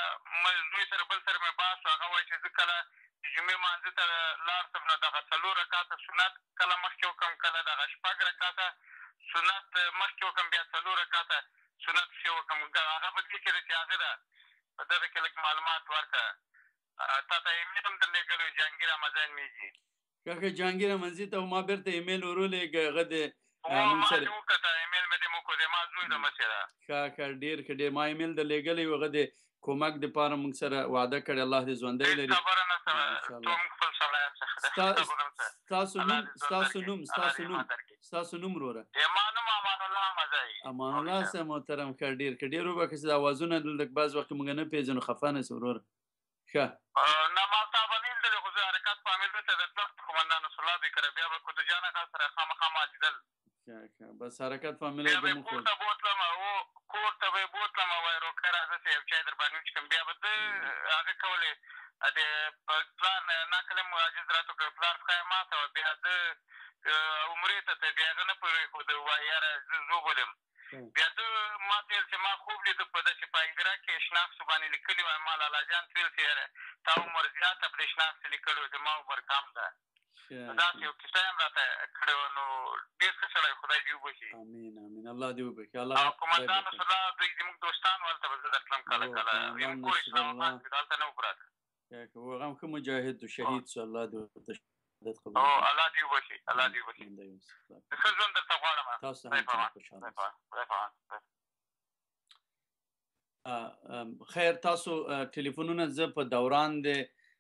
زوی سره بل سره مې بحث هغه وایي چې زه کله جمعې مانځه ته لاړ شم نو دغه څلور رکاته سنت کله مخکې وکړم کله دغه شپږ رکاته سنت مخکې وکړم بیا څلور رکاته سنت پسې وکړم هغه په دې کښې ده چې هغه ده په دغه کښې لږ معلومات ورکړه تا ته ایمیل هم در لېږلی وي جهانګیر احمدزان مېږي کاکا جهانګیر احمدزي ته ما بېرته ایمیل ورولېږه هغه د ما دې وکړه ایمیل مې دې مو کړو ما زوی د مشره ښه ښه ډېر ښه ډېر ما ایمیل در لېږلی وغه د کومک د پاره موږ سره وعده کړی الله دې ژوندې لري تاسو نوم تاسو نوم تاسو نوم تاسو نوم وروره ایمان امان الله مزای امان الله سه محترم کړ ډیر کړ ډیر وبخښ د اوازونه دلته بعض وخت موږ نه پیژنو خفانه وروره ښه نه ما تا باندې دلته خو حرکت فامیل ته د خپل کمانډان صلی الله علیه و کربیا به کو ته جانا کا سره خامخا ماجدل بس حرکت فامیل بیا به کور ته بوتلم او کور ته به بوتلم او روکر هغه یو چای در باندې وچکم بیا به ده هغه کولې د پلار نه کلم عاجز راته کړ پلار څخه ما ته بیا ده عمرې ته ته بیا هغه نه پوهېږي خو د وایي یاره زه زوبولم بیا ته ما ته ویل چې ما خوب لیده په داسې پاینګره کې شناخت باندې لیکلي وای ما لالاجان ته ویل چې یاره تا عمر زیاته پرې شناخت لیکلو زما عمر کم ده داسې یو کیسه هم راته کړې وه نو ډېر ښه سړی خدای دې وبښي امین امین الله دې وبښي الله قمندان رسول الله دوی زموږ دوستان وو هلته به زه درتلم کله کله یو کور اسلام آباد کښې هلته نه وو پراته هغه هم ښه مجاهد و شهید شو الله دې ورته شهادت قبول او الله دې وبښي الله دې وبښي ښه ژوند درته غواړم تاسو هم خوشحاله اوسئ خیر تاسو ټلیفونونه زه په دوران د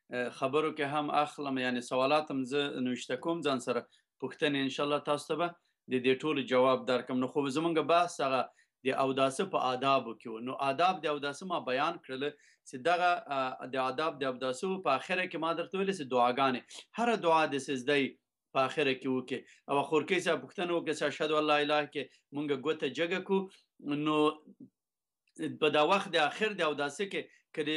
خبرو کې هم اخلم یعنی سوالات هم زه نوشته کوم ځان سره پوښتنې ان شاء الله تاسو ته به د دې ټولو جواب درکم نو خو زمونږ بحث هغه د اوداسه په آداب کې نو آداب د اوداسه ما بیان کړل چې دغه د آداب د اوداسو په اخره کې ما درته ویل چې دعاګانې هر دعا د سجدي په اخره کې وکي او خورکې صاحب پوښتنه وکړه چې اشهد الله اله کې مونږ ګوته جګه کو نو په دا وخت د اخر د اوداسه کې کړي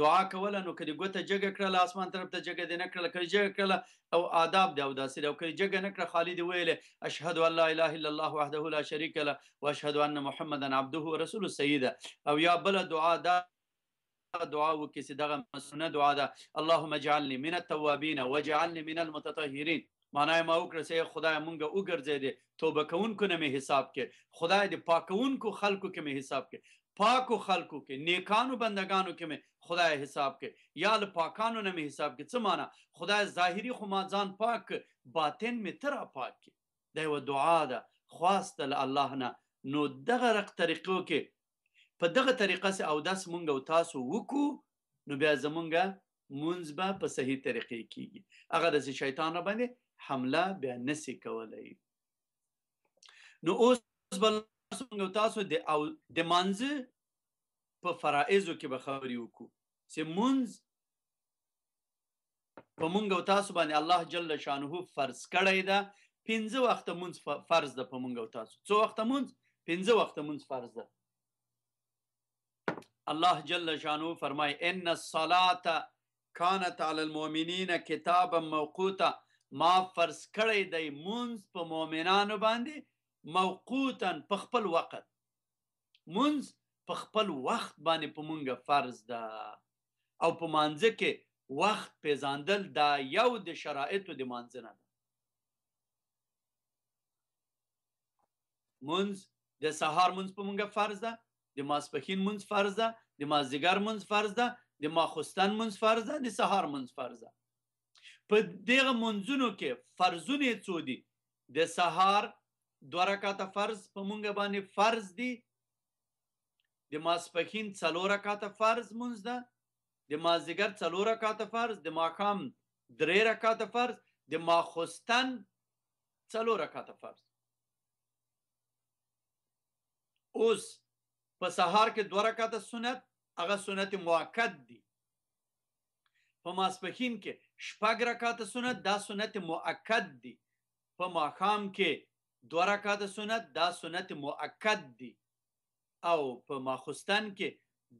دعا کوله نو کړي ګوته جګه کړله اسمان طرف ته جګه دی نه کړله کړي جګه کړله او آداب دی او داسې دی او کړي جګه نه کړه خالد ویل اشهد ان لا اله الا الله وحده لا شريك له واشهد ان محمدا عبده ورسول السيد او یا بل دعا دا دعا وکړي چې دغه مسنه دعا ده اللهم اجعلني من التوابين واجعلني من المتطهرين معنا ما وکړه چې خدای مونږه وګرځې دې توبه کوونکو نه مې حساب کې خدای دې پاکونکو خلکو کې مې حساب کې پاکو خلکو کې نیکانو بندگانو کې مې خدای حساب کې یا ل پاکانو نه مې حساب کې څه معنا خدای ظاهري خو ما ځان پاک باطن مې تر پاک کې دا یو دعا ده خواست له الله نه نو دغه رق طریقو کې په دغه طریقه سه او داس مونږ او تاسو وکو نو بیا زمونږه مونږ به په صحیح طریقې کیږي هغه د شیطان باندې حمله بیا نسی کولای نو اوس بل څنګه تاسو د او د منځ په فرایزو کې به خبرې وکړو چې منځ په مونږ او تاسو باندې الله جل شانه فرض کړی ده پنځه وخت مونږ فرض ده په مونږ او تاسو څو وخت مونږ پنځه وخت مونږ فرض ده الله جل شانه فرمای ان الصلاه كانت على المؤمنين کتابا موقوتا ما فرض کړی دی مونږ په مؤمنانو باندې موقوتا په خپل وخت منز په خپل وخت باندې په مونږه فرض ده او په مانځ کې وخت پیژاندل دا یو د شرایطو د مانځنه ده منز د سهار منز په مونږه فرض ده د ماسپخین منز فرض ده د مازدیګر منز فرض ده د ماخستن منز فرض ده د سهار منز فرض ده په دغه منځونو کې فرضونه څو دي د سهار دوه رکعاته فرض په مونږ باندې فرض دي د ماسپخین څلور رکعاته فرض مونږ ده د مازیګر څلور رکعاته فرض د ماقام درې رکعاته فرض د ماخستن څلور رکعاته فرض اوس په سهار کې دوه رکعاته سنت هغه سنت موقت دي په ماسپخین کې شپږ رکعاته سنت دا سنت مؤکد دي په ماقام کې دو رکعاته سنت دا سنت مؤکد دی او په ماخستان کې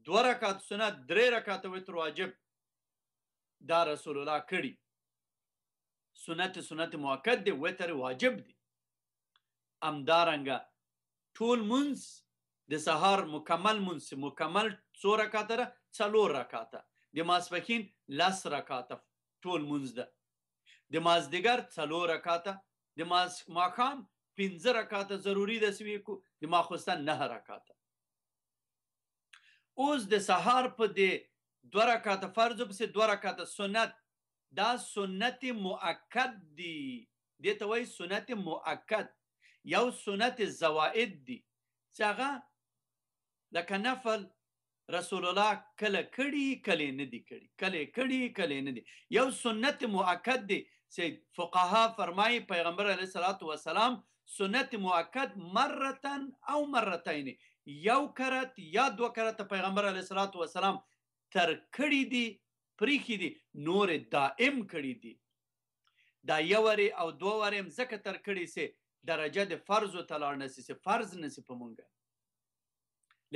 دو رکعات سنت درې رکعات وتر واجب دا رسول الله کړی سنت سنت مؤکد دی وتر واجب دی امدارنګ ټول منس د سهار مکمل منس مکمل څو رکعات را څلور رکعات د ماسپخین لس رکعات ټول منځ ده د مازدیګر څلور رکعاته د ماس ماخام پنځه رکعاته ضروری ده سوي کو د ماخوستان نه رکعاته اوس د سهار په دې دوه رکعاته فرض په سي دوه رکعاته سنت دا سنت مؤکد دی دې ته وایي سنت مؤکد یو سنت زوائد دی چې هغه لکه نفل رسول الله کله کړي کله نه دی کړي کله کړي کله نه دی یو سنت مؤکد دی چې فقها فرمایي پیغمبر علیه الصلاۃ والسلام سنت مؤکد مرتن او مرتين یو کرت یا دو کرت پیغمبر علیه الصلاۃ والسلام تر کړی دی پری کړی دی نور دائم کړی دی دا یو وری او دو وری مزکه تر کړی سي درجه د فرض او تلار نسی سي فرض نسی په مونږه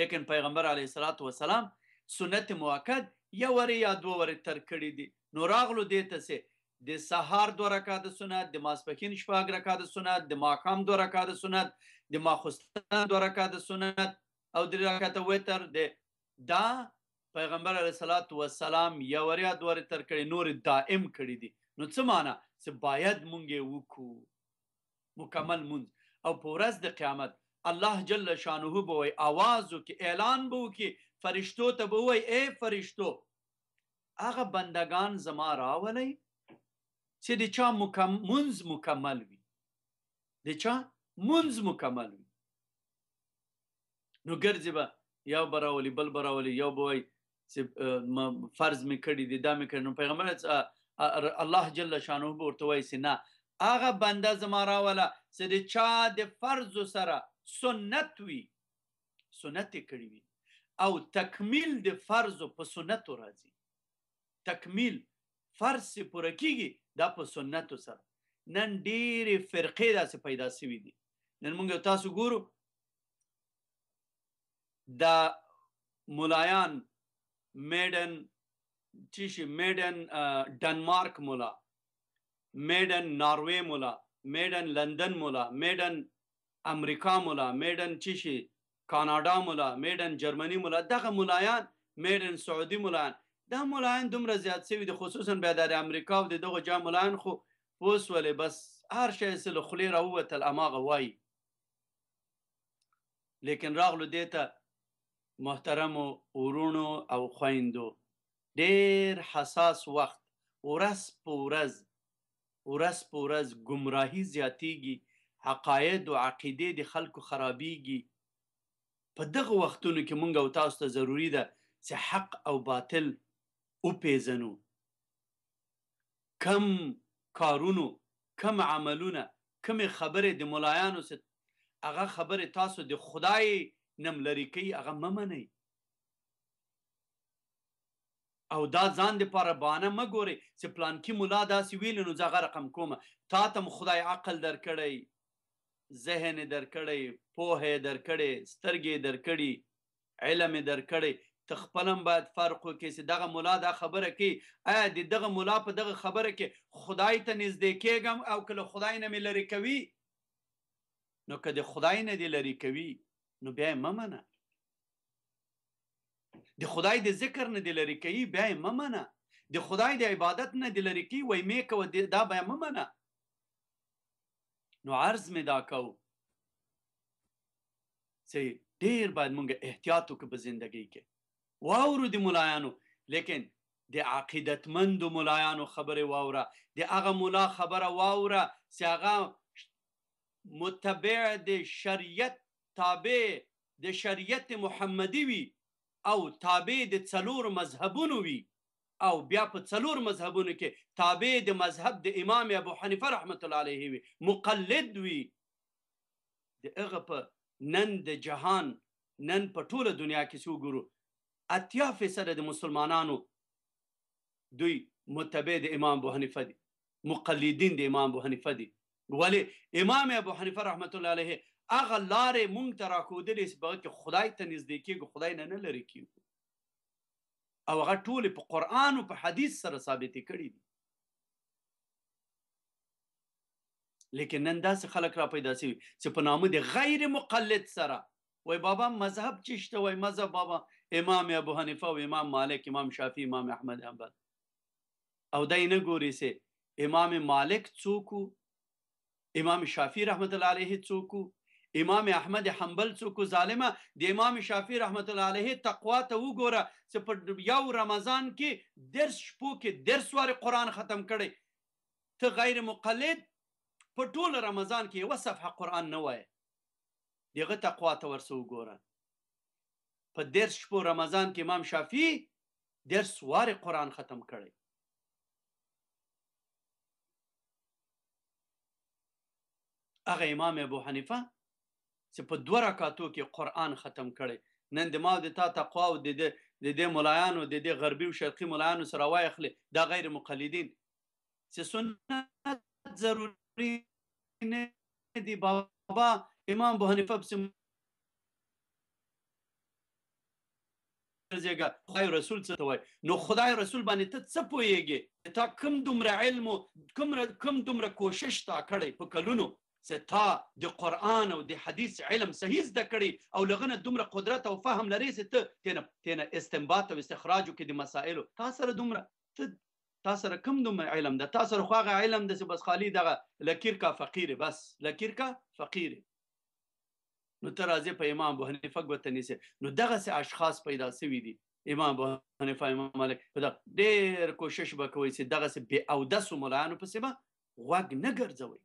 لیکن پیغمبر علیه الصلاۃ والسلام سنت مؤکد یو وری یا دو وری تر کړی دی نو راغلو دیته سي د سهار دوه رکعات سنت د ماسپخین شپږ رکعات سنت د ماقام دوه رکعات سنت د ماخستان دوه رکعات سنت او د رکعات وتر د دا پیغمبر علیه الصلاۃ والسلام یو ریا دوه تر کړي نور دائم کړي دي نو څه معنا چې باید مونږ وکړو مکمل مونږ او په ورځ د قیامت الله جل شانه به وای आवाज وکي اعلان به وکي فرشتو ته به وای اے فرشتو هغه بندگان زما راولئ چې د چا مکم منز مکمل وي د چا منز مکمل وي نو ګرځي به یو براولي بل براولي یو بوي چې فرض مې کړی دي دا مې کړی نو پیغمبر الله جل شانه به ورته وایي چې نه هغه بنده زما راوله چې د چا د فرض سره سنت وي سنت کړی وي او تکمیل د فرض په سنت راځي تکمیل فرض پوره کیږي دا په سنتو سره نن ډېرې فرقې داسې پیدا شوي دي نن موږ تاسو ګورو دا ملایان میډن چې شي میډن ډنمارک مولا میډن ناروې مولا میډن لندن مولا میډن امریکا مولا میډن چې شي کاناډا مولا میډن جرمني مولا دغه ملایان میډن سعودي ملایان دا ملاین دومره زیات شوي دي خصوصا بیا د امریکا او د دغه جا ملاین خو پوس ولې بس هر شی سره خلی راووتل اماغه وای لیکن راغلو دې ته محترم ورونو او خویندو ډیر حساس وخت ورس پورز ورس پورز گمراهی زیاتیږي عقاید او عقیده د خلکو خرابيږي په دغه وختونو کې مونږ او تاسو ته ضروری ده چې حق او باطل وپیژنو کم کارونو کم عملونه کم خبرې د ملایانو څخه هغه خبرې تاسو د خدای نم لري کوي هغه ممنئ او دا ځان د پاره بانه مګوري چې پلان کې مولا داسې ویل نو زغه رقم کومه تا ته خدای عقل درکړی ذهن درکړی پوهه درکړی سترګې درکړی علم درکړی تخپلم باید فرق وکړي چې دغه مولا دا خبره کوي آیا د دغه مولا په دغه خبره کې خدای ته نږدې کېږم او کله خدای نه مې لرې کوي نو که د خدای نه دې لرې کوي نو بیا یې مه منه د خدای د ذکر نه دې لرې کوي بیا یې مه منه د خدای د عبادت نه دې لرې کوي ویمې کوه دا بیا مه منه نو عرض مې دا کوو چې ډیر باید مونږ احتیاط وکړو په زندګۍ کې واورو د ملایانو لیکن د عقیدتمند ملایانو خبره واوره د هغه مولا خبره واوره چې هغه متبع د شریعت تابع د شریعت محمدي وي او تابع د څلور مذهبونو وي او بیا په څلور مذهبونو کې تابع د مذهب د امام ابو حنیفه رحمت الله علیه وي مقلد وي د هغه په نن د جهان نن په ټوله دنیا کې څو ګورو اتیا فیصد د مسلمانانو دوی متبع د امام ابو حنیفه دي مقلدین د امام ابو حنیفه دي ولی امام ابو حنیفه رحمت الله علیه هغه لارې مونږ ته راکودلې سبق کې خدای ته نږدې کېږي خدای نه نه لري کېږي او هغه ټول په قران او په حدیث سره ثابت کړي دي لیکن نن داسې خلک را پیدا شوي چې په نامه د غیر مقلد سره وای بابا مذهب چشته وای مذهب بابا امام ابو حنیفه او امام مالک امام شافعی امام احمد حنبل او دای نه ګوري سي امام مالک څوک امام شافعی رحمت الله علیه څوک امام احمد حنبل څوک ظالمه د امام شافعی رحمت الله علیه تقوا ته وګوره چې په یو رمضان کې درس شپو کې درس واره قران ختم کړي ته غیر مقلد په ټول رمضان کې یو صفحه قران نه وای دغه تقوا ته ورسو وګوره په درس شپو رمضان کې امام شافعي درس واره قران ختم کړي هغه امام ابو حنیفه چې په دوه رکعاتو کې قران ختم کړي نن د ما د تا تقوا او د د ملایانو د د غربي او شرقي ملایانو سره وای اخلي دا غیر مقلدین چې سنت ضروري نه دی بابا امام ابو حنیفه په ځایګه خدای رسول څه ته وای نو خدای رسول باندې ته څه پويږي تا کم دومره علم کم کم دومره کوشش تا کړی په کلونو ستا د قران او د حدیث علم صحیح زده کړي او لغنه دومره قدرت او فهم لري ست تنه تنه استنباط او استخراج کې د مسائلو تا سره دومره تا سره کم دومره علم ده تا سره خو هغه علم د بس خالی دغه لکیر کا فقیر بس لکیر کا فقیر نو ته راځي په امام ابو حنیفه ګوته نیسي نو دغه سه اشخاص پیدا شوي دي امام ابو حنیفه امام مالک په دا ډېر کوشش وکوي چې دغه سه به او د سمولانو په سیمه غوږ نه ګرځوي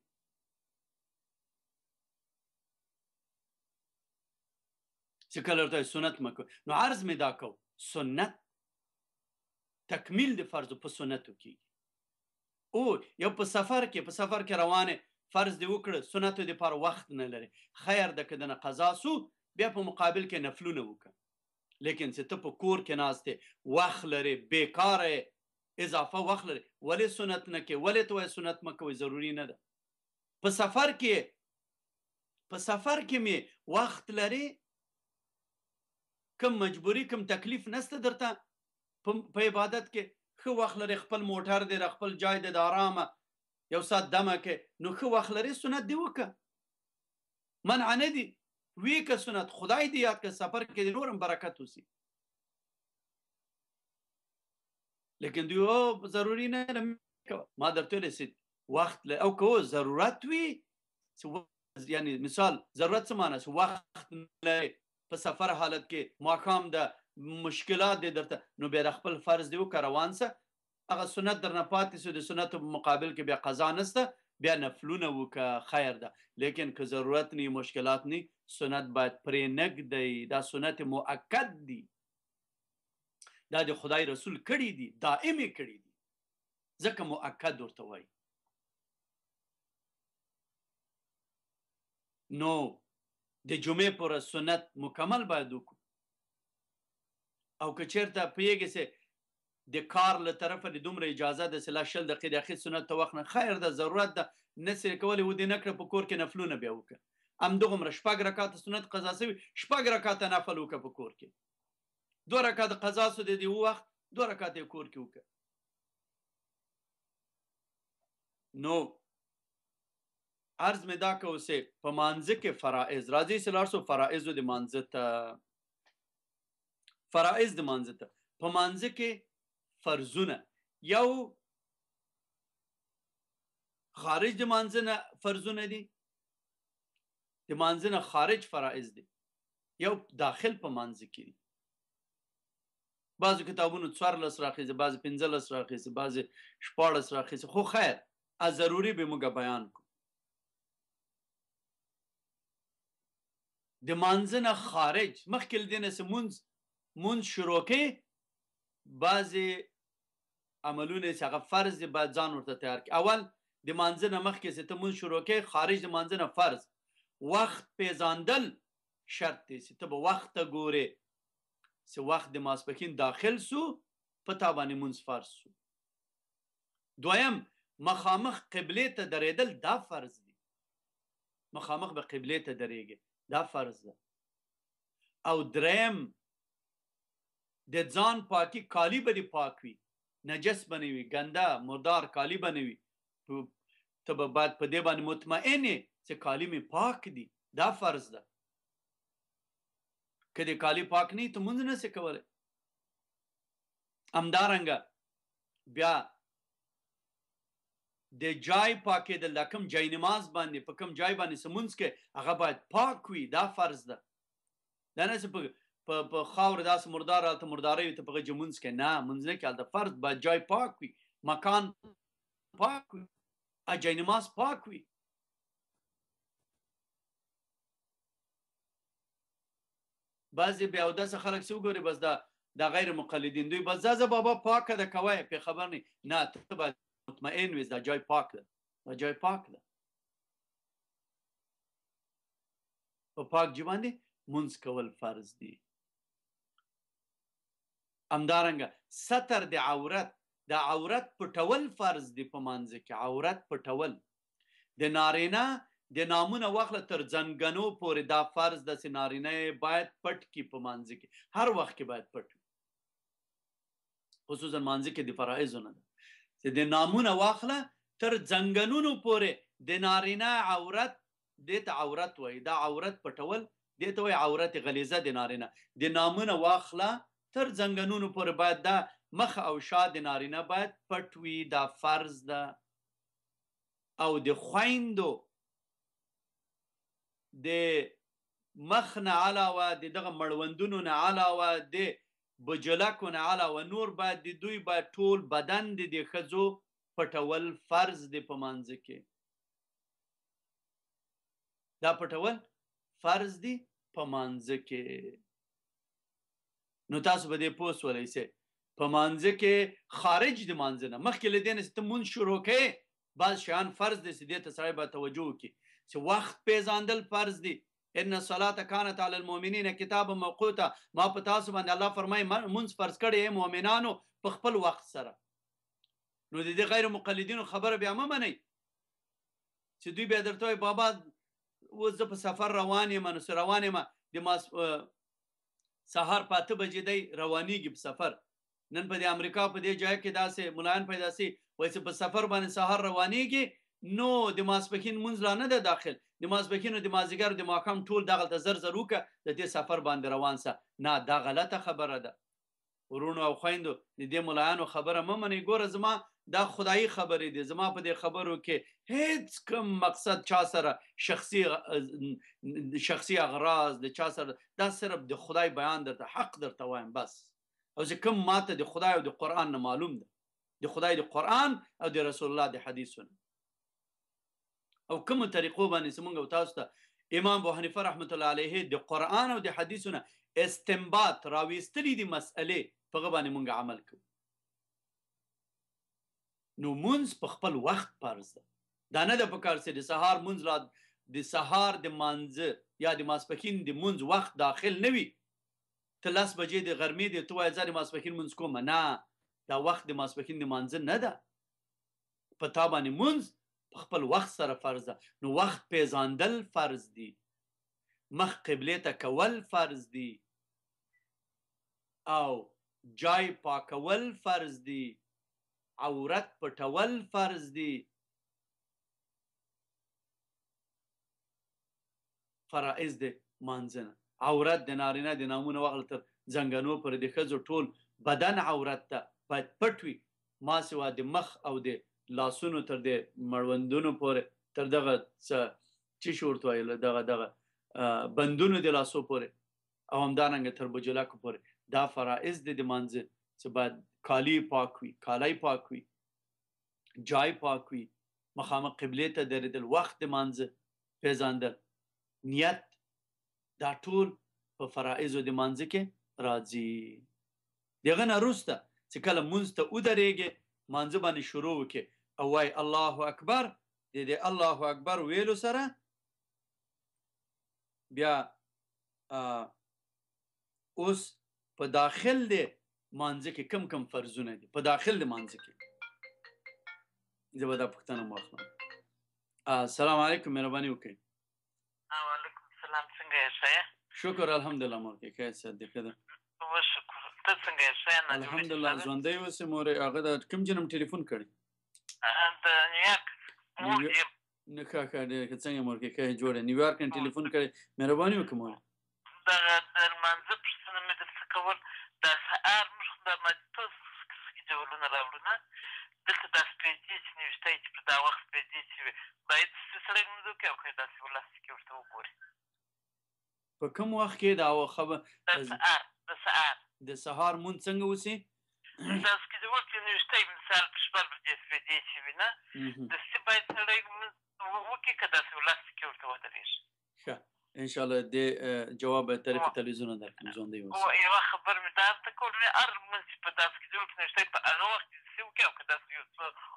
چې کله ورته سنت مکو نو عرض مې دا کو سنت تکمیل د فرض په سنتو کې او یو په سفر کې په سفر کې روانه فرض دی وکړه سنت دی پر وخت نه لري خیر د کدن قضا سو بیا په مقابل کې نفلونه وکړه لیکن چې ته په کور کې ناشته وخت لري بیکار اضافه وخت لري ولې سنت نه کې ولې ته سنت مکه ضروری نه ده په سفر کې په سفر کې می وخت لري کم مجبوری کم تکلیف نسته درته په عبادت کې خو وخت لري خپل موټر دی خپل جای دی د آرامه یو سات دمه کې نو خو وخت لري سنت دی وکه منع نه دی وی که سنت خدای دی یاد که سفر کې نورم برکت وسی لیکن دی او ضروری نه ما درته لسی وخت له او کو ضرورت وی یعنی مثال ضرورت څه معنی وخت نه په سفر حالت کې ماقام د مشکلات دي درته نو به خپل فرض دی او روان سه هغه سنت درنه پاتې سو د سنت په مقابل کې بیا قضا نسته بیا نفلونه وکه خیر ده لیکن که ضرورت نه مشکلات نه سنت باید پرې نګدی دا سنت مؤکد دی دا د خدای رسول کړی دی دائمي کړی دی ځکه مؤکد ورته وایي نو د جمعې پر سنت مکمل باید وکړو او که چیرته پیږي د کار له طرفه د دومره اجازه د سلا شل دقیقې د اخیست سنت ته وخت نه خیر د ضرورت ده نسې کولې ودې نه کړ په کور کې نفلونه بیا وکړه ام دغه مر شپږ رکعات سنت قضا سوي شپږ رکعات نفل وکړه په کور کې دوه رکعات قضا سو د دې وخت دوه رکعات کور کې وکړه نو عرض مې دا کو سه په مانزه کې فرائض راځي سلار سو فرائض د مانزه ته فرائض د مانزه ته په مانزه کې فرضونه یو خارج د مانځنه فرضونه دي د مانځنه خارج فرائض دي یو داخل په مانځ کې دي بعضو کتابونو څوار لس راخیزه بعضو پنځه لس راخیزه بعضو شپاړس راخیزه خو خیر از ضروری به موږ بیان کو د مانځنه خارج مخکې دینه سمونز مونږ شروع کې بعضې عملونه چې هغه فرض دی باید ځان ورته تیار کړي اول د مانځنه مخکې چې ته مونږ شروع کې خارج د مانځنه فرض وخت پیژاندل شرط دی چې ته به وخت ته ګورې چې وخت د ماسپکین داخل سو په تا باندې مونږ فرض سو دویم مخامخ قبله ته درېدل دا فرض دی مخامخ به قبله ته درېږي دا فرض ده او دریم د ځان پاکي کالی به دی پاک وي نجس بنوي ګنده مردار کالی بنوي ته به بعد په دې باندې مطمئنې چې کالی مې پاک دي دا فرض ده که دې کالی پاک نه ته مونږ نه سې کولی همدارنګه بیا د جای پاکېدل د کوم جای نماز باندې په کوم جای باندې سمونځ کې هغه باید پاک وي دا فرض ده دا نه چې په په خاور داس مردار ته مردارې ته په جمونس کې نه منځ نه کې د فرض به جای پاک وي مکان پاک وي اجای نماز پاک وي بعضې بیا او داسې خلک څه وګوري بس دا د غیر مقلدین دوی بس زه بابا پاکه ده کوی پې خبر نه نه ته به مطمئن وې دا جای پاک ده دا جای پاک ده په پاک ژوند منځ کول فرض دي همدارنګه ستر د عورت د عورت پټول فرض دی په مانځ کې عورت پټول د نارینه د نامونه واخله تر ځنګنو پورې دا فرض د سنارینه باید پټ کی په مانځ کې هر وخت کې باید پټ خصوصا مانځ کې د فرایزونه ده چې د نامونه واخله تر ځنګنونو پورې د نارینه عورت د ته عورت وای دا عورت پټول د ته وای عورت غلیزه د نارینه د نامونه واخله تر ځنګنونو پورې باید دا مخ او شا د نارینه باید پټ وي دا فرض ده او د خویندو د مخ نه علاوه د دغه مړوندونو نه علاوه د بجلکو نه علاوه نور باید د دوی باید ټول بدن د د ښځو پټول فرض دی په مانځ کې دا پټول فرض دی په مانځ کې نو تاسو به دې پوس ولای سي په مانځ کې خارج د مانځ نه مخکې لدین ست مون شروع کې بعض شان فرض دي سیدې ته سره به توجه کی چې وخت پیژاندل فرض دي ان الصلاه كانت على المؤمنين كتابا موقوتا ما په تاسو باندې الله فرمای مونږ فرض کړي مؤمنانو په خپل وخت سره نو د غیر مقلدینو خبره بیا مې منئ چې دوی بیا درته بابا و زه په سفر روان یم نو روان یم د ماس سهار پاته بجې دی روانيږي په سفر نن په د امریکا په دې ځای کې داسې ملایان پیدا سي وایي په سفر باندې سهار روانيږي نو د ماسپخین مونږ لا نه ده داخل د ماسپخین او د مازیګر د ماقام ټول دغه ته زر زروکه د دې سفر باندې روان سه نه دا غلطه خبره ده ورونو او خويندو د دې ملایانو خبره مې منې ګوره زما دا خدای خبرې دي زما په دې خبرو کې هیڅ کوم مقصد چا سره شخصي شخصي اغراض د چا سره دا صرف د خدای بیان درته حق درته وایم بس او کوم ماته د خدای او د قران نه معلوم ده د خدای د قران او د رسول الله د حدیثونه او کوم طریقو باندې سمونږ او تاسو ته امام ابو حنیفه رحمت الله علیه د قران او د حدیثونه استنباط راويستلې دي مسئله په غو باندې مونږ عمل کوو نو مونږ په خپل وخت فرض ده دا نه د پکار سي د سهار مونږ لا د سهار د مانځه یا د ماسپخین د مونږ وخت داخل نه وي ته لاس بجې د غرمې د توای ځان ماسپخین مونږ کوم نه دا وخت د ماسپخین د مانځه نه ده په تا باندې مونږ خپل وخت سره فرض ده نو وخت پیژاندل فرض دي مخ قبله ته کول فرض دي او جای پاکول فرض دي عورت پټول فرض دي فرائض دي مانځنه عورت د نارینه د نامونه وغل تر زنګنو پر د خزو ټول بدن عورت ته باید پټوي ما سوا د مخ او د لاسونو تر د مړوندونو پورې تر دغه چې شورت وایله دغه دغه بندونو د لاسو پورې او همدارنګه تر بجلاکو پورې دا فرائض دي د مانځنه چې باید کالی پاک وي کالای پاک وي جای پاک وي مخامه قبله ته درېدل وخت مانځه پیژاندل نیت دا ټول په فرایض د مانځه کې راځي دغه نه روسته چې کله مونږ ته ودرېږي مانځه باندې شروع وکي او وای الله اکبر د دې الله اکبر ویلو سره بیا اوس په داخل دی مانځه کې کم کم فرضونه دي په داخل د مانځه کې زه به دا پوښتنه واخلم السلام علیکم مهرباني وکړئ وعلیکم السلام څنګه یې شکر الحمدلله مور کې ښه څه دې ښه ده شکر ته څنګه یې نه الحمدلله ژوندې اوسې مورې هغه د کوم جنم ټلیفون کړی د نیویارک نه ښه ښه ډېر څنګه مور کې ښه جوړه نیویارک ټلیفون کړی مهرباني وکړه مور دا د منځه په کوم وخت کې دا خبر د سهار د سهار د سهار مون څنګه وسی تاسو کې ورته نو شته مثال په شپږ بجې سپېدې چې وینا د څه باید سره وکړي کدا څه لاس کې ورته ودرېږي ښه ان شاء الله د جواب طرف تلویزیون درکوم ژوند دی او یو خبر مې درته کول مې ار مې په تاسو کې ورته نشته په هغه وخت څه وکړم کدا څه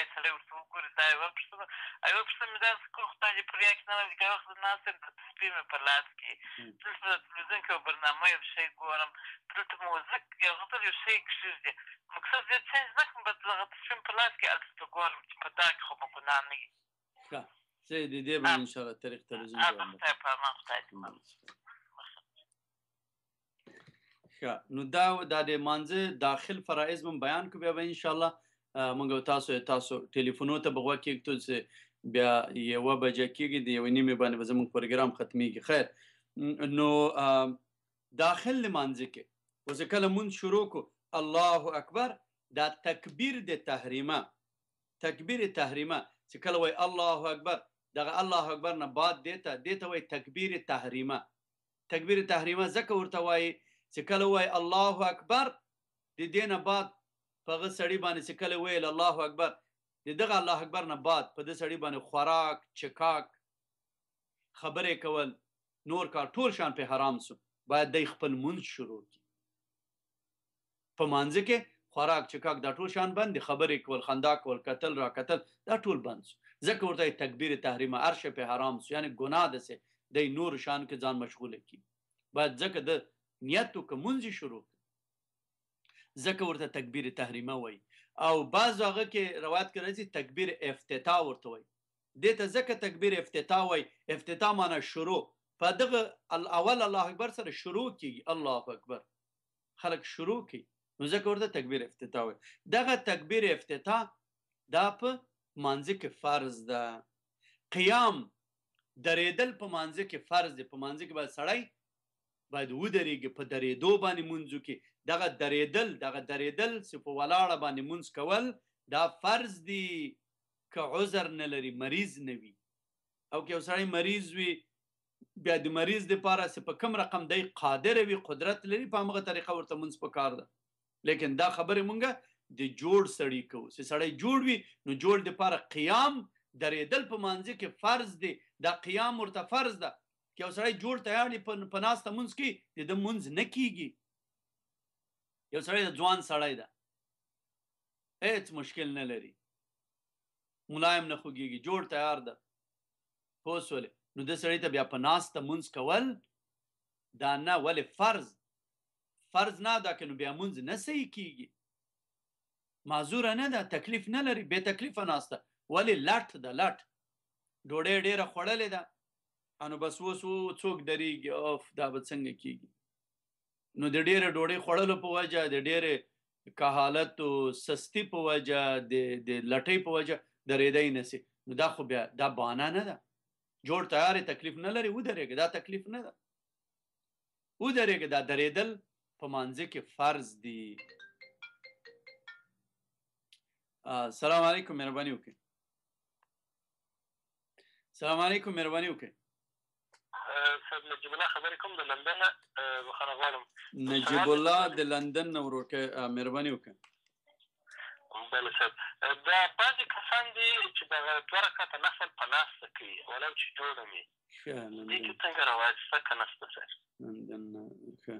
وای سړی ورته وګوري دا یوه پوښتنه یوه پوښتنه مې داسې کړه خدای دې پر یقین راولي که وخت ناست یم د تسپې مې په لاس کښې دلته د تلویزیون کښې یو برنامه یو شی ګورم دلته موزیک یو غتل یو شی کښېږدي مقصد زه چینج نه کړم بس دغه تسپې مې په لاس کښې هلته ته ګورم چې په دا کښې خو به ګناه نه وي ښه زه دې دې باندې انشاءالله طریق ته رجوع کوم خدای په امان خدای دې مل ښه نو دا د مانځه داخل فرایز مم بیان کو بیا به انشاءالله مونږ تاسو تاسو ټلیفونو ته بغوا کېږتو چې بیا یو بجې کېږي د یو نیمه باندې زموږ پروګرام ختميږي خیر نو داخل لمانځ کې اوس کله مونږ شروع کو الله اکبر دا تکبیر د تحریمه تکبیر تحریمه چې کله وای الله اکبر دغه الله اکبر نه بعد دیتا دیتا وای تکبیر تحریمه تکبیر تحریمه زکه ورته وای چې کله وای الله اکبر د دینه بعد په غ سړی باندې سکل ویل الله اکبر د دغه الله اکبر نه بعد په د سړی باندې خوراک چکاک خبرې کول نور کار ټول شان په حرام سو باید د خپل مونږ شروع کی په مانځ کې خوراک چکاک دا ټول شان بند خبرې کول خندا کول قتل را قتل دا ټول بند ځکه ورته تکبیر تحریم ارشه په حرام سو یعنی ګناه ده سه د نور شان کې ځان مشغوله کی باید ځکه د نیت کو مونږ شروع ځکه ورته تکبیر تحریمه وای او بعضو هغه کې روایت کې راځي تکبیر افتتاح ورته وای دته ځکه تکبیر افتتاح وای افتتاح معنی شروع په دغه الاول الله اکبر سره شروع کیږي الله اکبر خلک شروع کی نو ځکه ورته تکبیر افتتاح وای دغه تکبیر افتتاح دا په مانځ کې فرض ده قیام درېدل په مانځ کې فرض دی په مانځ کې باید سړی باید ودرېږي په درېدو باندې منځو کې دغه درېدل دغه درېدل چې په ولاړه باندې مونږ کول دا فرض دی که عذر نه لري مریض نه وي او که اوسړی مریض وي بیا د مریض د پاره چې په کم رقم دی قادر وي قدرت لري په هغه طریقه ورته مونږ په کار ده لیکن دا خبره مونږه د جوړ سړی کو چې سړی جوړ وي نو جوړ د پاره قیام درېدل په مانځ کې فرض دی دا قیام ورته فرض ده که اوسړی جوړ تیار دی په ناس تمونځ کې د مونږ نه کیږي یو سړی د ځوان سړی ده هیڅ مشکل نه لري ملایم نه خوږیږي جوړ تیار ده پوه سولې نو د سړی ته بیا په ناسته مونځ کول دا نه ولې فرض فرض نه ده که نو بیا مونځ نه صحیح کیږي معذوره نه ده تکلیف نه لري بې تکلیفه ناسته ولې لټ ده لټ ډوډۍ ډیره خوړلې ده انو بس وسو څوک دریږي اوف دا به څنګه کیږي نو د ډیره ډوډۍ خوړلو په وجه د ډیره کحالت او سستی په وجه د د لټۍ په وجه درېدای نه سي نو دا خو بیا دا بانه نه ده جوړ تیارې تکلیف نه لري و درېګه دا تکلیف نه ده و درېګه دا درېدل په مانځه کې فرض دی السلام علیکم مهرباني وکړئ السلام علیکم مهرباني وکړئ سید نجیب الله خبرې کوم د لندن نه بخښنه غواړم نجیب الله د لندن نه وروکه مهرباني وکړه بله صاحب دا بعضې کسان دي چې دغه دوه رکعته نفل په ناسته کوي ولو چې جوړه مي دې کې څنګه روایت شته که نسته صاحب لندن نه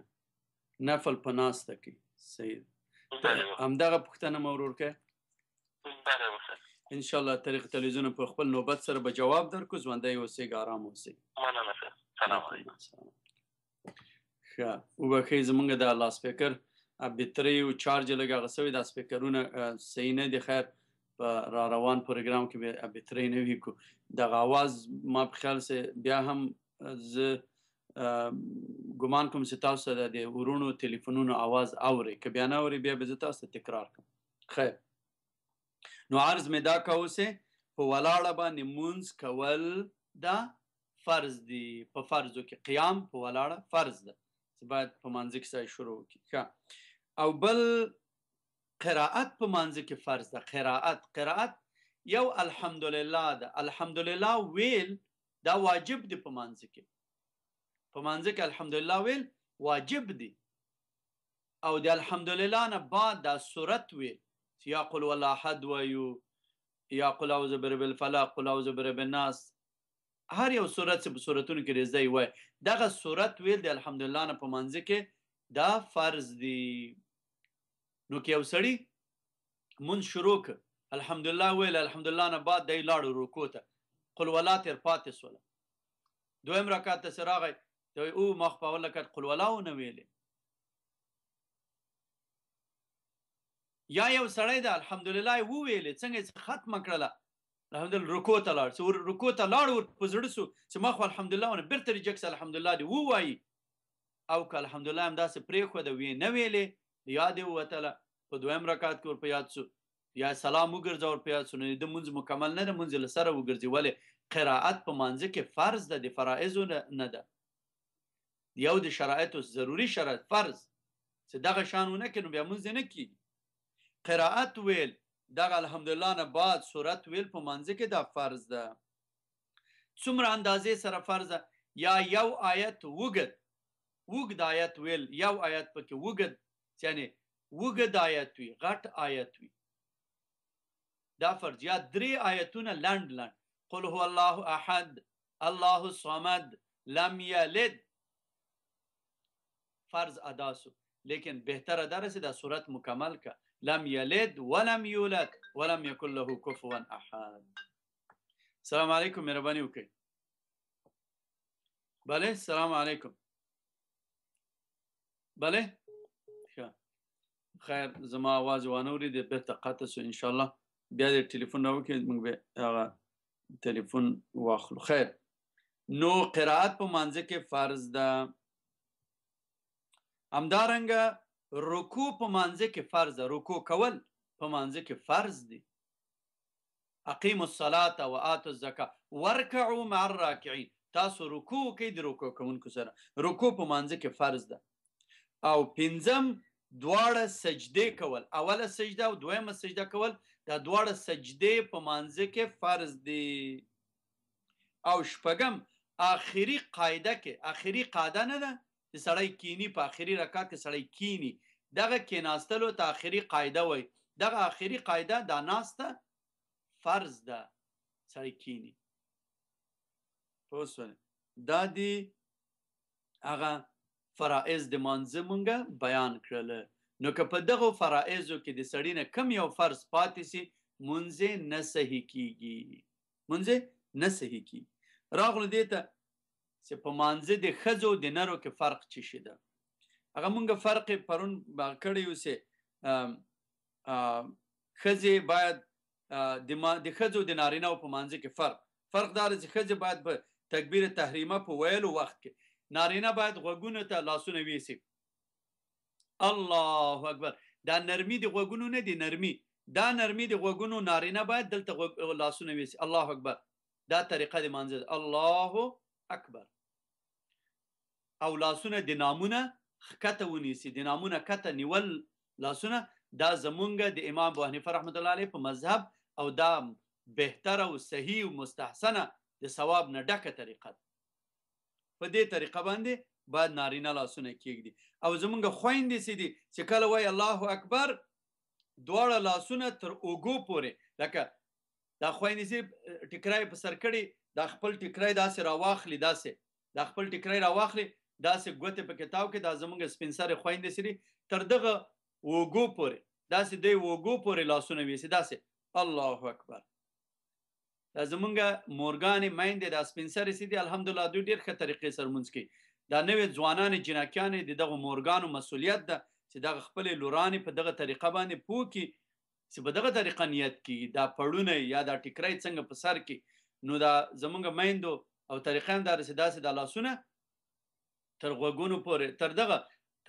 نفل په ناسته کوي صحیح همدغه پوښتنه مو ورور کړه بله وصاحب ان شاء الله طریق تلویزیون په خپل نوبت سره به جواب درکو ځوندې اوسې ګارام اوسې مننه سلام علیکم ښه وبخې زمونږ د لاس سپیکر بیټرۍ او چارج لګا غسوي د سپیکرونه صحیح نه دي خیر په را روان پروګرام کې به بیټرۍ نه وی کو د غواز ما په خیال سه بیا هم ز ګومان کوم چې تاسو د دې ورونو ټلیفونونو आवाज اوري که بیا نه اوري بیا به تاسو تکرار کوم خیر نو عرض مې دا کاوسه په ولاړه باندې مونږ کول دا فرض دی په فرضو کې قیام په ولاړه فرض ده چې باید په مانځ کې ځای شروع وکړي او بل قراءت په مانځ کې فرض ده قراءت قراءت یو الحمدلله ده الحمدلله ویل دا واجب دی په مانځ کې په مانځ کې الحمدلله ویل واجب دی او د الحمدلله نه بعد د صورت ویل یا قل ولا احد ویو یا قل اعوذ برب الفلق قل اعوذ برب الناس هر یو صورت چې په صورتونو کې رضای وای دغه صورت ویل د الحمدلله نه په منځ کې دا فرض دی نو کې یو سړی مون شروع ک الحمدلله ویل الحمدلله نه بعد دی لاړو رکوع ته قل ولا تر پاتس ولا دویم رکعت ته راغی ته او مخ په ولا کټ قل ولا نه ویل یا یو سړی د الحمدلله وو ویل څنګه ختم کړله الحمدلله رکو ته لاړ سو رکو ته لاړ ور په زړه سو چې ما خو الحمدلله ونه بیرته ریجکس الحمدلله دی ووایي او که الحمدلله هم داسې پرېښوه د وی نه ویلې یاد یې ووتله په دویم رکعت کې ور په یاد سو یا سلام وګرځه ور په یاد سو نه د مونځ مکمل نه د مونځ له سره وګرځي ولې قرائت په مانځ کې فرض ده د فرایضو نه ده یو د شرایطو ضروری شرایط فرض چې دغه شانونه کې نو بیا مونځ نه کیږي قرائت ویل دغه الحمدلله نه بعد صورت ویل په منځ کې دا فرض ده څومره اندازې سره فرض یا یو آیت وګد وګد آیت ویل یو آیت پکې وګد یعنی وګد آیت وی غټ آیت وی دا فرض یا درې آیتونه لاند لاند قل هو الله احد الله الصمد لم یلد فرض ادا سو لیکن بهتره درسه دا صورت مکمل که لم يلد ولم يولد ولم يكن له كفوا احد السلام عليكم مهرباني وکړئ بله السلام علیکم بله خیر زما आवाज وانوري د به تقاته سو ان شاء الله بیا د ټلیفون نو کې موږ به هغه ټلیفون واخلو خیر نو قرات په مانځ کې فرض ده همدارنګه رکو په مانځه کې فرض ده رکو کول په مانځه کې فرض دي اقیم الصلاه و اتو الزکاه ورکعوا مع الراکعين تاسو رکوع کې د رکوع کوونکو سره رکوع په مانځه کې فرض ده او پنځم دواړه سجده کول اوله سجده او دویمه سجده کول دا دواړه سجده په مانځه کې فرض دي او شپږم آخري قاعده کې آخري قاعده نه ده چې سړی کینی په آخري رکعت کې سړی کینی دغه کیناستلو ته آخري قاعده وای دغه آخري قاعده دا ناسته فرض ده سړی کینی پوسونه دا دی هغه فرائض د مانځه مونږه بیان کړل نو که په دغه فرائضو کې د سړی نه کم یو فرض پاتې سي مونځه نه صحیح کیږي مونځه نه صحیح کی راغله دې ته چې په مانزه د خزو د نرو کې فرق چی شي ده هغه مونږه فرق پرون کړی و چې خزه باید د د خزو د نارینه او په مانزه کې فرق فرق دار چې خزه باید په تکبیر تحریمه په ویلو وخت کې نارینه باید غوګونه ته لاسونه ویسي الله اکبر دا نرمي دی غوګونو نه دی نرمي دا نرمي دی غوګونو نارینه باید دلته غو... لاسونه ویسي الله اکبر دا طریقه دی منځ الله اکبر او لاسونه د نامونه خکته ونیسي د نامونه کته نیول لاسونه دا زمونږ د امام ابو حنیفه رحمت الله علیه په مذهب او دا بهتره او صحیح او مستحسنه د ثواب نه ډکه طریقه په دې طریقه باندې باید نارینه لاسونه کېږدي او زمونږ خويندې سي دي چې کله وای الله اکبر دواړه لاسونه تر اوګو پورې لکه دا خوینزي ټکرای په سر کړي دا خپل ټکرای داسې راواخلي داسې دا خپل ټکرای راواخلي داسې ګوتې په کتاب کې دا زمونږ سپینسر خویندې سری تر دغه وګو پورې داسې دی وګو پورې لاسونه ویسي داسې الله اکبر دا زمونږ مورګانې مایندې دا سپینسر سي دي الحمدلله دوی ډېر ښه طریقې سره مونږ کوي دا نوې ځوانان جناکیان دي دغه مورګانو مسولیت ده چې دغه خپل لورانې په دغه طریقه باندې پوکي چې په دغه طریقه نیت کې دا پړونه یا دا ټیکرای څنګه په سر کې نو دا زمونږ مایندو او طریقه هم دا رسیداسې د لاسونه تر غوګونو پورې تر دغه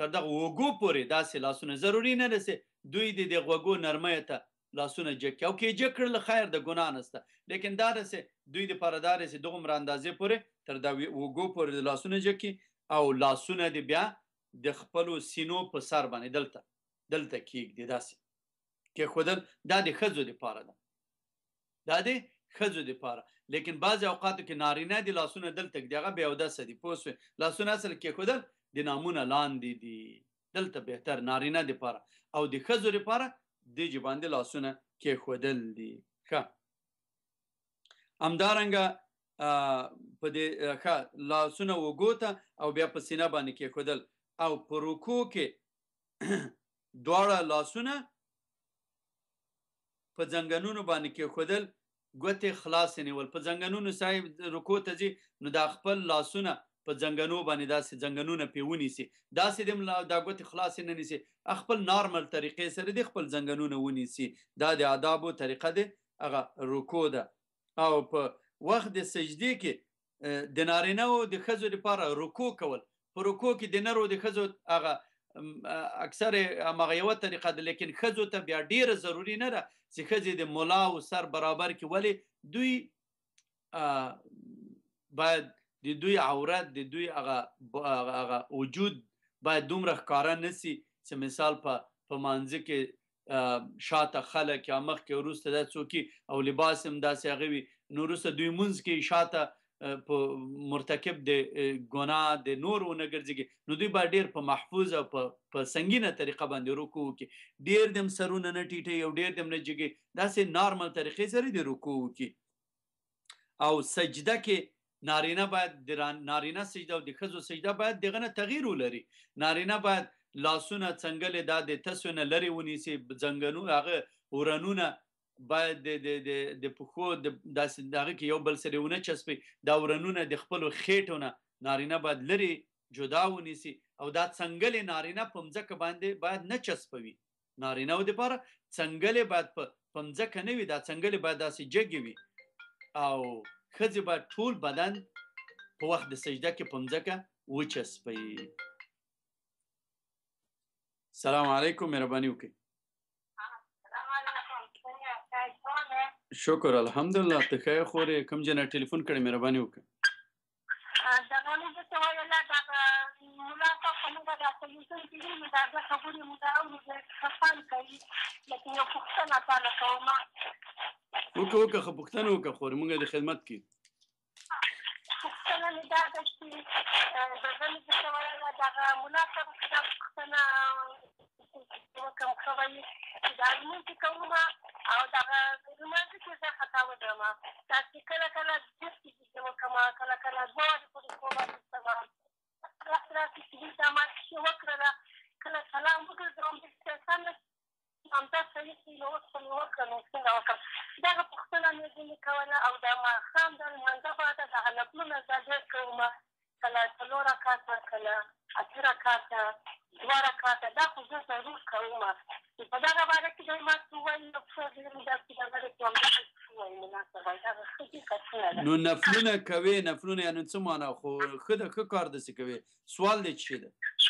تر دغه وګو پورې داسې لاسونه ضروری نه لسی دوی د د غوګو نرمۍ ته لاسونه جک او کې جکړ له خیر د ګنا نهسته لیکن دا رسې دوی د پردار سي دغه مراندازې پورې تر دا وګو پورې د لاسونه جکی او لاسونه دی بیا د خپل سینو په سر باندې دلته دلته کېږ دی داسې کې خودل دا د خزو لپاره ده دا د خزو لپاره لیکن بعض اوقات کې نارینه دي لاسونه دلته دغه به او د سدي پوس لاسونه اصل کې خودل د نامونه لاندې دي دلته بهتر نارینه لپاره او د خزو لپاره د جباندې لاسونه کې خودل دي ښه امدارنګه په دې ښه لاسونه وګوته او بیا په سینه باندې کې خودل او په رکوع کې دواړه لاسونه په ځنګنونو باندې کې خودل ګوتې خلاص نیول په ځنګنونو صاحب رکو ته ځي نو دا خپل لاسونه په ځنګنو باندې داسې ځنګنونه پیونی سي داسې دم دا ګوتې خلاص نه نیسي خپل نارمل طریقې سره د خپل ځنګنونه ونی سي دا د آدابو طریقه ده هغه رکو ده او په وخت د سجدي کې د نارینه او د خزو لپاره رکو کول په رکو کې د نرو د خزو هغه اکثر هغه یو طریقه ده لیکن خزو ته بیا ډیره ضروری نه ده چې خځې د مولا او سر برابر کې ولی دوی باید د دوی عورت د دوی هغه هغه وجود باید دومره ښکارا نسی چې مثال په په مانځ کې شاته خلک یا مخ کې وروسته د څوکي او لباس هم داسې هغه وي نو وروسته دوی مونږ کې شاته په مرتکب د ګناه د نور ونګرځي نو دوی با ډیر په محفوظ او په سنگینه طریقه باندې رکوع کې ډیر دم سرونه نه ټیټه یو ډیر دم نه جګي دا سه نارمل طریقې سره د رکوع کې او سجده کې نارینه باید د نارینه سجده او د خزو سجده باید دغه نه تغییر ولري نارینه باید لاسونه څنګه له د تسونه لري ونیسي ځنګنو هغه ورنونه باید د د د د پخو د داسې دغه کې یو بل سره ونه چسپي دا ورنونه د خپل خېټونه نارینه باید لري جدا ونیسي او دا څنګهلې نارینه پمځکه باندې باید نه چسپوي نارینه و د پر څنګهلې باید پمځکه نه وي دا څنګهلې باید داسې جګوي وي او خځه به ټول بدن په وخت د سجده کې پمځکه وچسپي سلام علیکم مهرباني وکړئ شکر الحمدلله ته ښه خورې کوم جنه ټلیفون کړې مهرباني وکړه وکه وکه خو پوښتنه وکړه خو موږ د خدمت کې پوښتنه مې دا ده چې بدل د څه ویله دغه ملا صاحب دا پوښتنه وکړم ښه به وي چې دا لمونځ چې کومه او دغه لمانځه کې زه خطا ودرمه داسې کله کله جفتې چې وکړم کله کله دوه وارې پورې کومه داسې داسې چې دلته ما څه وکړله کله سلام وګرځوم داسې اسانه همدا سړي چې نو اوس مې وکړه نو څنګه وکړم دغه پوښتنه مې ځینې کوله او د ماښام د لمانځه بعده دغه نفلونه زه ډېر کوم کله څلور رکعاته کله اته رکعاته دوه رکعاته دا خو زه ضرور کوم چې په دغه باره کې دی ما څه وویل نو څه ډېر مې داسې دغه دی چې همدغه نو نفلونه کوي نفلونه یعنی څه معنا خو ښه د ښه کار داسې کوي سوال دی چې ده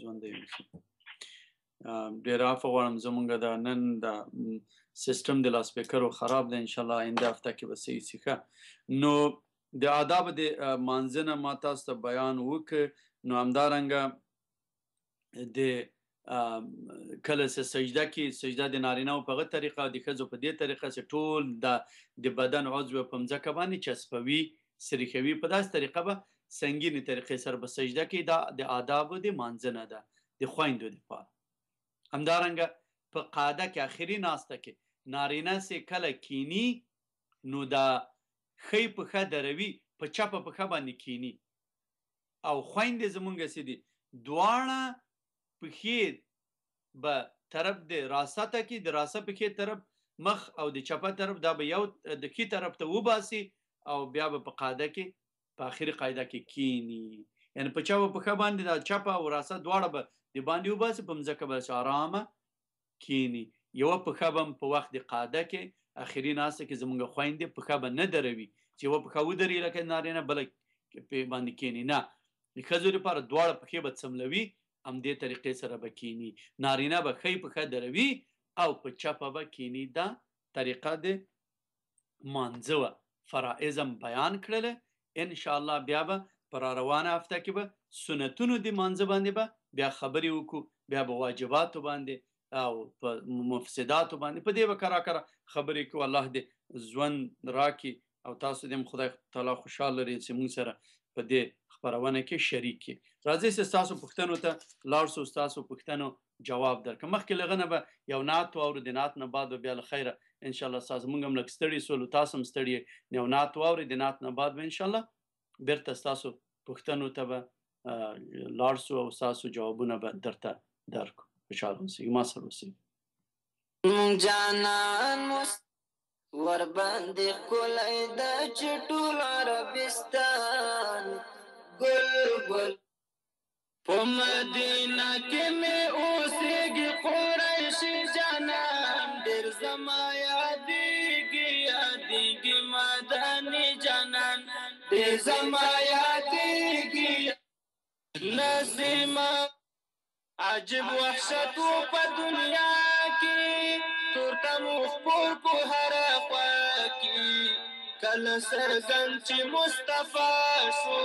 ژوندې اوسئ ډیر عفو غواړم زمونږ د نن د سیستم د لاسپیکرو خراب دی ان شاء الله آینده هفته کې به صحیح سیخه نو د آداب د مانځنه ما تاسو ته بیان وک نو همدارنګه د کله چې سجده کې سجده د نارینه په غو طریقه د خزو په دې طریقه چې ټول د د بدن عضو په مځکه باندې چسپوي سریخوي په داس طریقه به سنگینې طریقې سره په سجده کې دا د آداب د مانځنه ده د خويندو لپاره همدارنګه په قاعده کې اخري ناشته کې نارینه سه کله کینی نو دا خې په خدروي په چپ په خبانې کینی او خويندې زمونږ سي دي دواړه په خې به طرف د راسته کې د راسه په کې طرف مخ او د چپه طرف دا به یو د کی طرف ته وباسي او بیا به په قاعده کې په اخري قاعده کې کی کینی یعنی په چاو په باندې دا چپا او راسه دواړه به د باندې وباس په مزکه به آرامه کینی یو په خبم په وخت د قاعده کې اخري ناسه کې زمونږ خويندې په خبه نه دروي چې و په خو درې لکه نارینه بل په باندې کینی نه خزو لپاره دواړه پخې به سملوي ام دې طریقې سره به کینی نارینه به خې په خ دروي او په چپه به کینی دا طریقه د مانځوه فرائزم بیان کړل ان شاء الله بیا به پر روانه هفته کې به سنتونو د منځ باندې به بیا خبرې وکړو بیا به واجباتو باندې او په مفسداتو باندې په دې به کرا کرا خبرې کو الله دې ژوند راکي او تاسو دې خدای تعالی خوشاله لري چې موږ سره په دې خبرونه کې شریک کی راځي چې تاسو پښتنو ته لاړ سو تاسو پښتنو جواب درک مخکې لغنه به یو نات او د نات نه بعد بیا له خیره ان شاء الله تاسو موږ هم لک ستړي سولو تاسو هم ستړي نو نات واوري د نات نه بعد به ان شاء الله بیرته تاسو پښتنو ته به لارسو او تاسو جوابونه به درته درکو خوشاله اوسئ ما سره اوسئ جانان ور باندې کولای د چټول عربستان ګل ګل په مدینه کې مې اوسېږي قریشي زما یادیږي یادیږي مدني جنان دې زما یادیږي نسیم عجب وحشت په دنیا کې تور تمو خپور په هر خوا کې کله سرګن چې مصطفی شو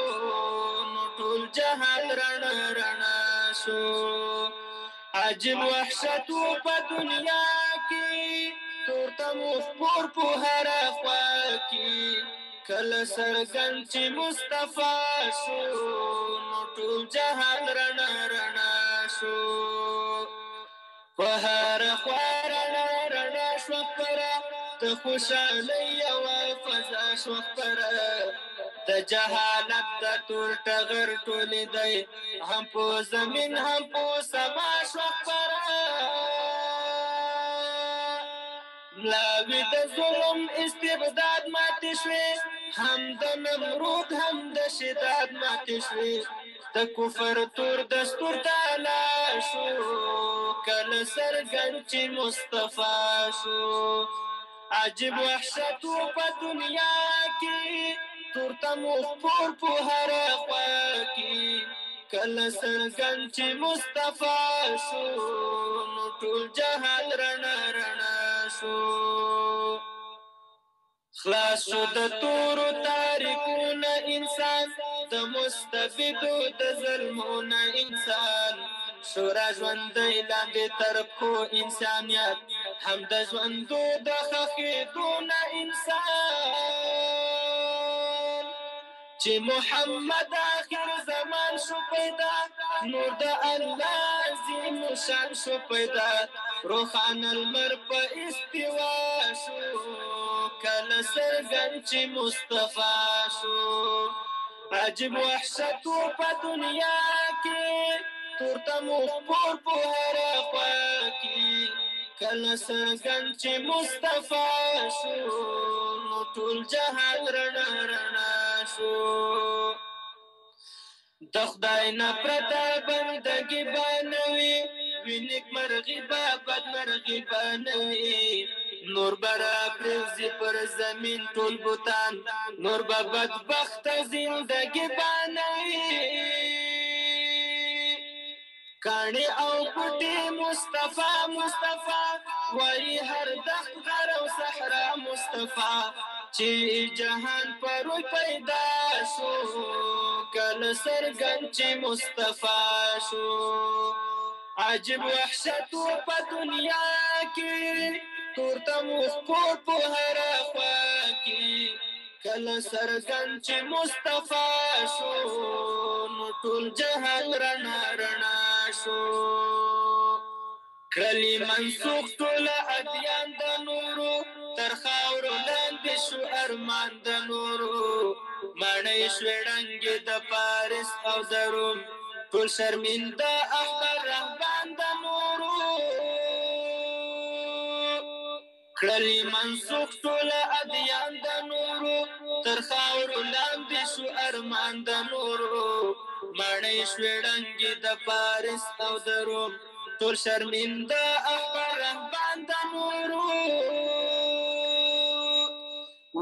نو ټول جهان رڼا رڼا شو عجب وحشت په دنیا تور تمو سپور په هر خوا کې کله سرګن چې مصطفی شو نو ټول جهان رڼا رڼا شو په هر خوا رڼا رڼا شو خپره د خوشحالۍ یوه فضا شو خپره د جهالت د تور ټغر ټولېدی هم په زمین هم په سما شو خپره ملاوی د ظلم استبداد ماتې شوې هم د نمرود هم د شداد ماتې شوې د کفر تور دستور تعالی شو کله سرګن چې مصطفی شو عجیب وحشت په دنیا کې تور تم پور په هر خوا کې کله سرګن چې مصطفی شو نو ټول جهان رڼا رڼا شو خلاص شو د تور تاریکونه انسان د مستفیدو د ظلمونه انسان شورا ژوند لاندې طرف کو انسانیت هم د ژوندو د خخېدونه انسان چې محمد آخر زمان شو پیدا نور د الله عظیم شان شو پیدا روخان المر په استوا شو کله سرګن چې مصطفی شو عجب وحشت په دنیا کې تورته مو پور په هر خوا کې کله سرګن چې مصطفی شو نو ټول جهان رڼا رڼا شو د خدای نه پرته بندګي بنوي وینیک مرغی با بد مرغی با نوی نور برا پرزی پر زمین طول بوتان نور با بدبخت زندگی با نوی کانی او پټی مصطفی مصطفی وای هر دخت غر او صحرا مصطفی چې جهان پروي پیدا شو کله سرګن چې مصطفی شو عجب وحشت په دنیا کې تور تم سپور په هر خوا کې کله سرګن چې مصطفی شو نو ټول جهان رڼا رڼا شو کلی منسوخ ټول ادیان د نورو تر خاورو لاندې شو ارمان د نورو مړې شوړنګ د پاریس او د روم ټول شرمنده اختر رهبان د نورو کړلی منسوخ ټول ادیان د نورو تر خاورو لاندې شو ارمان د نورو مړې شوړنګې د پاریس او د روم ټول شرمنده اختر رهبان د نورو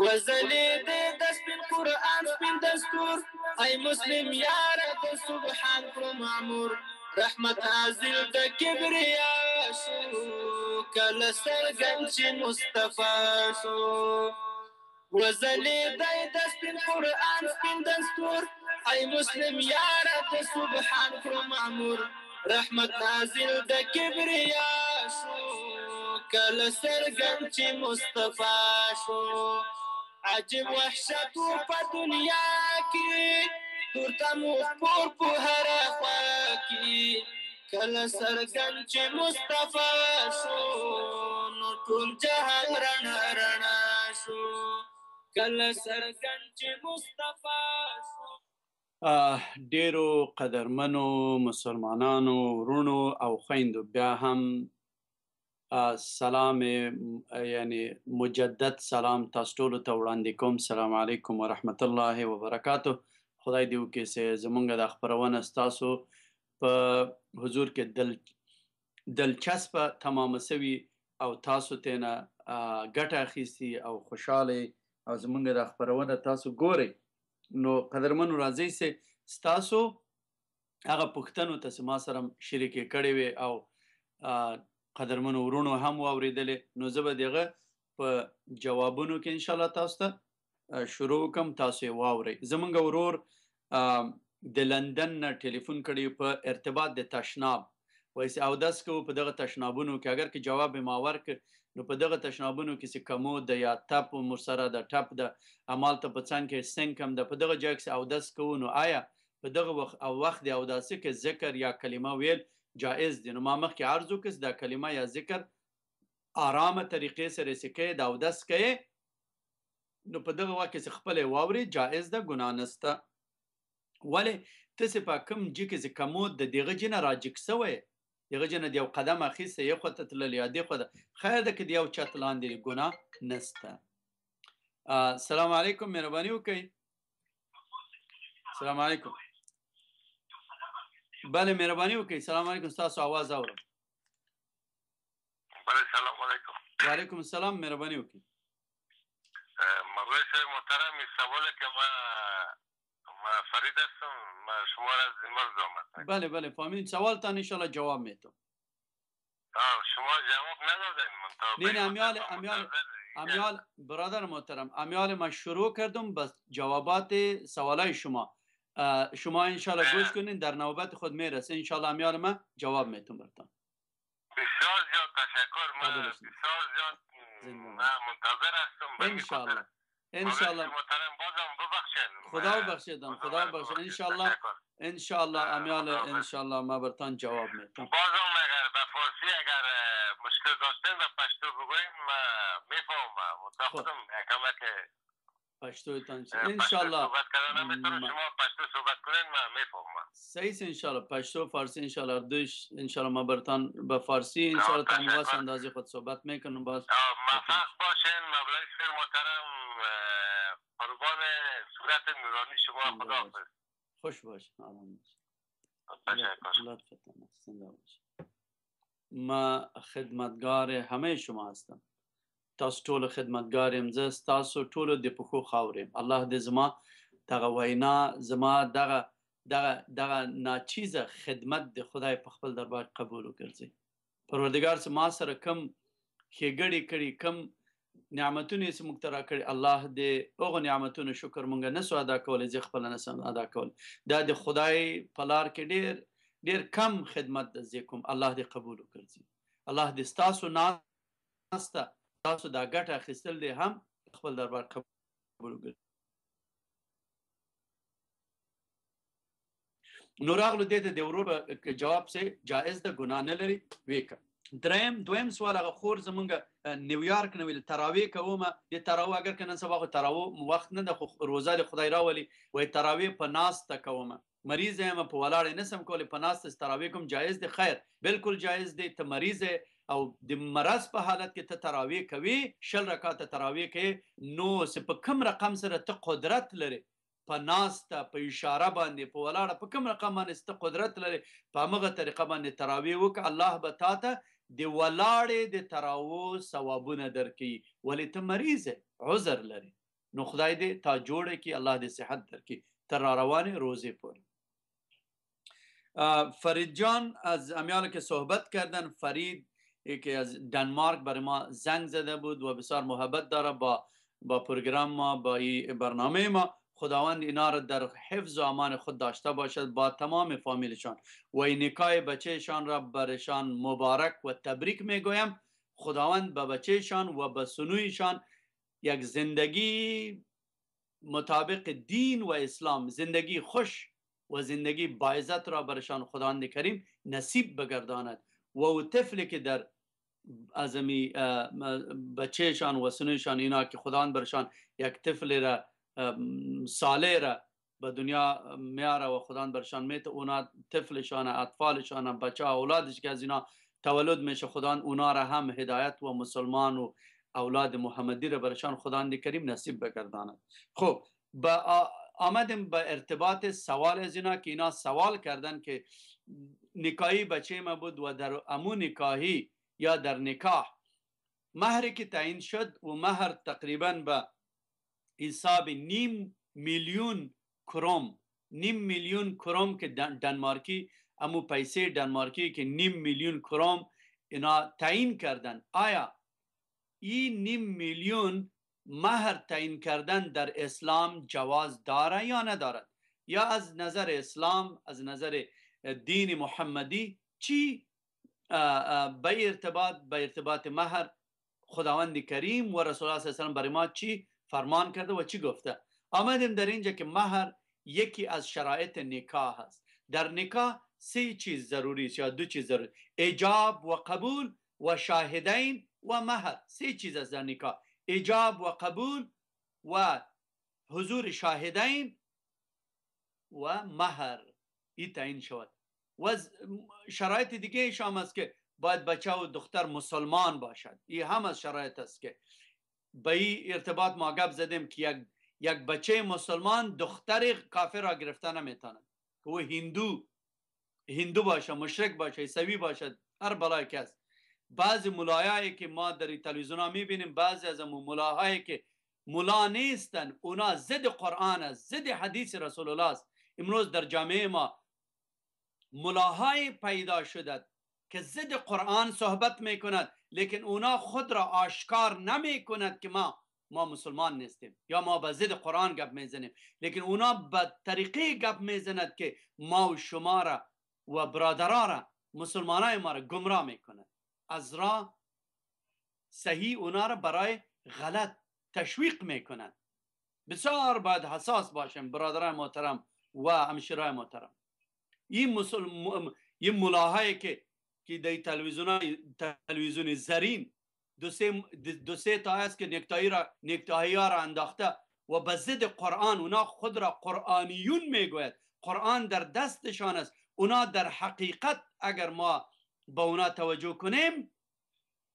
وزلې دې قرآن سبين دستور اي مسلم یارت سبحان کو معمور رحمت عزل د يا شوك کله سرګن چې مصطفی شو وزلی دای د قرآن سبين دستور اي مسلم یارت سبحان کو معمور رحمت نازل د يا شوك کله سرګن چې مصطفی شو عجیب وحشت په دنیا کې ترته مو پور په هر خوا کې کله سرګن چې مصطفی شو نو ټول جهان رڼا رڼا شو کله سرګن چې مصطفی شو ډیرو قدرمنو مسلمانانو ورونو او خويندو بیا هم سلام یعنی مجدد سلام تاسو ټول ته وړاندې کوم سلام علیکم ورحمت الله وبرکاتو خدای دې وکړي چې زمونږ د خبرونه تاسو په حضور کې دل دلچسپ تمام سوي او تاسو ته نه ګټه اخیستي او خوشاله او زمونږ د خبرونه تاسو ګوري نو قدرمن راځي چې تاسو هغه پښتنو ته ما سره شریکې کړې وي او قدرمنو ورونو هم واوریدلې نو زه به دغه په جوابونو کې ان شاء الله تاسو ته شروع کوم تاسو واوري زمونږ ورور د لندن نه ټلیفون کړي په ارتباط د تشناب وایس او داس کو په دغه تشنابونو کې اگر کې جواب ماور ک نو په دغه تشنابونو کې چې کمو د یا ټاپ مرسره د ټاپ د عمل ته پڅان کې سنکم د په دغه جکس او داس کو نو آیا په دغه وخت او وخت دی او داسې کې ذکر یا کلمه ویل جائز دي نو ما مخکې عرض وکړ دا کلمه یا ذکر آرامه طریقې سره سکه دا ودس کې نو په دغه وخت کې خپل واوري جائز ده ګنا نسته ولې ته سپا کم جکه ز کمود د دغه جن راجک سوې دغه جن دیو قدم اخیسته یو خط تل یا دی خو خیر ده کې دیو چتلان دی ګنا نسته السلام علیکم مهرباني وکي السلام علیکم بله مهرباني وکړئ سلام علیکم تاسو आवाज اورم بله سلام علیکم وعلیکم السلام مهرباني وکړئ صاحب محترم سواله که ما ما فرید هستم ما شما را از مرز آمد بله بله فهمیدین سوال تان انشالله جواب میتم شما جواب ندادین من نه نه امیال امیال بله، بله، امیال برادر محترم امیال ما شروع کردم بس جوابات سوالای شما شما انشالله گوش کنین در نوبت خود میرسه انشالله میارم ما جواب میتون برتان بسیار زیاد تشکر ما بسیار زیاد منتظر هستم انشالله انشالله محترم بازم ببخشید خدا ببخشیدم خدا ببخشید انشالله انشالله امیال انشالله ما برتان جواب میتون بازم اگر به فارسی اگر مشکل داشتین به پشتو بگویم میفهمم خودم که ان شاء انشالله صحبت کردن شما پشتو صحبت کنین من میفهمم سیس انشالله پشتو فارسی انشالله اردوش انشالله ما برتان به فارسی انشالله تمواس اندازی خود صحبت میکنم باز موفق باشین مبلغ سر محترم قربان صورت نورانی شما خدا حافظ خوش باش آرام باش ما خدمتگار همه شما هستم تاسو ټول خدمتګار يم زه تاسو ټول د پخو خاورم الله دې زما دغه وینا زما دغه دغه دغه ناچیزه خدمت د خدای په خپل دربار قبول وکړي پروردگار سم ما سره کم خېګړې کړي کم نعمتونه سم مخترا کړي الله دې اوغه نعمتونو شکر مونږ نه سو ادا کول زی خپل نه سم ادا کول دا د خدای پلار کې ډیر ډیر کم خدمت د زی کوم الله دې قبول وکړي الله دې تاسو ناسته تاسو دا ګټه اخیستل دي هم خپل دربار قبول وګړي نو راغلو دې ته د ورور جواب سه جائز ده ګنا نه لري ویکه دریم دویم سوال هغه خور زمونږ نیویارک نو ویل تراوی کوم د تراو اگر کنه سبا خو تراو وخت نه د روزه د خدای راولي وې تراوی په ناس ته کوم مریض یم په ولاړ نه سم کولې په ناس ته تراوی کوم جائز دي خیر بالکل جائز دي ته مریض او د مرض په حالت کې ته تراویح کوي شل رکعات تراویح کوي نو په کم رقم سره ته قدرت لري په ناسته په اشاره باندې په ولاړه په کم رقم باندې ست قدرت لري په هغه طریقه باندې تراویح وک الله به تا ته د ولاړې د تراوو ثوابونه درکې ولې ته مریضه عذر لري نو خدای دې تا جوړه کې الله دې صحت درکې تر روانه روزي پورې فرید جان از امیال که صحبت کردن فرید یکی از دنمارک برای ما زنگ زده بود و بسیار محبت داره با با پروگرام ما با این برنامه ما خداوند اینا را در حفظ و امان خود داشته باشد با تمام فامیلشان و این نکای بچهشان را برشان مبارک و تبریک میگویم خداوند به بچهشان و به سنویشان یک زندگی مطابق دین و اسلام زندگی خوش و زندگی باعزت را برشان خداوند کریم نصیب بگرداند و او طفلی که در از امی بچهشان و سنوشان اینا که خداوند برشان یک طفل را ساله را به دنیا میاره و خداوند برشان میته اونا طفلشان اطفالشان بچه اولادش که از اینا تولد میشه خداوند اونا را هم هدایت و مسلمان و اولاد محمدی را برشان خداوند کریم نصیب بگرداند خب با آمدیم به ارتباط سوال از اینا که اینا سوال کردن که نکاهی بچه ما بود و در امون نکاهی یا در نکاح مهر که تعیین شد و مهر تقریبا به حساب نیم میلیون کروم نیم میلیون کروم که دنمارکی امو پیسه دنمارکی که نیم میلیون کروم اینا تعیین کردن آیا این نیم میلیون مهر تعیین کردن در اسلام جواز داره یا ندارد یا از نظر اسلام از نظر دین محمدی چی به ارتباط به ارتباط مهر خداوند کریم و رسول الله صلی الله علیه و برای ما چی فرمان کرده و چی گفته آمدیم در اینجا که مهر یکی از شرایط نکاح است در نکاح سه چیز ضروری است یا دو چیز ضروری اجاب و قبول و شاهدین و مهر سه چیز از در نکاح اجاب و قبول و حضور شاهدین و مهر این تعیین شود و شرایط دیگه ایش هم است که باید بچه و دختر مسلمان باشد این هم از شرایط است که به این ارتباط ما گپ زدیم که یک بچه مسلمان دختر کافر را گرفته نمیتونه که او هندو هندو باشه مشرک باشه عیسوی باشه هر بلای کس بعضی ملایایی که ما در تلویزیون ها میبینیم بعضی از ملاهایی که ملا نیستن اونا ضد قرآن است ضد حدیث رسول الله است امروز در جامعه ما ملاهای پیدا شدد که ضد قرآن صحبت می کند لیکن اونا خود را آشکار نمی کند که ما ما مسلمان نیستیم یا ما به ضد قرآن گپ میزنیم لیکن اونا به طریقه گپ میزند که ما و شما را و برادرا را مسلمانای ما را گمراه کند از را صحیح اونا را برای غلط تشویق کند بسیار باید حساس باشیم برادرای محترم و همشیرای محترم این مسلم این ملاهایی که که در تلویزیون تلویزیون زرین دو سه تا هست که نکتایی را نکتایی را انداخته و به ضد قرآن اونا خود را قرآنیون میگوید قرآن در دستشان است اونا در حقیقت اگر ما به اونا توجه کنیم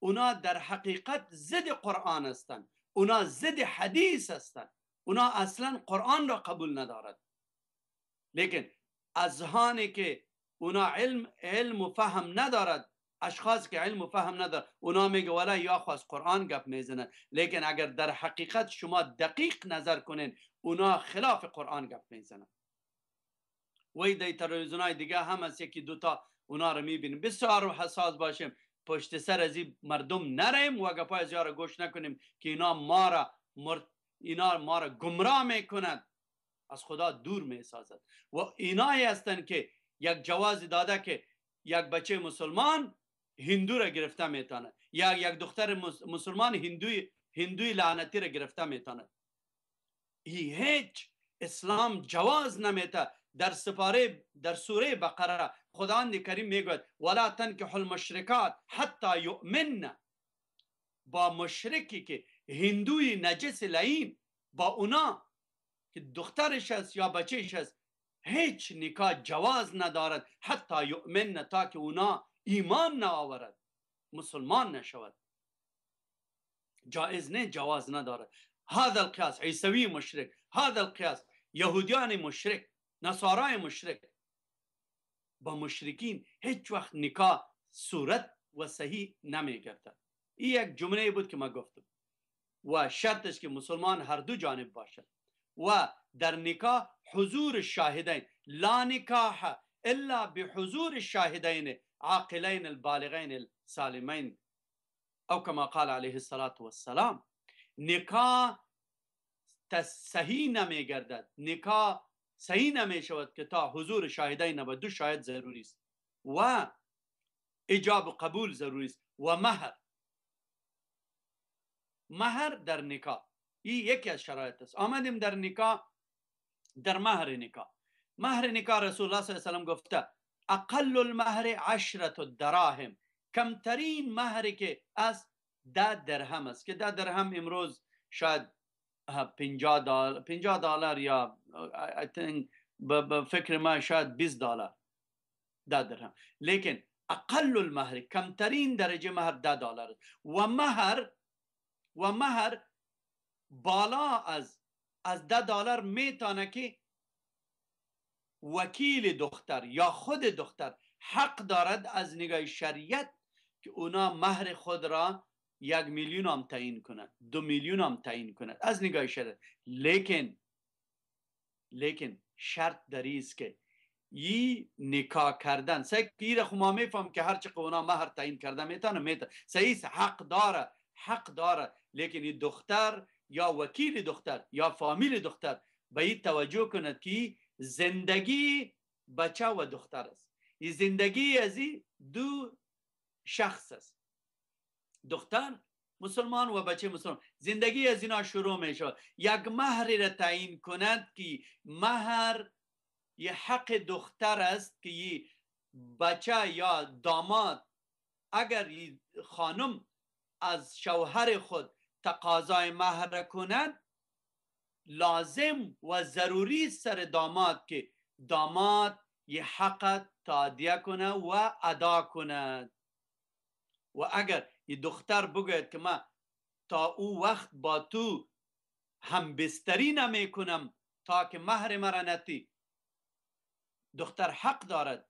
اونا در حقیقت ضد قرآن هستند اونا ضد حدیث هستند اونا اصلا قرآن را قبول ندارد لیکن ازهانی که اونا علم علم و فهم ندارد اشخاص که علم و فهم ندارد اونا میگه ولی یا خواست قرآن گپ میزنند لیکن اگر در حقیقت شما دقیق نظر کنین اونا خلاف قرآن گپ میزنند وی دی های دیگه هم از یکی دوتا اونا رو میبینیم بسیار حساس باشیم پشت سر از این مردم نریم و گپای از گوش نکنیم که اینا ما را مر... اینا ما را گمراه میکنند از خدا دور میسازد و اینایی هستند که یک جواز داده که یک بچه مسلمان هندو را گرفته میتاند یا یک دختر مسلمان هندوی هندوی لعنتی را گرفته میتاند ای هیچ اسلام جواز نمیته در سپاره در سوره بقره خداوند کریم میگوید ولا حل المشرکات حتی یؤمن با مشرکی که هندوی نجس لعین با اونا که دخترش است یا بچهش است هیچ نکاح جواز ندارد حتی یؤمن تا که اونا ایمان نآورد مسلمان نشود جائز نه جواز ندارد هذا القیاس عیسوی مشرک هذا القیاس یهودیان مشرک نصارای مشرک با مشرکین هیچ وقت نکاح صورت و صحیح نمی گردد این یک جمله بود که ما گفتم و شرطش که مسلمان هر دو جانب باشد و در نکاح حضور شاهدین لا نکاح الا بحضور شاهدین عاقلین البالغین السالمین او كما قال علیه الصلاة والسلام نکاح صحیح نمی نکاح صحیح نمی شود که تا حضور شاهدین و دو شاهد ضروری است و اجاب قبول ضروری است و مهر مهر در نکاح این یکی از شرایط است آمدیم در نکاح در مهر نکاح مهر نکاح رسول الله صلی الله علیه و گفته اقل المهر عشرت الدراهم کمترین مهری که از ده درهم است که ده درهم امروز شاید 50 دلار 50 دلار یا به فکر ما شاید 20 دلار ده درهم لیکن اقل المهر کمترین درجه مهر ده دلار و مهر و مهر بالا از از ده دلار میتانه که وکیل دختر یا خود دختر حق دارد از نگاه شریعت که اونا مهر خود را یک میلیون هم تعیین کند دو میلیون هم تعیین کند از نگاه شریعت لیکن لیکن شرط داری است که یی نکاح کردن سعی پیر ما میفهم که هر چی اونا مهر تعیین کرده میتونه میتونه صحیح حق داره حق داره لیکن این دختر یا وکیل دختر یا فامیل دختر به این توجه کند که زندگی بچه و دختر است این زندگی از این دو شخص است دختر مسلمان و بچه مسلمان زندگی از اینا شروع می شود یک مهر را تعیین کند که مهر یه حق دختر است که یه بچه یا داماد اگر خانم از شوهر خود تقاضای مهر کند لازم و ضروری سر داماد که داماد یه حق تادیه کنه و ادا کند و اگر یه دختر بگوید که ما تا او وقت با تو هم بستری نمی کنم تا که مهر مرا نتی دختر حق دارد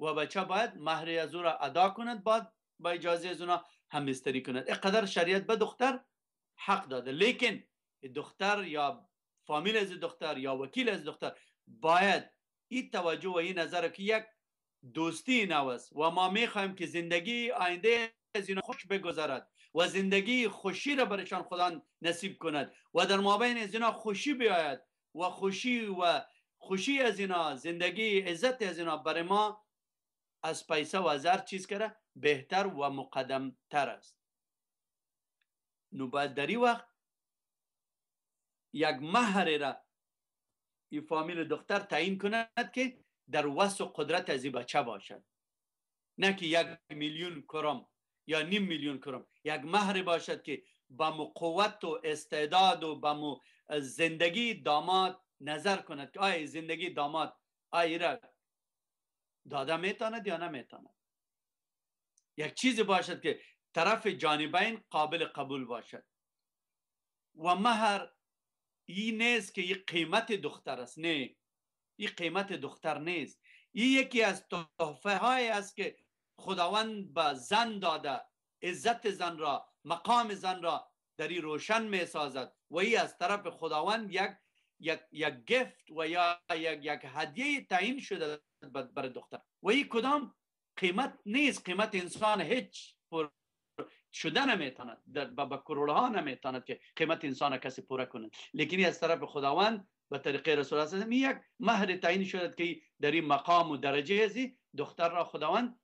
و بچه باید مهر از او را ادا کند بعد با اجازه از اونا هم بستری کند اقدر شریعت به دختر حق داده لیکن دختر یا فامیل از دختر یا وکیل از دختر باید این توجه و این نظر که یک دوستی نوست و ما میخوایم که زندگی آینده از اینا خوش بگذرد و زندگی خوشی را برشان خدا نصیب کند و در مابین از اینا خوشی بیاید و خوشی و خوشی از اینا زندگی عزت از اینا برای ما از پیسه و از هر چیز کرده بهتر و مقدم تر است باید در وقت یک مهر را این فامیل دختر تعیین کند که در و قدرت از این بچه باشد نه که یک میلیون کرم یا نیم میلیون کرم یک مهر باشد که به قوت و استعداد و به زندگی داماد نظر کند که آیا زندگی داماد آی را داده میتاند یا نمیتاند یک چیزی باشد که طرف جانبین قابل قبول باشد و مهر این نیست که ای قیمت دختر است نه این قیمت دختر نیست این یکی از تحفه های است که خداوند به زن داده عزت زن را مقام زن را در این روشن میسازد و ای از طرف خداوند یک یک, یک گفت و یا یک, یک هدیه تعیین شده بر دختر و این کدام قیمت نیست قیمت انسان هیچ پر شده نمیتاند و به کرولها نمیتاند که قیمت انسان کسی پوره کند لیکن از طرف خداوند به طریق رسول الله یک مهر تعیین شده که در این مقام و درجه ازی دختر را خداوند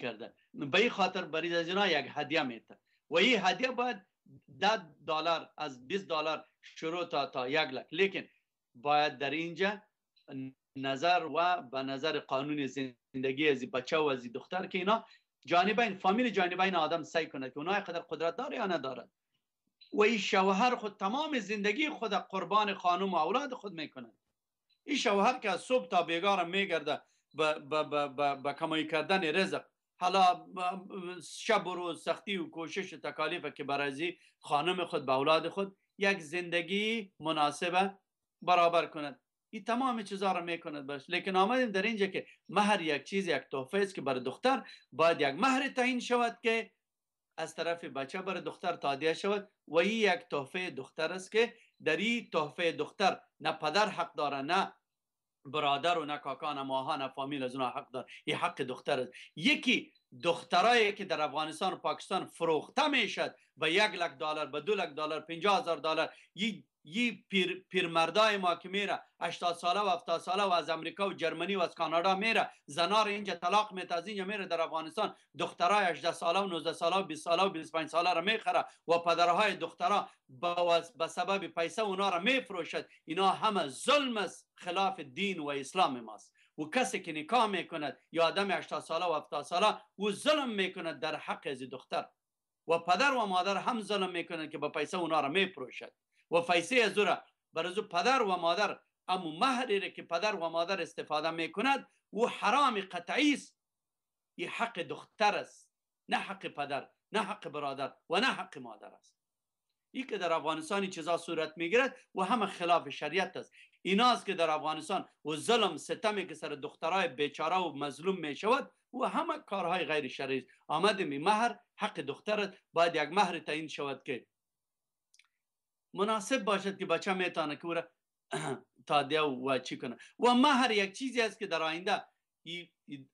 کرده به این خاطر برید از اینا یک هدیه میته و این هدیه باید 10 دلار از 20 دلار شروع تا تا یک لک لیکن باید در اینجا نظر و به نظر قانون زندگی از بچه و از دختر که اینا جانبین فامیل جانبین آدم سعی کنه که اونها قدر قدرت داره یا نداره و این شوهر خود تمام زندگی خود قربان خانم و اولاد خود میکنه این شوهر که از صبح تا بیگار میگرده به کمایی کردن رزق حالا شب و روز سختی و کوشش و تکالیف که برازی خانم خود به اولاد خود یک زندگی مناسبه برابر کند این تمام چیزا را میکند برش لیکن آمدیم در اینجا که مهر یک چیز یک تحفه است که برای دختر باید یک مهر تعیین شود که از طرف بچه برای دختر تادیه شود و این یک تحفه دختر است که در این تحفه دختر نه پدر حق داره نه برادر و نه کاکا نه ماها نه فامیل از اونها حق داره این حق دختر است یکی دخترایی که در افغانستان و پاکستان فروخته میشد به یک لک دلار به دو لک دلار پنجاه هزار دلار یه پیر, پیرمردای ما که میره 80 ساله و 70 ساله و از امریکا و جرمنی و از کانادا میره زنا رو اینجا طلاق میده از میره در افغانستان دخترای 18 ساله و 19 ساله و 20 ساله و 25 ساله را میخره و پدرهای دخترا به سبب پیسه اونا رو میفروشد اینا همه ظلم است خلاف دین و اسلام ماست و کسی که نکاح میکند یا آدم 80 ساله و 70 ساله او ظلم میکند در حق از دختر و پدر و مادر هم ظلم میکنند که به پیسه اونا را میفروشد و فیصه از را بر پدر و مادر اما مهری را که پدر و مادر استفاده می کند او حرام قطعی است حق دختر است نه حق پدر نه حق برادر و نه حق مادر است ای که در افغانستان چیزا صورت میگیرد و همه خلاف شریعت است ایناست که در افغانستان و ظلم ستمی که سر دخترای بیچاره و مظلوم می شود و همه کارهای غیر شرعی آمده می مهر حق دخترت باید یک مهر تعیین شود که مناسب باشد که بچه میتانه که اوره تادیه و چی کنه و مهر یک چیزی است که در آینده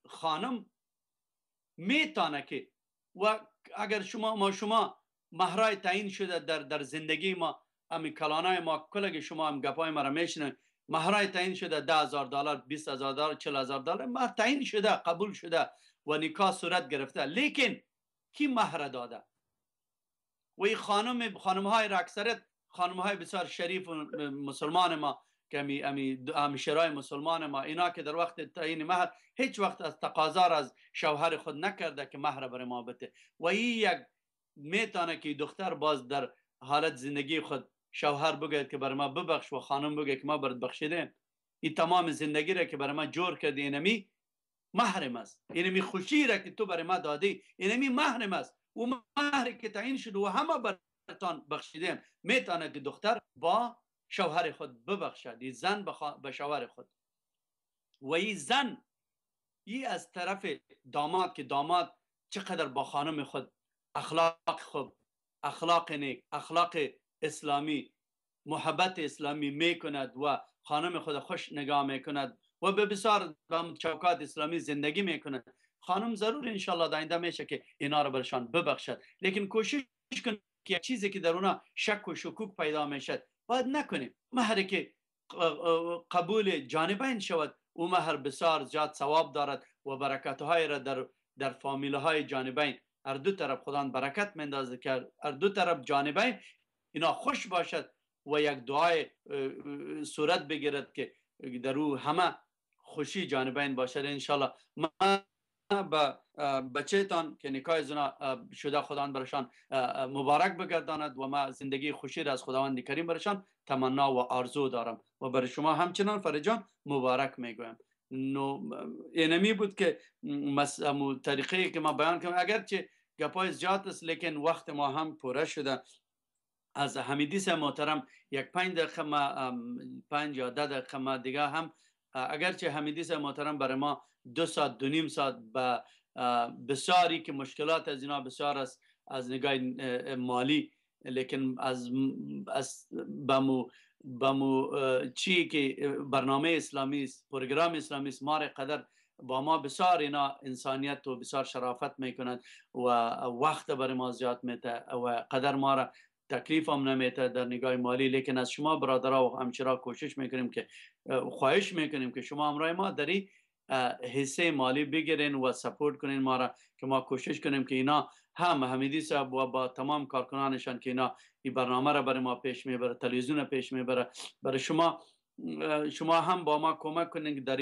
خانم میتانه که و اگر شما ما شما مهرای تعیین شده در در زندگی ما امی کلانای ما کلگ شما هم گپای ما را میشنه مهرای تعیین شده ده هزار دلار بیست هزار دلار چل هزار دلار مهر تعیین شده قبول شده و نکاح صورت گرفته لیکن کی مهر داده و این خانم خانم های را اکثرت خانم های بسیار شریف مسلمان ما که امی, امی, شرای مسلمان ما اینا که در وقت تعیین مهر هیچ وقت از تقاضا را از شوهر خود نکرده که مهر بر ما بده و این یک میتانه که دختر باز در حالت زندگی خود شوهر بگوید که بر ما ببخش و خانم بگه که ما برد بخشیم این تمام زندگی را که بر ما جور کردی اینمی محرم است اینمی خوشی را که تو بر ما دادی اینمی محرم است و مهر که تعیین شد و همه بر تان بخشیدیم میتانه که دختر با شوهر خود ببخشد زن به شوهر خود و این زن ای از طرف داماد که داماد چقدر با خانم خود اخلاق خوب اخلاق نیک اخلاق اسلامی محبت اسلامی میکند و خانم خود خوش نگاه میکند و به بسار چوکات اسلامی زندگی میکند خانم ضرور انشالله داینده میشه که اینا رو برشان ببخشد لیکن کوشش کنید که چیزی که در اونا شک و شکوک پیدا می باید نکنیم مهر که قبول جانبین شود او مهر بسیار زیاد ثواب دارد و برکت های را در در فامیله های جانبین هر دو طرف خدا برکت مندازه که هر دو طرف جانبین اینا خوش باشد و یک دعای صورت بگیرد که در او همه خوشی جانبین باشد انشالله به تان که نکای زنا شده خداوند برشان مبارک بگرداند و ما زندگی خوشی را از خداوند کریم برشان تمنا و آرزو دارم و برای شما همچنان فرجان مبارک میگویم نو اینمی بود که طریقه که ما بیان کنم اگرچه گپای زیاد است لیکن وقت ما هم پوره شده از حمیدی سه محترم یک پنج دقیقه پنج یا ده دقیقه ما دیگه هم اگرچه حمیدی سه محترم برای ما دو ساعت دو نیم ساعت به بسیاری که مشکلات از اینا بسیار است از نگاه مالی لیکن از از بمو بمو چی که برنامه اسلامی است پروگرام اسلامی است مار قدر با ما بسیار اینا انسانیت و بسیار شرافت میکنند و وقت بر ما زیاد میته و قدر ما را تکلیف هم نمیته در نگاه مالی لیکن از شما برادرها و همچرا کوشش میکنیم که خواهش میکنیم که شما همراه ما داری حصه مالی بگیرین و سپورت کنین ما را که ما کوشش کنیم که اینا هم حمیدی صاحب و با تمام کارکنانشان که اینا این برنامه را برای ما پیش میبره تلویزیون پیش میبره برای شما شما هم با ما کمک کنین که در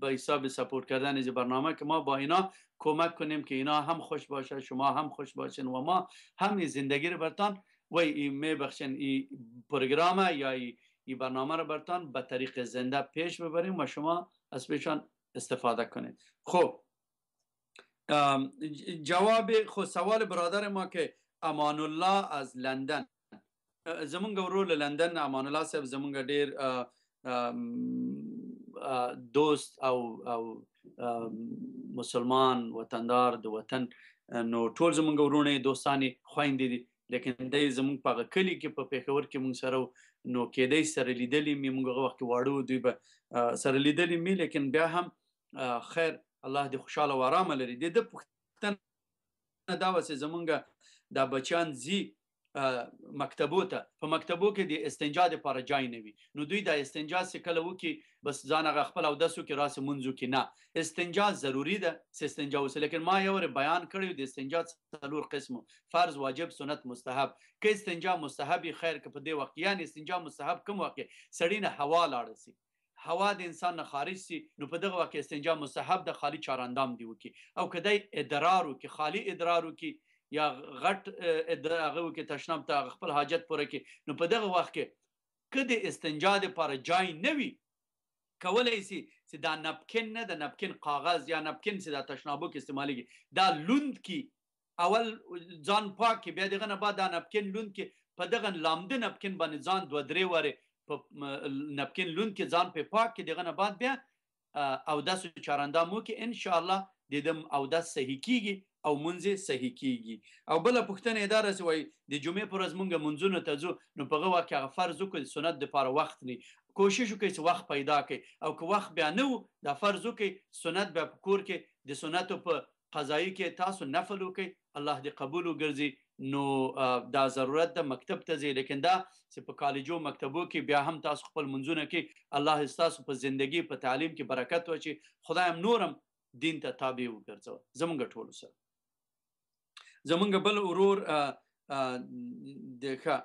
به حساب سپورت کردن از برنامه که ما با اینا کمک کنیم که اینا هم خوش باشه شما هم خوش باشین و ما هم زندگی رو برتان و این میبخشین این پروگرامه یا این برنامه رو برتان به طریق زنده پیش میبریم و شما از استفاده کنید خب جواب خو سوال برادر ما که امان الله از لندن زمونږ ورور لندن امان الله صاحب زمونږ ډیر دوست او او مسلمان وطندار د وطن نو ټول زمونږ ورونه دوستانی خويندې دي لیکن دای زمونږ په کلی کې په پیښور کې مونږ سره نو کېدای سره لیدلې مې مونږ وخت واړو دوی به سره لیدلې مې لیکن بیا هم خیر الله دې خوشاله و آرام لري د پښتنه دا وسه زمونږ د بچان زی مکتبو ته په مکتبو کې د استنجا لپاره ځای نه وي نو دوی د استنجا سکل وو کې بس ځان غ خپل او دسو کې راس منځو کې نه استنجا ضروری ده استنجا وس لیکن ما یو بیان کړی د استنجا څلور قسم فرض واجب سنت مستحب کې استنجا مستحب خیر کې په دې وخت یعنی استنجا مستحب کوم وخت سړی نه حواله اړسي هوا د انسان نه خارج سي نو په دغه وخت استنجا مستحب د خالی چاراندام دی وکي او کدی ادرار وکي خالی ادرار وکي یا غټ ادراغه کې تشناب ته خپل حاجت پوره کې نو په دغه وخت کې کده استنجا د لپاره ځای نه وي کولای شي چې دا نپکن نه د نپکن کاغذ یا نپکن چې د تشنابو کې استعمالېږي دا لوند کې اول ځان پاک کې بیا دغه نه بعد دا نپکن لوند کې په دغه لامد نپکن باندې ځان دوه درې وره په نپکین لون کې ځان په پاک کې دغه نه بعد بیا او داس چاراندا مو کې ان شاء الله د دم او داس صحیح کیږي او منځ صحیح کیږي او بل پښتنه اداره سي وای د جمعې پر ورځ مونږ منځونه ته ځو نو په غوا کې فرض وکړ سنت د لپاره وخت نه کوشش وکړي چې وخت پیدا کړي او که وخت بیا نه و د فرض وکړي سنت به کور کې د سنتو په قضایي کې تاسو نفل وکړي الله دې قبول وګرځي نو دا ضرورت د مکتب ته ځي لیکن دا چې په کالجو مکتبو کې بیا هم تاسو خپل منځونه کې الله تاسو په ژوندۍ په تعلیم کې برکت واچي خدای هم نورم دین ته تابع وګرځو زمونږ ټول سره زمونږ بل اورور دغه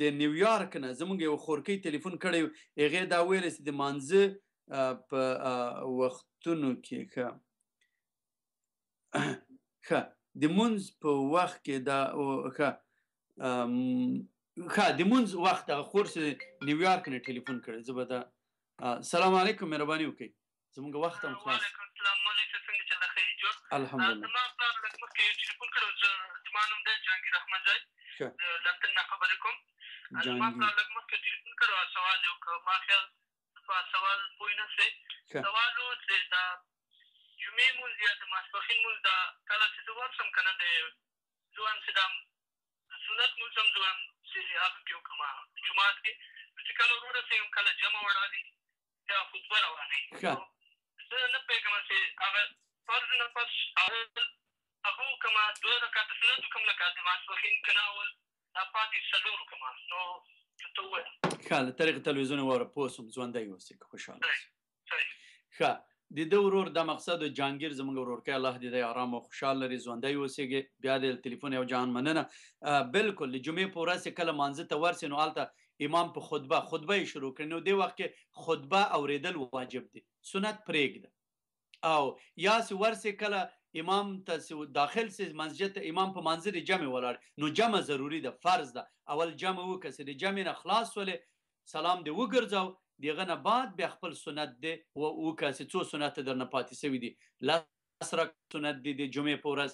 د نیویارک نه زمونږ یو خورکی ټلیفون کړی هغه دا ویل چې د مانزه په وختونو کې ښه ښه د منز په وخت کې دا ښه ښه د منز وخت هغه خور چې نیویارک نه ټلیفون کړی زه به دا سلام علیکم مهرباني وکړئ زموږ وخت هم خلاص الحمدلله ټلیفون کړو چې ما نوم دی جانګیر احمد زاید لندن نه خبرې کوم جانګیر ما لږ مخکې ټلیفون کړو سوال یو ما خیال سوال پوه نه سي سوال صحیح مونږ دا کله چې زه ورشم که نه د ځوان چې دا سنت مونځ هم ځوان چې هغه کې وکړم جومات کې چې کله ورورسېږم کله جمع وړالي بیا خطبه روانه زه نه پوهېږم چې هغه فرض نه پس اول هغه وکړم دوه رکعته سنت وکړم لکه د ماسپښین که نه اول دا پاتې څلور وکړم نو ته ووایم ښه له طریقې تلویزیون واوره پوه سوم ژوندی اوسې که خوشحاله اوسې ښه د د ورور د مقصد جانگیر زمونږ ورورکه الله دې د آرام او خوشاله لري ژوندۍ اوسېږي بیا د ټلیفون یو جان مننه بالکل جمعې پورا سه کله مانزه ته ورسې نو الته امام په خطبه خطبه شروع کړي نو دی وخت کې خطبه اوریدل واجب دي سنت پرېږده او یا سه ورسې کله امام ته داخل سي مسجد امام په منځ لري جمع ولاړ نو جمع ضروری ده فرض ده اول جمع وکړه سي جمع نه خلاص ولې سلام دې وګرځاو دیغه نه بعد بیا خپل سنت دی او او کاسه څو سنت درنه پاتې سوی دي لاس رک سنت دی د جمعې پورز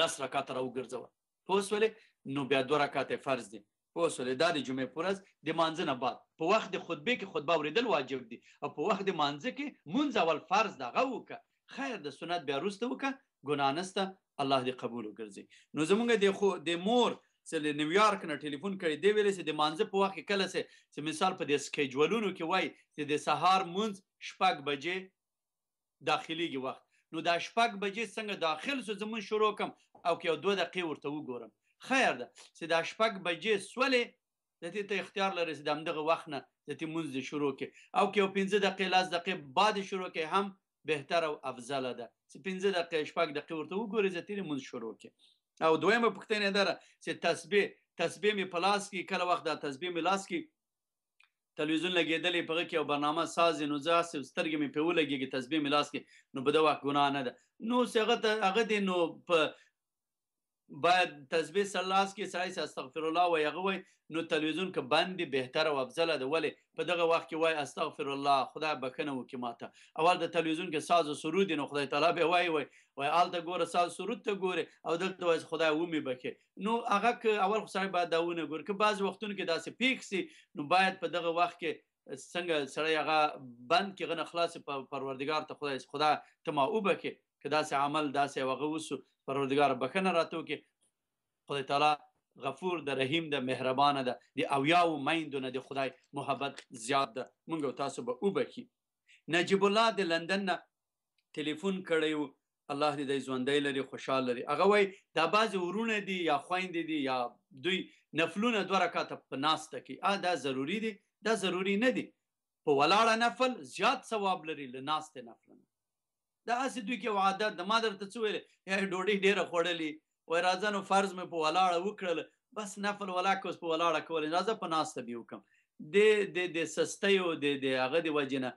لاس رکات راو ګرځوا پوس ولې نو بیا دوه رکات فرض دي پوس ولې د جمعې پورز د مانځنه بعد په وخت د خطبه کې خطبه ورېدل واجب دي او په وخت د مانځ کې مونځ اول فرض دغه وکه خیر د سنت بیا روسته وکه ګنا نسته الله دې قبول وګرځي نو زمونږ د خو د مور چې له نیویارک نه ټلیفون کړي دی ویل چې د مانځه په وخت کله چې مثال په دې سکیجولونو کې وای چې د سهار مونږ شپږ بجې داخليږي وخت نو دا شپږ بجې څنګه داخل سو زمون شروع کم او کې دوه دقیقې ورته وګورم خیر ده چې دا شپږ بجې سولې د دې ته اختیار لري چې دمدغه وخت نه د دې مونږ شروع کې او کې 15 دقیقې لاس دقیقې بعد شروع کې هم بهتر او افضل ده چې 15 دقیقې شپږ دقیقې ورته وګورې چې تیر مونږ شروع کې او دویمه پوښتنه ده چې تسبیح تسبیح می پلاس کی کله وخت دا تسبیح می لاس کی تلویزیون لګیدلې په کې او برنامه ساز نو ځا سترګې می په ولګي تسبیح می لاس کی نو بده وخت ګناه نه ده نو څنګه هغه د نو په باید تسبیح سلاس کې سړی استغفر الله وایي هغه وایي نو تلویزیون که بند بهتره او افضله ده ولې په دغه وخت کې وایي استغفر الله خدای بخښنه وکړي ماته اول د تلویزیون کې ساز او سرود نو خدای تعالی به وایي وایي وایي هلته ګوره ساز سرود ته ګورې او دلته وایي خدای ومې بخښي نو هغه که اول خو سړی باید دا ونه ګوري که بعض وختونو کې داسې پیښ سي نو باید په دغه وخت کې څنګه سړی هغه بند کې غن خلاص پروردگار ته خدای خدا ته ما وبکه که داسې عمل داسې وغه وسو پروردگار بخنه راتو کې خدای تعالی غفور د رحیم د مهربانه ده دی او یاو میندونه د خدای محبت زیات ده مونږ تاسو به وبخي نجیب الله د لندن نه ټلیفون کړیو الله دې د ژوندۍ لري خوشاله لري هغه وای دا باز ورونه دي یا خويند دي یا دوی نفلونه دوه رکعات په ناسته کې ا دا ضروری دي دا ضروری نه دي په ولاړه نفل زیات ثواب لري لناسته نفلونه دا اسې دوی کې وعده د ما درته څه ویل یا ډوډۍ ډیره خوړلې وای راځه نو فرض مې په ولاړه وکړل بس نفل ولا کوس په ولاړه کول راځه په ناست به وکم د د د سستیو د د هغه دی وجنه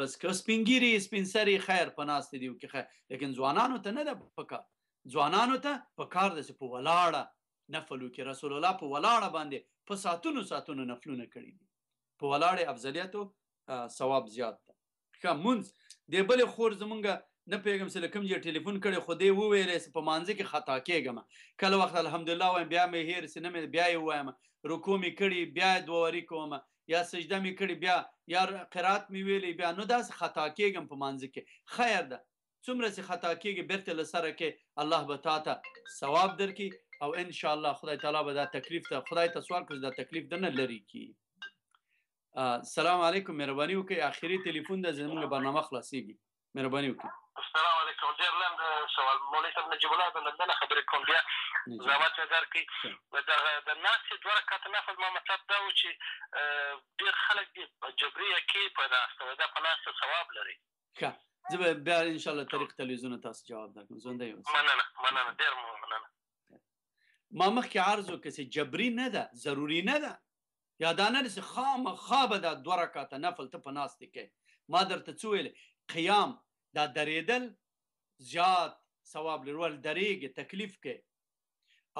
بس که سپینګيري سپینسري خیر په ناست دی وکي خیر لیکن ځوانانو ته نه ده پکار ځوانانو ته پکار ده چې په ولاړه نفل وکي رسول الله په ولاړه باندې په ساتونو ساتونو نفلونه کړی دي په ولاړه افضلیت او ثواب زیات ده که مونږ د بل خور زمونږه نه پیغام سره کوم جې ټلیفون کړي خو دې وویلې په مانځي کې خطا کېږم کله وخت الحمدلله وایم بیا مې هیر سینه مې بیا یې وایم رکوع مې کړي بیا دوه وری کوم یا سجده مې کړي بیا یا قرات مې ویلې بیا نو داس خطا کېږم په مانځي کې خیر ده څومره چې خطا کېږي بیرته لسره کې الله به تا ته ثواب درکړي او ان شاء الله خدای تعالی به دا تکلیف ته خدای ته سوال کوي دا تکلیف نه لري کی السلام علیکم مهرباني وکي اخیری ټلیفون د زموږ برنامه خلاصيږي مهرباني وکي السلام علیکم ډېر لنډ سوال مولوي صاحب نجیب الله د لندنه خبرې کوم بیا زحمت یې درکړي دغه د ناستې دوه رکعته نفل ما مطلب دا و چې ډېر خلک دي جبري یقې په ناسته ده دا په ناسته ثواب لري ښه زه به بیا انشاءالله طریق تلویزیون تاسو جواب درکړم ژوندی اوسئ مننه مننه ډېر مننه ما مخکې عرض وکړ چې جبري نه ده ضروري نه ده یا دا نه چې خامخا به دا دوه رکعته نفل ته په ناستې کې ما درته څه ویلې قیام دا درېدل زیات ثواب لرول درېږي تکلیف کې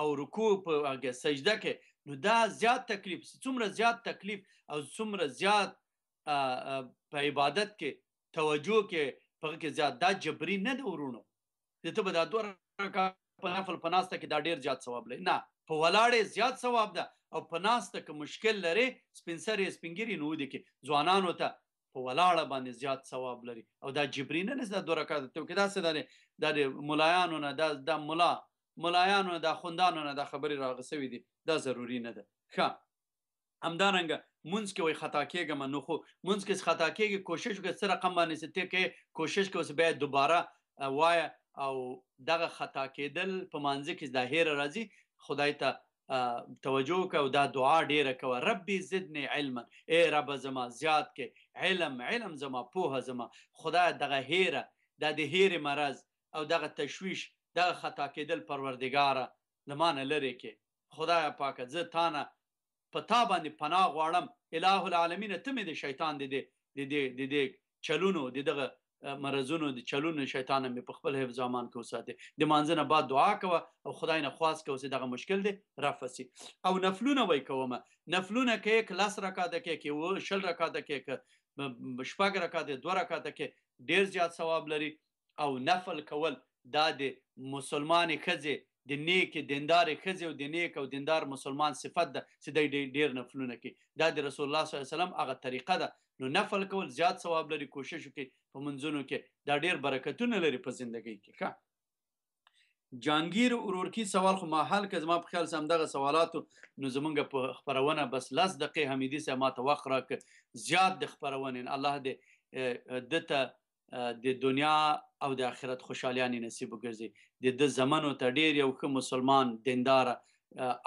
او رکوع په هغه سجده کې نو دا زیات تکلیف څومره زیات تکلیف او څومره زیات په عبادت کې توجه کې په کې زیات دا جبري نه دی ورونو ته به دا دوه رکعات په نفل پناسته کې دا ډیر زیات ثواب لري نه په ولاړې زیات ثواب ده او پناسته کې مشکل لري سپینسرې سپینګری نو دي کې ځوانانو ته په ولاړه باندې زیات ثواب لري او دا جبري نه نه دوه رکعات ته کې دا څه ده د ملایانو نه دا د ملا ملایانو نه د خوندانو نه د خبرې راغسوي دي دا ضروری نه ده ښه همدارنګه مونږ کې وي خطا کېږم نو خو مونږ کې خطا کېږي کوشش وکړه سره رقم باندې ستې کې کوشش کوي بیا دوباره وای او دغه خطا کېدل په مانځ کې ظاهر راځي خدای ته توجه کوه دا دعا ډیره کوه ربي زدني علما اے رب زما زیات کې علم علم زما پوهه زما خدای دغه هیره د دې هیره مرز او دغه تشویش دغه خطا کېدل پروردګار لمانه لري کې خدای پاک زه تانه پتا باندې پناه غواړم الٰه العالمین ته مې د شیطان د دې د دې چلونو د دغه مرزونو د چلونو شیطان مې په خپل حفظ امان کې وساتي د مانځنه بعد دعا کوه او خدای نه خواس کوه چې دغه مشکل دی رافسي او نفلونه وای کوم نفلونه کې کلاس رکعت کې کې و شل رکعت کې کې شپږ رکعت دوه رکعت کې ډیر زیات ثواب لري او نفل کول دا د مسلمان خزه د نیک دیندار خزه او د نیک او دیندار مسلمان صفت ده چې د ډیر نفلونه کې دا د رسول الله صلی الله علیه وسلم هغه طریقه ده نو نفل کول زیات ثواب لري کوشش وکړي په منځونو کې دا ډیر برکتونه لري په ژوندۍ کې ښه جانگیر اورورکی سوال خو ما حل کز ما په خیال سم دغه سوالاتو نو زمونږ په خبرونه بس لاس دقیقې حمیدی سه ما ته وخت راک زیات د خبرونه الله دې دته د دنیا او د آخرت خوشالیانه نصیب وګرځي د د زمانو ته ډیر یو ښه مسلمان دیندار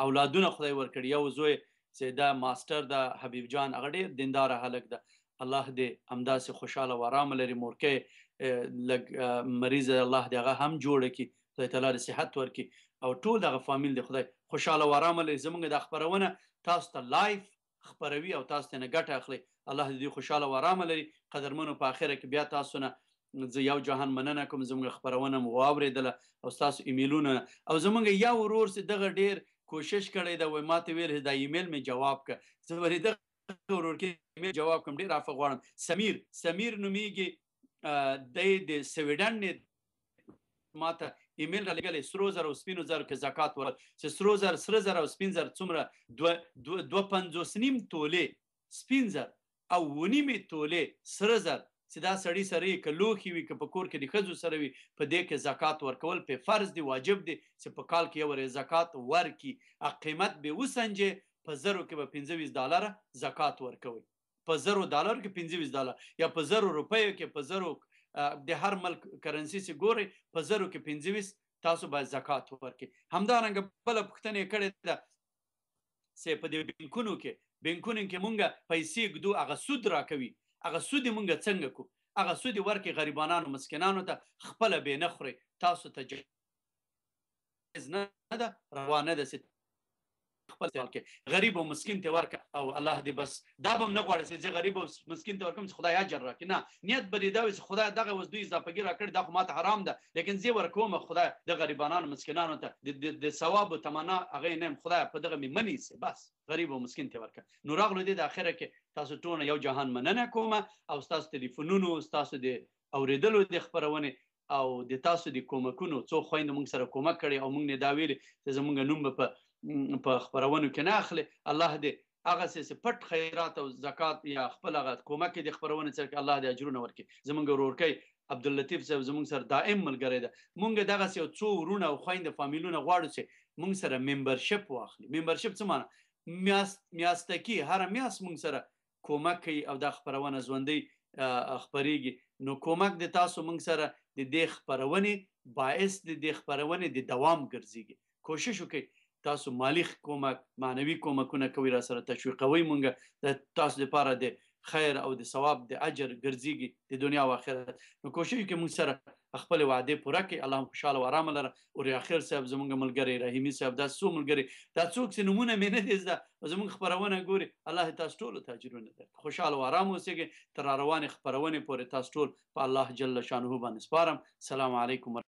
اولادونه خدای ورکړي یو زوی چې دا ماستر دا حبیب جان هغه ډیر دیندار هلک ده الله دې امداسه خوشاله و آرام لري مورکه لګ مریض الله دې هغه هم جوړ کړي خدای تعالی د صحت ورکي او ټول دغه فامیل د خدای خوشاله و آرام لري زمونږ د خبرونه تاسو ته لایف خبروي او تاسو ته نه ګټه اخلي الله دې خوشاله و آرام لري قدرمنو په اخره کې بیا تاسو نه زه یو جهان مننه کوم زموږ خبرونه مو واوریدله او تاسو ایمیلونه او زموږ یو ورور سي دغه ډیر کوشش کړی دا وای ماته ویل دا ایمیل می جواب ک زه ورې دغه ورور کې ایمیل جواب کوم ډیر عفو غواړم سمیر سمیر نوميږي د د سویډن نه ماته ایمیل را لګلې سرو زر او سپینو زر کې زکات ور چې سرو زر سره زر او سپین زر څومره 2 2 50 نیم تولې سپین زر او ونی می تولې سره زر چې دا سړی سره ک لوخي وي ک په کور کې د خزو سره وي په دې کې زکات ورکول په فرض دی واجب دی چې په کال کې یو زکات ورکی ا قیمت به وسنجه په زرو کې به 25 ډالر زکات ورکوي په زرو ډالر کې 25 ډالر یا په زرو روپیو کې په زرو د هر ملک کرنسی سي ګوري په زرو کې 25 تاسو باید زکات ورکړي همدارنګه بل پښتنې کړي ده سه په دې بینکونو کې بینکونو کې مونږه پیسې ګدو هغه سود راکوي هغه سود مونږه څنګه کو هغه سود ورکې غریبانو مسکینانو ته خپل به نه خوري تاسو ته جز نه ده روانه ده خپل ځان کې غریب او مسكين ته ورک او الله دې بس دا به نه غواړي چې غریب او مسكين ته ورکم خدای اجر راکې نه نیت بری دا وي خدای دغه وز دوی اضافهګي راکړ دا خو ماته حرام ده لیکن زی ورکوم خدای د غریبانو مسکینانو ته د ثواب او تمنا هغه نه خدای په دغه می منی سي بس غریب او مسكين ته ورک نو راغلو دې د اخره کې تاسو ټول یو جهان مننه کوم او تاسو ټلیفونونو تاسو دې اوریدلو د خبرونه او د تاسو د کومکونو څو خويند مونږ سره کومک کړي او مونږ نه دا ویل چې زمونږ نوم په په خبرونو کې نه اخلي الله دې هغه سه پټ خیرات او زکات یا خپل هغه کومک دې خبرونه چې الله دې اجرونه ورکړي زمونږ ورورکي عبد اللطیف صاحب زمونږ سره دائم ملګری ده مونږ دغه سه څو ورونه او خويند فامیلونه غواړو چې مونږ سره ممبرشپ واخلي ممبرشپ څه معنی میاست میاستکی هر میاس مونږ سره کومک کوي او د خبرونه ژوندۍ خبريږي نو کومک د تاسو مونږ سره د دې خبرونه باعث د دې خبرونه د دوام ګرځيږي کوشش وکړئ تاسو مالی کومک معنوي کومکونه کوي را سره تشویقوي مونږ د تاسو لپاره د خیر او د ثواب د اجر ګرځيږي د دنیا او آخرت نو کوشش وکړئ موږ سره خپل وعده پوره کړئ الله خوشاله او آرام لره او اخر صاحب زمونږ ملګری رحیمی صاحب دا څو ملګری دا څوک چې نمونه مې نه دي زده زمونږ خبرونه ګوري الله تاسو ټول ته اجرونه درکړي خوشاله او آرام اوسئ تر روانې خبرونه پورې تاسو ټول په الله جل شانه باندې سپارم سلام علیکم